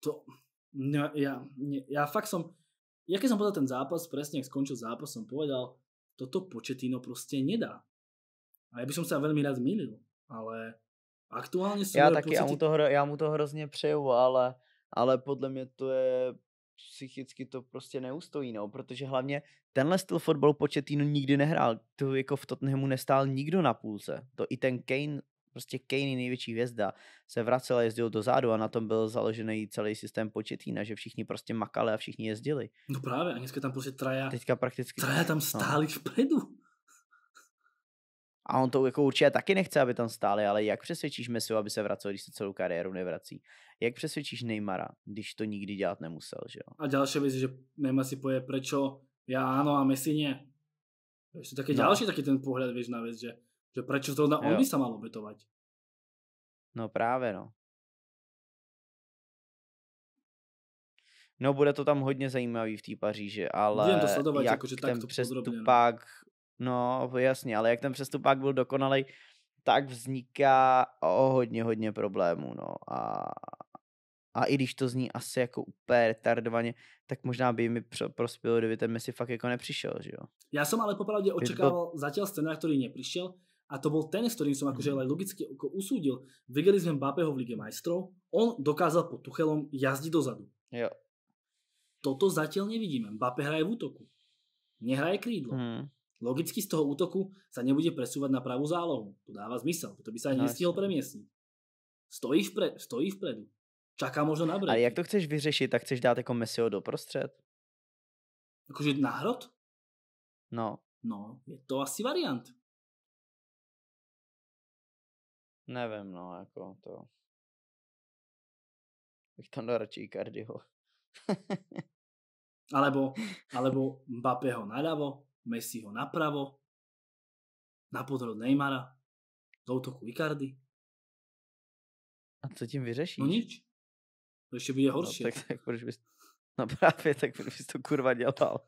to, no, ja, ne, ja fakt som, ja keď som povedal ten zápas, presne ak skončil zápas, som povedal, toto početino proste nedá. A ja by som sa veľmi rád milil, ale aktuálne sú... Ja taky, pocity... mu to, hro, já mu to hrozně přeju, ale, ale podľa mňa to je psychicky to prostě neustojí, no, protože hlavně tenhle styl fotbalu Pochettino nikdy nehrál. To jako v Tottenhamu nestál nikdo na půlce. To i ten Kane prostě Kane, největší hvězda, se vracel a jezdil dozadu a na tom byl založený celý systém na že všichni prostě makali a všichni jezdili. No právě, a dneska tam prostě traja, Teďka prakticky, traja tam no. stáli no. vpředu. A on to jako určitě taky nechce, aby tam stáli, ale jak přesvědčíš Messiho, aby se vracel, když se celou kariéru nevrací? Jak přesvědčíš Neymara, když to nikdy dělat nemusel, že jo? A další věc, že Neymar si poje, proč já ano a Messi ne. Ještě taky no. další taky ten pohled, víš, na věc, že že prečo zrovna on by sa mal obetovať? No právě no. No bude to tam hodně zajímavý v té Paříži, ale to sledovat, jak jakože ten tak to no. přestupák, no. no jasně, ale jak ten přestupák byl dokonalý, tak vzniká o hodně, hodně problémů, no a, a i když to zní asi jako úplně retardovaně, tak možná by mi prospělo, kdyby ten Messi fakt jako nepřišel, že jo? Já jsem ale popravdě očekával to... zatím scénář, který nepřišel, a to bol ten, s ktorým som akože mhm. aj logicky jako usúdil. Videli sme Mbappého v Lige majstrov, on dokázal pod Tuchelom jazdiť dozadu. Jo. Toto zatiaľ nevidíme. Mbappé hraje v útoku. Nehraje krídlo. Hmm. Logicky z toho útoku sa nebude presúvať na pravú zálohu. To dáva zmysel, to by sa ani no, nestihol premiesniť. Stojí, vpre, stojí vpredu. Čaká možno na break. A jak to chceš vyřešit, tak chceš dát ako Messiho doprostřed? Jakože náhrod? No. No, je to asi variant. Nevím, no, jako to. Bych tam dal radši Icardiho. alebo, alebo Mbappého naľavo, Messiho napravo, na podrod Neymara, do útoku Icardi. A co tím vyřešíš? No nič. To ještě bude no, horší. No, tak, tak proč bys... No právě, tak proč jsi to kurva dělal?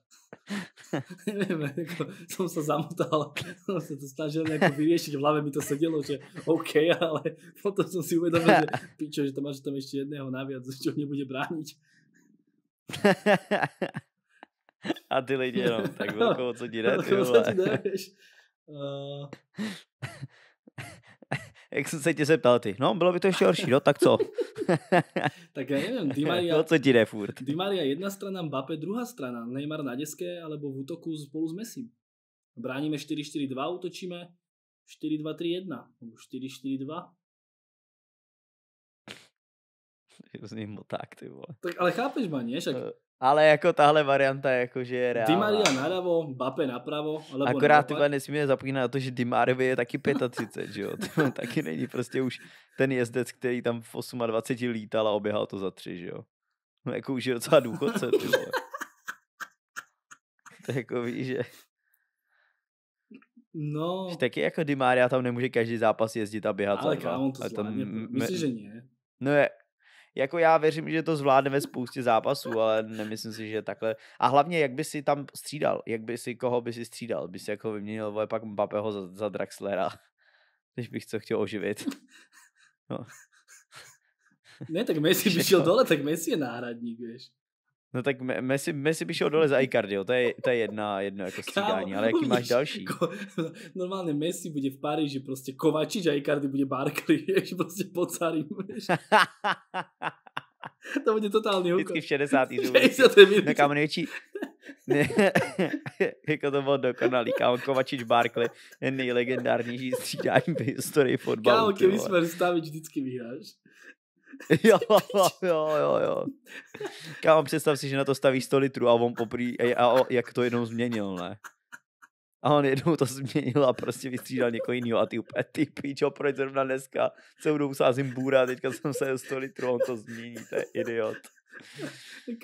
Nevím, jako, jsem se zamotal, jsem se to snažil jako vyvěšit, v hlavě mi to sedělo, že OK, ale potom jsem si uvědomil, že pičo, že tam máš tam ještě jedného navíc, že mě bude bránit. A ty lidi jenom, tak velkou co ti jde, ty vole. jak jsem se tě zeptal ty, no bylo by to ještě horší, no tak co? tak já nevím, Di no, Maria, to, co ti jde furt? Di Maria jedna strana, Mbappé druhá strana, Neymar na deske alebo v útoku spolu s Messi. Bráníme 4-4-2, útočíme 4-2-3-1, 4-4-2. z různý moták, ty vole. Tak ale chápeš ma, nie? Však... Eh, ale jako tahle varianta je jako, že je reálná. Di Dimaria naľavo, Bape napravo. Alebo Akorát ty nesmíme zapomínat na to, že Di Marvi je taky 35, že jo? Tyhle taky není prostě už ten jezdec, který tam v 28 lítal a oběhal to za tři, že jo? No jako už je docela důchodce, ty vole. to jako ví, že... No. Že taky jako Dimaria tam nemůže každý zápas jezdit a běhat Ale kámo, to a tam... Myslíš, že ne? No je, jako já věřím, že to zvládne ve spoustě zápasů, ale nemyslím si, že takhle. A hlavně, jak by si tam střídal? Jak by si, koho by si střídal? By si jako vyměnil vole, pak Mbappého za, za Draxlera, když bych to chtěl oživit. No. Ne, tak Messi by šel dole, tak Messi je náhradník, víš. No tak Messi, Messi by šel dole za Icardi, to je, to je jedna, jedno jako střídání, ale jaký máš další? Ko, normálně Messi bude v Paríži, prostě Kovačič a Icardi bude Barkley, ještě prostě po carím. to bude totálně hukot. Vždycky v 60. 60. No kam největší, ne, jako to bylo dokonalý, kámo, Kovačič Barkley je nejlegendárnější střídání v historii fotbalu. Kámo, kdyby jsme stavič vždycky vyhráš. jo, jo, jo, jo. Kámo, představ si, že na to staví 100 litrů a on poprý, a, a, jak to jednou změnil, ne? A on jednou to změnil a prostě vystřídal někoho jiného a ty úplně ty píčo, proč zrovna dneska celou budou sázím bůra a teďka jsem se 100 litrů on to změní, to je idiot.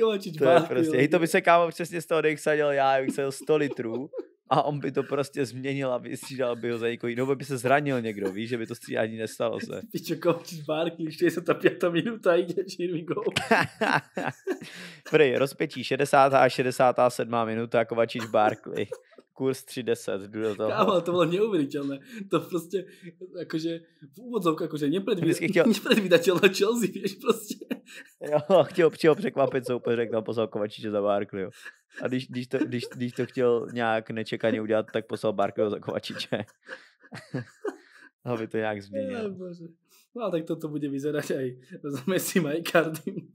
Kovačič to je prostě, hej, to by se kámo přesně z toho Dexa já, bych se 100 litrů a on by to prostě změnil a vystřídal by ho za někoho jiného, by se zranil někdo, víš, že by to střídání nestalo se. Ty čokoláčíš Barkley, ještě se ta pěta minuta jde, here gol. Prý, rozpětí 60. a 67. minuta, Kovačič Barkley kurz 310, jdu do toho. Kámo, to bylo neuvěřitelné. To prostě, jakože, v úvodzovku, jakože nepredvídatelná chtěl... Chelsea, víš, prostě. Jo, no, chtěl, chtěl překvapit soupeř, řekl, tam no, poslal Kovačiče za Barkley. A když, když, to, když, když to chtěl nějak nečekaně udělat, tak poslal Barkley za Kovačiče. Aby to nějak změnil. Ne, bože. No a tak toto bude vyzerať aj s Messi a Icardim.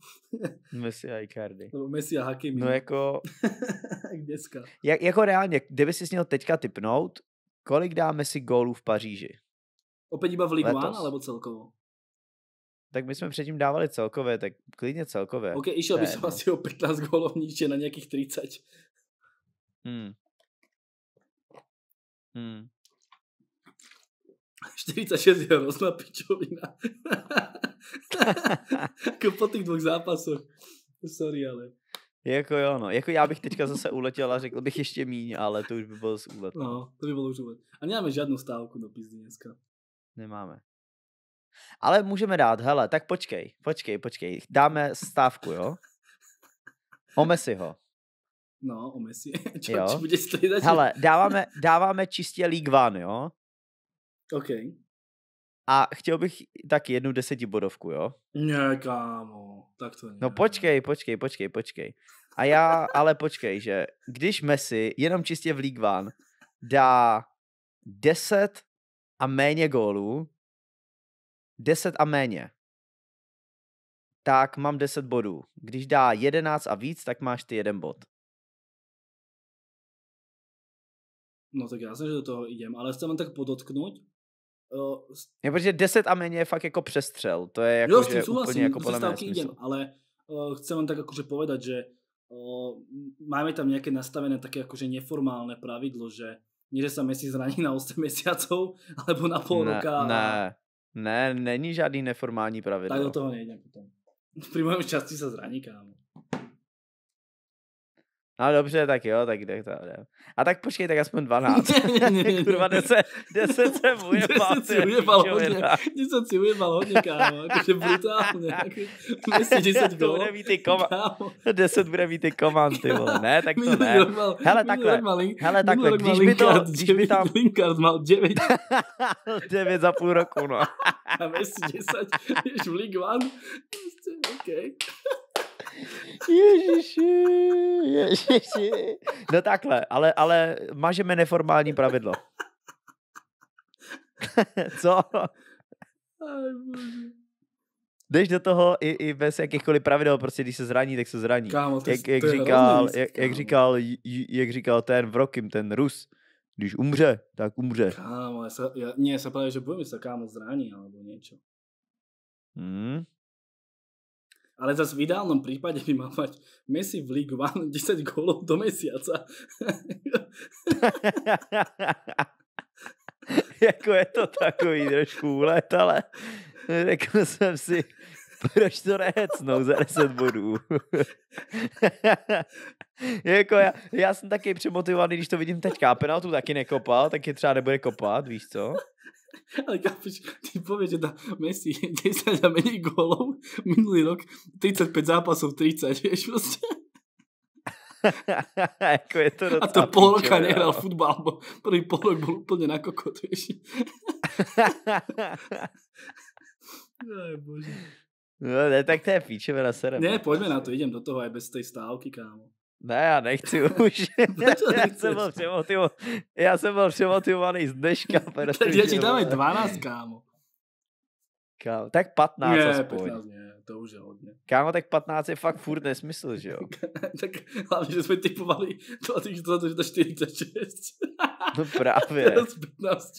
Messi a Icardi. Nebo Messi a Hakimi. No jako... Jak dneska. Jak, jako reálně, kdyby si měl teďka typnout, kolik dá Messi gólů v Paříži? Opět iba v Ligue 1, alebo celkovo? Tak my jsme předtím dávali celkové, tak klidně celkové. Ok, išel by som no. asi o 15 gólov níče na nějakých 30. Hmm. Hmm. 46 je hrozná pičovina. jako po těch dvou zápasech? Sorry, ale. Jako jo, no. Jako já bych teďka zase uletěl a řekl bych ještě míň, ale to už by bylo z úletu. No, to by bylo už úlet. A nemáme žádnou stávku do pizdy dneska. Nemáme. Ale můžeme dát, hele, tak počkej, počkej, počkej. Dáme stávku, jo? Ome si ho. No, ome si. Čo, jo. Čo Hele, dáváme, dáváme čistě League One, jo? OK. A chtěl bych tak jednu desetibodovku, jo? Ne, kámo, tak to no ne. No počkej, počkej, počkej, počkej. A já, ale počkej, že když Messi jenom čistě v League One dá 10 a méně gólů, 10 a méně, tak mám 10 bodů. Když dá 11 a víc, tak máš ty jeden bod. No tak já se, že do toho jdem, ale chci jen tak podotknout. Uh, protože 10 a méně je fakt jako přestřel, to je jako, jo, že úplně jako podle mě jdem, ale uh, chci vám tak jakože povedať, že uh, máme tam nějaké nastavené také jakože neformálné pravidlo, že nie, že se Messi zraní na 8 měsíců, alebo na půl ne, roka. Ne, ne, není žádný neformální pravidlo. Tak do toho nejdem potom. Při mém části se zraní, kámo. No dobře, tak jo, tak jde to. Jo. A tak počkej, tak aspoň 12. Kurva, 10, 10 se ujebal. 10 si ujebal hodně, 10 si ujebal hodně, kámo, jakože brutálně. Jako, 10 to bude mít ty koma, 10 bude mít ty komand, ty vole. Ne, tak to ne. Hele, takhle, hele, takhle, když by to, když by tam... Linkard mal 9. 9 za půl roku, no. A Messi 10, když v League One, prostě, okay. Ježiši, ježiši. No takhle, ale, ale mažeme neformální pravidlo. Co? Jdeš do toho i, i bez jakýchkoliv pravidel, prostě když se zraní, tak se zraní. Kámo, to, jak, jak, to říkal, jak, jak, říkal, jak říkal ten Vrokim, ten Rus, když umře, tak umře. Kámo, já se, já, mě se právě, že budu se kámo zraní, alebo něco. Hmm. Ale zase v ideálnom prípade by mal mať Messi v League One 10 gólov do mesiaca. jako je to takový trošku úlet, ale řekl jsem si, proč to nehecnou za 10 bodů. jako já, já, jsem taky přemotivovaný, když to vidím teďka. Penaltu taky nekopal, tak je třeba nebude kopat, víš co? Ale kápeš, ty povieš, že dá Messi 10 a menej gólov, minulý rok 35 zápasov, 30, vieš proste. Ako je to a to pol roka nehral no. futbal, bo prvý pol rok bol úplne na kokot, vieš. Aj bože. No, ne, tak to je píčevina sere. Ne, pojďme na to, idem do toho aj bez tej stávky, kámo. Ne, já nechci už. já, jsem byl přemotivo... já jsem byl přemotivovaný z dneška. Takže ti dáme 12, kámo. Kámo, tak 15 je, aspoň. 15, je, to už je hodně. Kámo, tak 15 je fakt furt nesmysl, že jo? tak hlavně, že jsme typovali 2046. no právě. Z 15.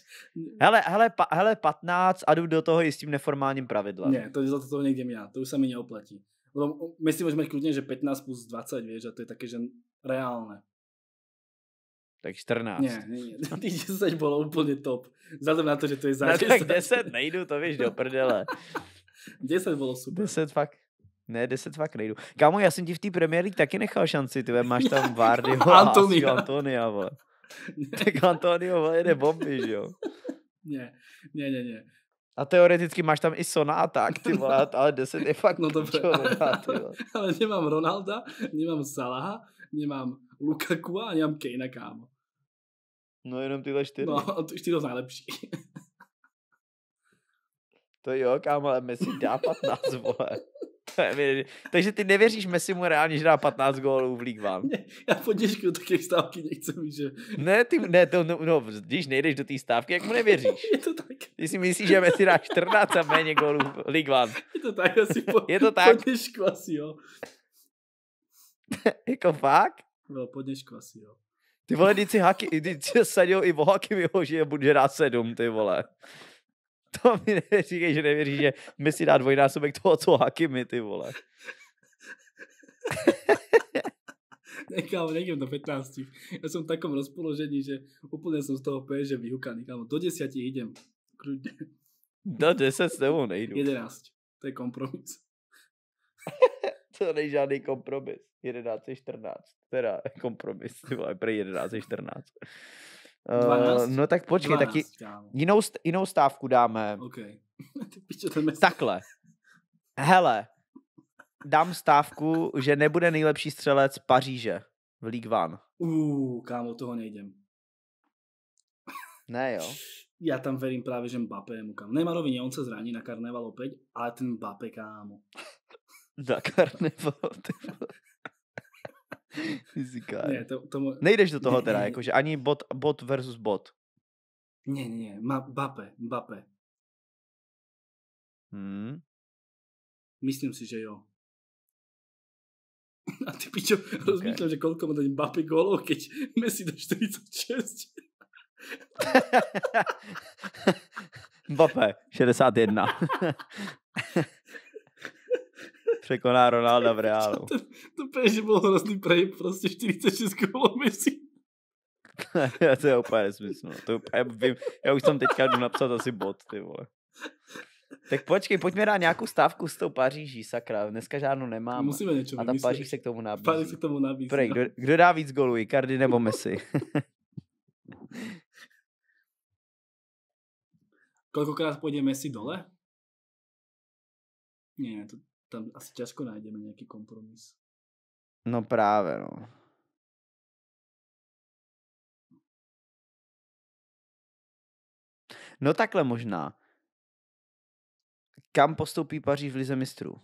Hele, hele, pa, hele, 15 a jdu do toho i s tím neformálním pravidlem. Ne, to je za to, to někde měl, to už se mi neoplatí. Lebo my si môžeme kľudne, že 15 plus 20, vieš, a to je také, že reálne. Tak 14. Nie, nie, nie. Tých 10 bolo úplne top. Vzhľadom na to, že to je za no, 10. tak 10 nejdu, to vieš, do prdele. 10 bolo super. 10 fakt. Ne, 10 fakt nejdu. Kámo, já jsem ti v té premiéry taky nechal šanci, ty máš tam Vardy, Antonia. Antonia, vole. tak Antonio vole, jde bomby, že jo? Ne, ne, ne, ne. A teoreticky máš tam i Sona a tak, ty vole, ale 10 je fakt No dobře, ale, ale nemám Ronalda, nemám Salaha, nemám Lukaku a nemám Kejna, kámo. No jenom tyhle čtyři. No, a ty čtyři nejlepší. to jo, kámo, ale Messi dá 15, vole. Takže ty nevěříš Messimu reálně, že dá 15 gólů v League One. Ne, já po dnešku také stávky nechcem, že... Ne, ty, ne, to, no, no, když nejdeš do té stávky, jak mu nevěříš? Je to tak. Ty si myslíš, že Messi dá 14 a méně gólů v League One. Je to tak, asi po, Je to tak. po asi, jo. jako fakt? No, po asi, jo. Ty vole, když si, haki, když si sadil i o Hakimiho, že, bude rád sedm, ty vole. to mi neříkej, že nevěří, že my si dá dvojnásobek toho, co Hakimi, ty vole. ne, kámo, nejdem do 15. Já jsem v takom rozpoložení, že úplně jsem z toho péže vyhukaný, kámo. Do 10 idem. Kruďte. Do 10 s tebou nejdu. 11. To je kompromis. to není žádný kompromis. 11 je 14. Teda kompromis, ty vole, pre 11 je 14. 12? Uh, eh, no tak počkej, 12, taky jinou, st- jinou stávku dáme. Okay. Takhle. Hele, dám stávku, že nebude nejlepší střelec Paříže v League One. Uuu, kámo, toho nejdem. Ne jo. Já tam verím právě, že Mbappé mu kámo. Neymarovi rovině, on se zraní na karneval opět, ale ten Mbappé kámo. na karneval, ty Fyzika. ne, to, tomu... Nejdeš do toho ne, teda, ne, jakože ani bot, bot versus bot. Ne, ne, ne, Mbappe, Mbappe. Hmm. Myslím si, že jo. A ty pičo, okay. rozmýšľam, že kolko má dať Mbappé gólov, keď Messi do 46. Mbappé, 61. Překoná Ronalda v reálu. To, to péže bylo hrozný prej, prostě 46 kolo misí. to je úplně nesmysl. No. To úplně, já, vím, já už jsem teďka jdu napsat asi bod, ty vole. Tak počkej, pojďme dát nějakou stávku s tou Paříží, sakra. Dneska žádnou nemám. Musíme něco A ta vymyslet. Paříž se k tomu nabízí. Paříž se k tomu nabízí. Prej, no. kdo, kdo, dá víc golů, Icardi nebo Messi? Kolikrát půjde Messi dole? Ne, to, tam asi ťažko nájdeme nějaký kompromis. No právě, no. No takhle možná. Kam postoupí Paříž v Lize mistrů?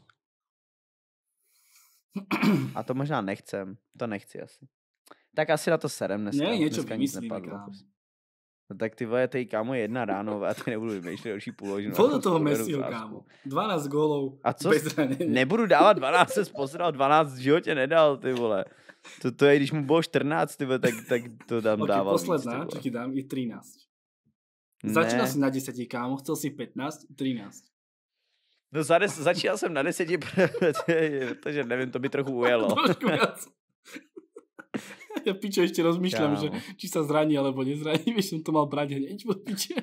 A to možná nechcem. To nechci asi. Tak asi na to serem dneska. Ne, něco dneska nic nepadlo. Prostě. No tak ty vole, tady kámo jedna ráno a ty nebudu vymýšlet další půl hodinu. Bylo toho Messiho, kámo. 12 gólů. A co? Bez nebudu dávat 12, se posral 12, v životě nedal, ty vole. To, to je, když mu bylo 14, ty vole, tak, tak to dám okay, dával. Posledná, víc, co ti dám, je 13. Ne. Začínal jsi na 10, kámo, chtěl jsi 15, 13. No za des, začínal jsem na 10, protože nevím, to by trochu ujelo. Trošku ja piče ešte rozmýšľam, že či sa zraní alebo nezraní, vieš, som to mal brať hneď po piče.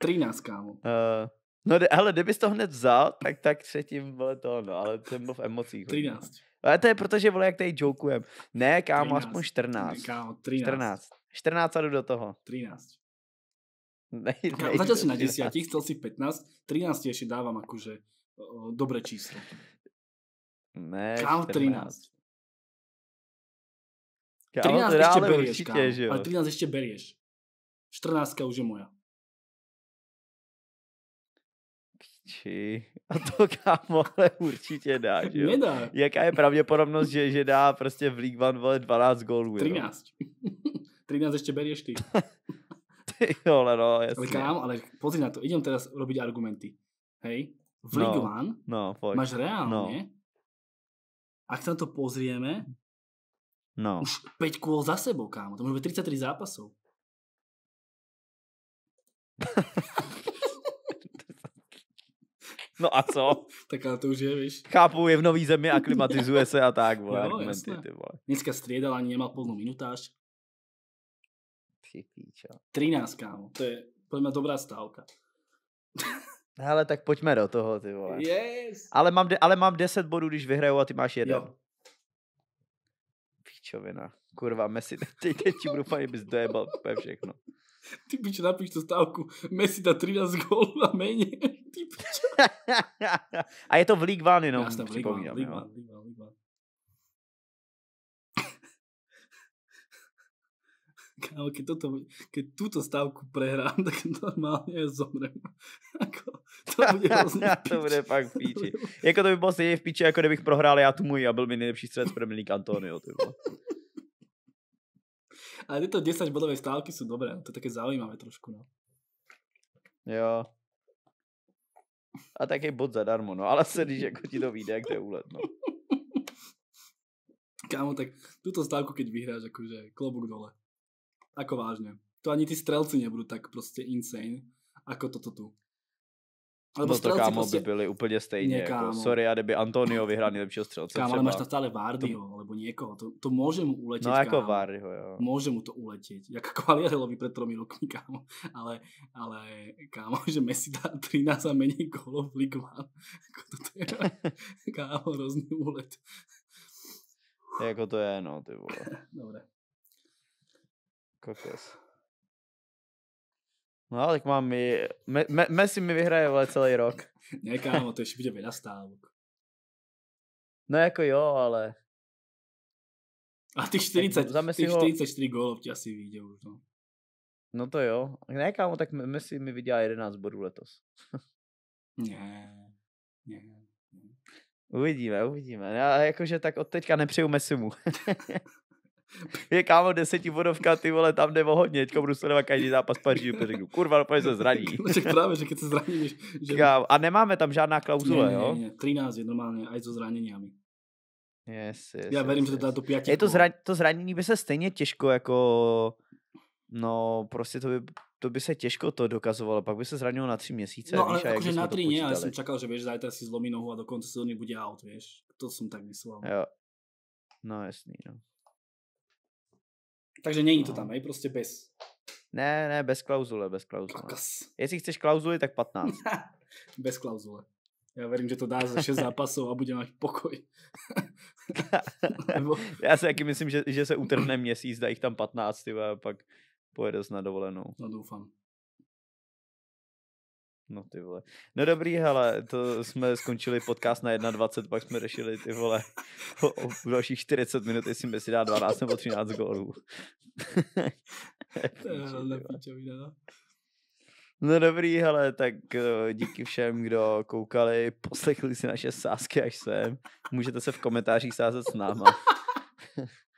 13, kámo. Uh, no ale kdybys to hned vzal, tak, tak třetím, vole, to, no, ale jsem byl v emocích. 13. Hodně. Ale to je proto, že, vole, jak tady jokujem. Ne, kámo, 13. aspoň 14. Ne, kámo, 13. 14. 14 a jdu do toho. 13. Ne, ne, Začal si na 10, chcel si 15, 13 ještě dávám akože eh, dobré číslo. Ne, Kámo, 14. 13. 13 ještě berieš, určitě, kámo. Že jo. Ale 13 ještě berieš. 14 už je moja. Či, A to kámo, ale určitě dá, že jo? Nedá. Jaká je pravděpodobnost, že, že dá prostě v League One, vole, 12 gólů, 13. Jo? 13 ještě berieš ty. ty vole, no, jasně. Ale kámo, ale pozri na to, idem teraz robiť argumenty. Hej? V League no, One no, pojď. máš reálně, no. ak sa na to pozrieme, No. Už 5 kôl za sebou, kámo. To môže byť 33 zápasov. No a co? tak ale to už je, víš. Chápu, je v nový zemi, aklimatizuje se a tak, vole, jo, argumenty, jasné. ty vole. Dneska střídal ani nemal plnou minutáž. Ty píčo. 13, kámo, to je podle mě dobrá stávka. Hele, tak pojďme do toho, ty vole. Yes. Ale mám, de- ale mám 10 bodů, když vyhraju a ty máš jeden. Jo pičovina. Kurva, Messi, teď, teď ti budu fajn, bys dojebal úplně všechno. Ty pič, napiš tu stávku. Messi dá 13 gólů a méně. Ty pič. a je to v League One jenom, Jasne, připomínám. League One, League One, League One. Kámo, keď, toto, keď túto stavku prehrám, tak normálne normálně zomrem. Ako, to bude hrozně To bude fakt v píči. jako to by bylo stejně v píči, jako kdybych prohrál já tu můj a byl by nejlepší střelec Premier League Antonio. Ty Ale tyto 10 bodové stávky jsou dobré, no, to je také zaujímavé trošku. No. Jo. A tak je bod zadarmo, no, ale se když jako ti to vyjde, jak to je úlet, no. Kámo, tak tuto stávku, keď vyhráš, jakože klobouk dole. Ako vážne. To ani tí strelci nebudú tak proste insane, ako toto tu. Alebo no to kámo prostě... by byli úplne stejně. jako, sorry, a kdyby Antonio vyhrál nejlepšieho strelca. Kámo, ale máš tam stále Vardyho, to... nebo někoho. To, to môže mu uletět, No jako Vardyho, jo. Môže mu to uletět. Jak Kvaliarelovi před tromi rokmi, kámo. Ale, ale kámo, že Messi dá 13 a méně golov v Ligue 1. Jako to je, kámo, hrozný ulet. jako to je, no, ty vole. Dobre. Kokos. No, ale tak mám mi... Messi mi vyhraje vole celý rok. ne, kámo, to ještě bude veľa stávok. No jako jo, ale... A ty 40, ty 44 ho... gólov ti asi vyjde už, no. No to jo. Ne, kámo, tak Messi mi vydělá 11 bodů letos. ne, ne, ne. Uvidíme, uvidíme. Já jakože tak od teďka nepřeju Messimu. je kámo desetibodovka, ty vole, tam jde o hodně, teďka budu sledovat každý zápas Paříži, protože řeknu, kurva, dopadne no, se zraní. Však právě, že se zraní? Že... Kámo, a nemáme tam žádná klauzule, jo? Ne, ne, 13 je normálně, je to zraněními. Yes, yes, Já verím, yes, že to dá to pěti. Je to, zra, to zranění by se stejně těžko jako, no prostě to by to by se těžko to dokazovalo, pak by se zranilo na tři měsíce. No ale víš, akože na tři ne, ale jsem čekal, že víš, zajtra si zlomí nohu a dokonce se sezóny bude out, víš. To jsem tak myslel. Jo. No jasný, no. Takže není to no. tam, je prostě bez. Ne, ne, bez klauzule, bez klauzule. Kakas. Jestli chceš klauzuli, tak 15. bez klauzule. Já verím, že to dá za 6 zápasů a budeme mít pokoj. Nebo... Já si taky myslím, že, že se utrhne měsíc, dá jich tam 15 a pak pojede na dovolenou. No doufám. No ty vole. No dobrý, hele, to jsme skončili podcast na 21, pak jsme řešili ty vole o, o dalších 40 minut, jestli mi si dá 12 nebo 13 gólů. No. no dobrý, hele, tak eh, díky všem, kdo koukali, poslechli si naše sázky až sem. Můžete se v komentářích sázet s náma.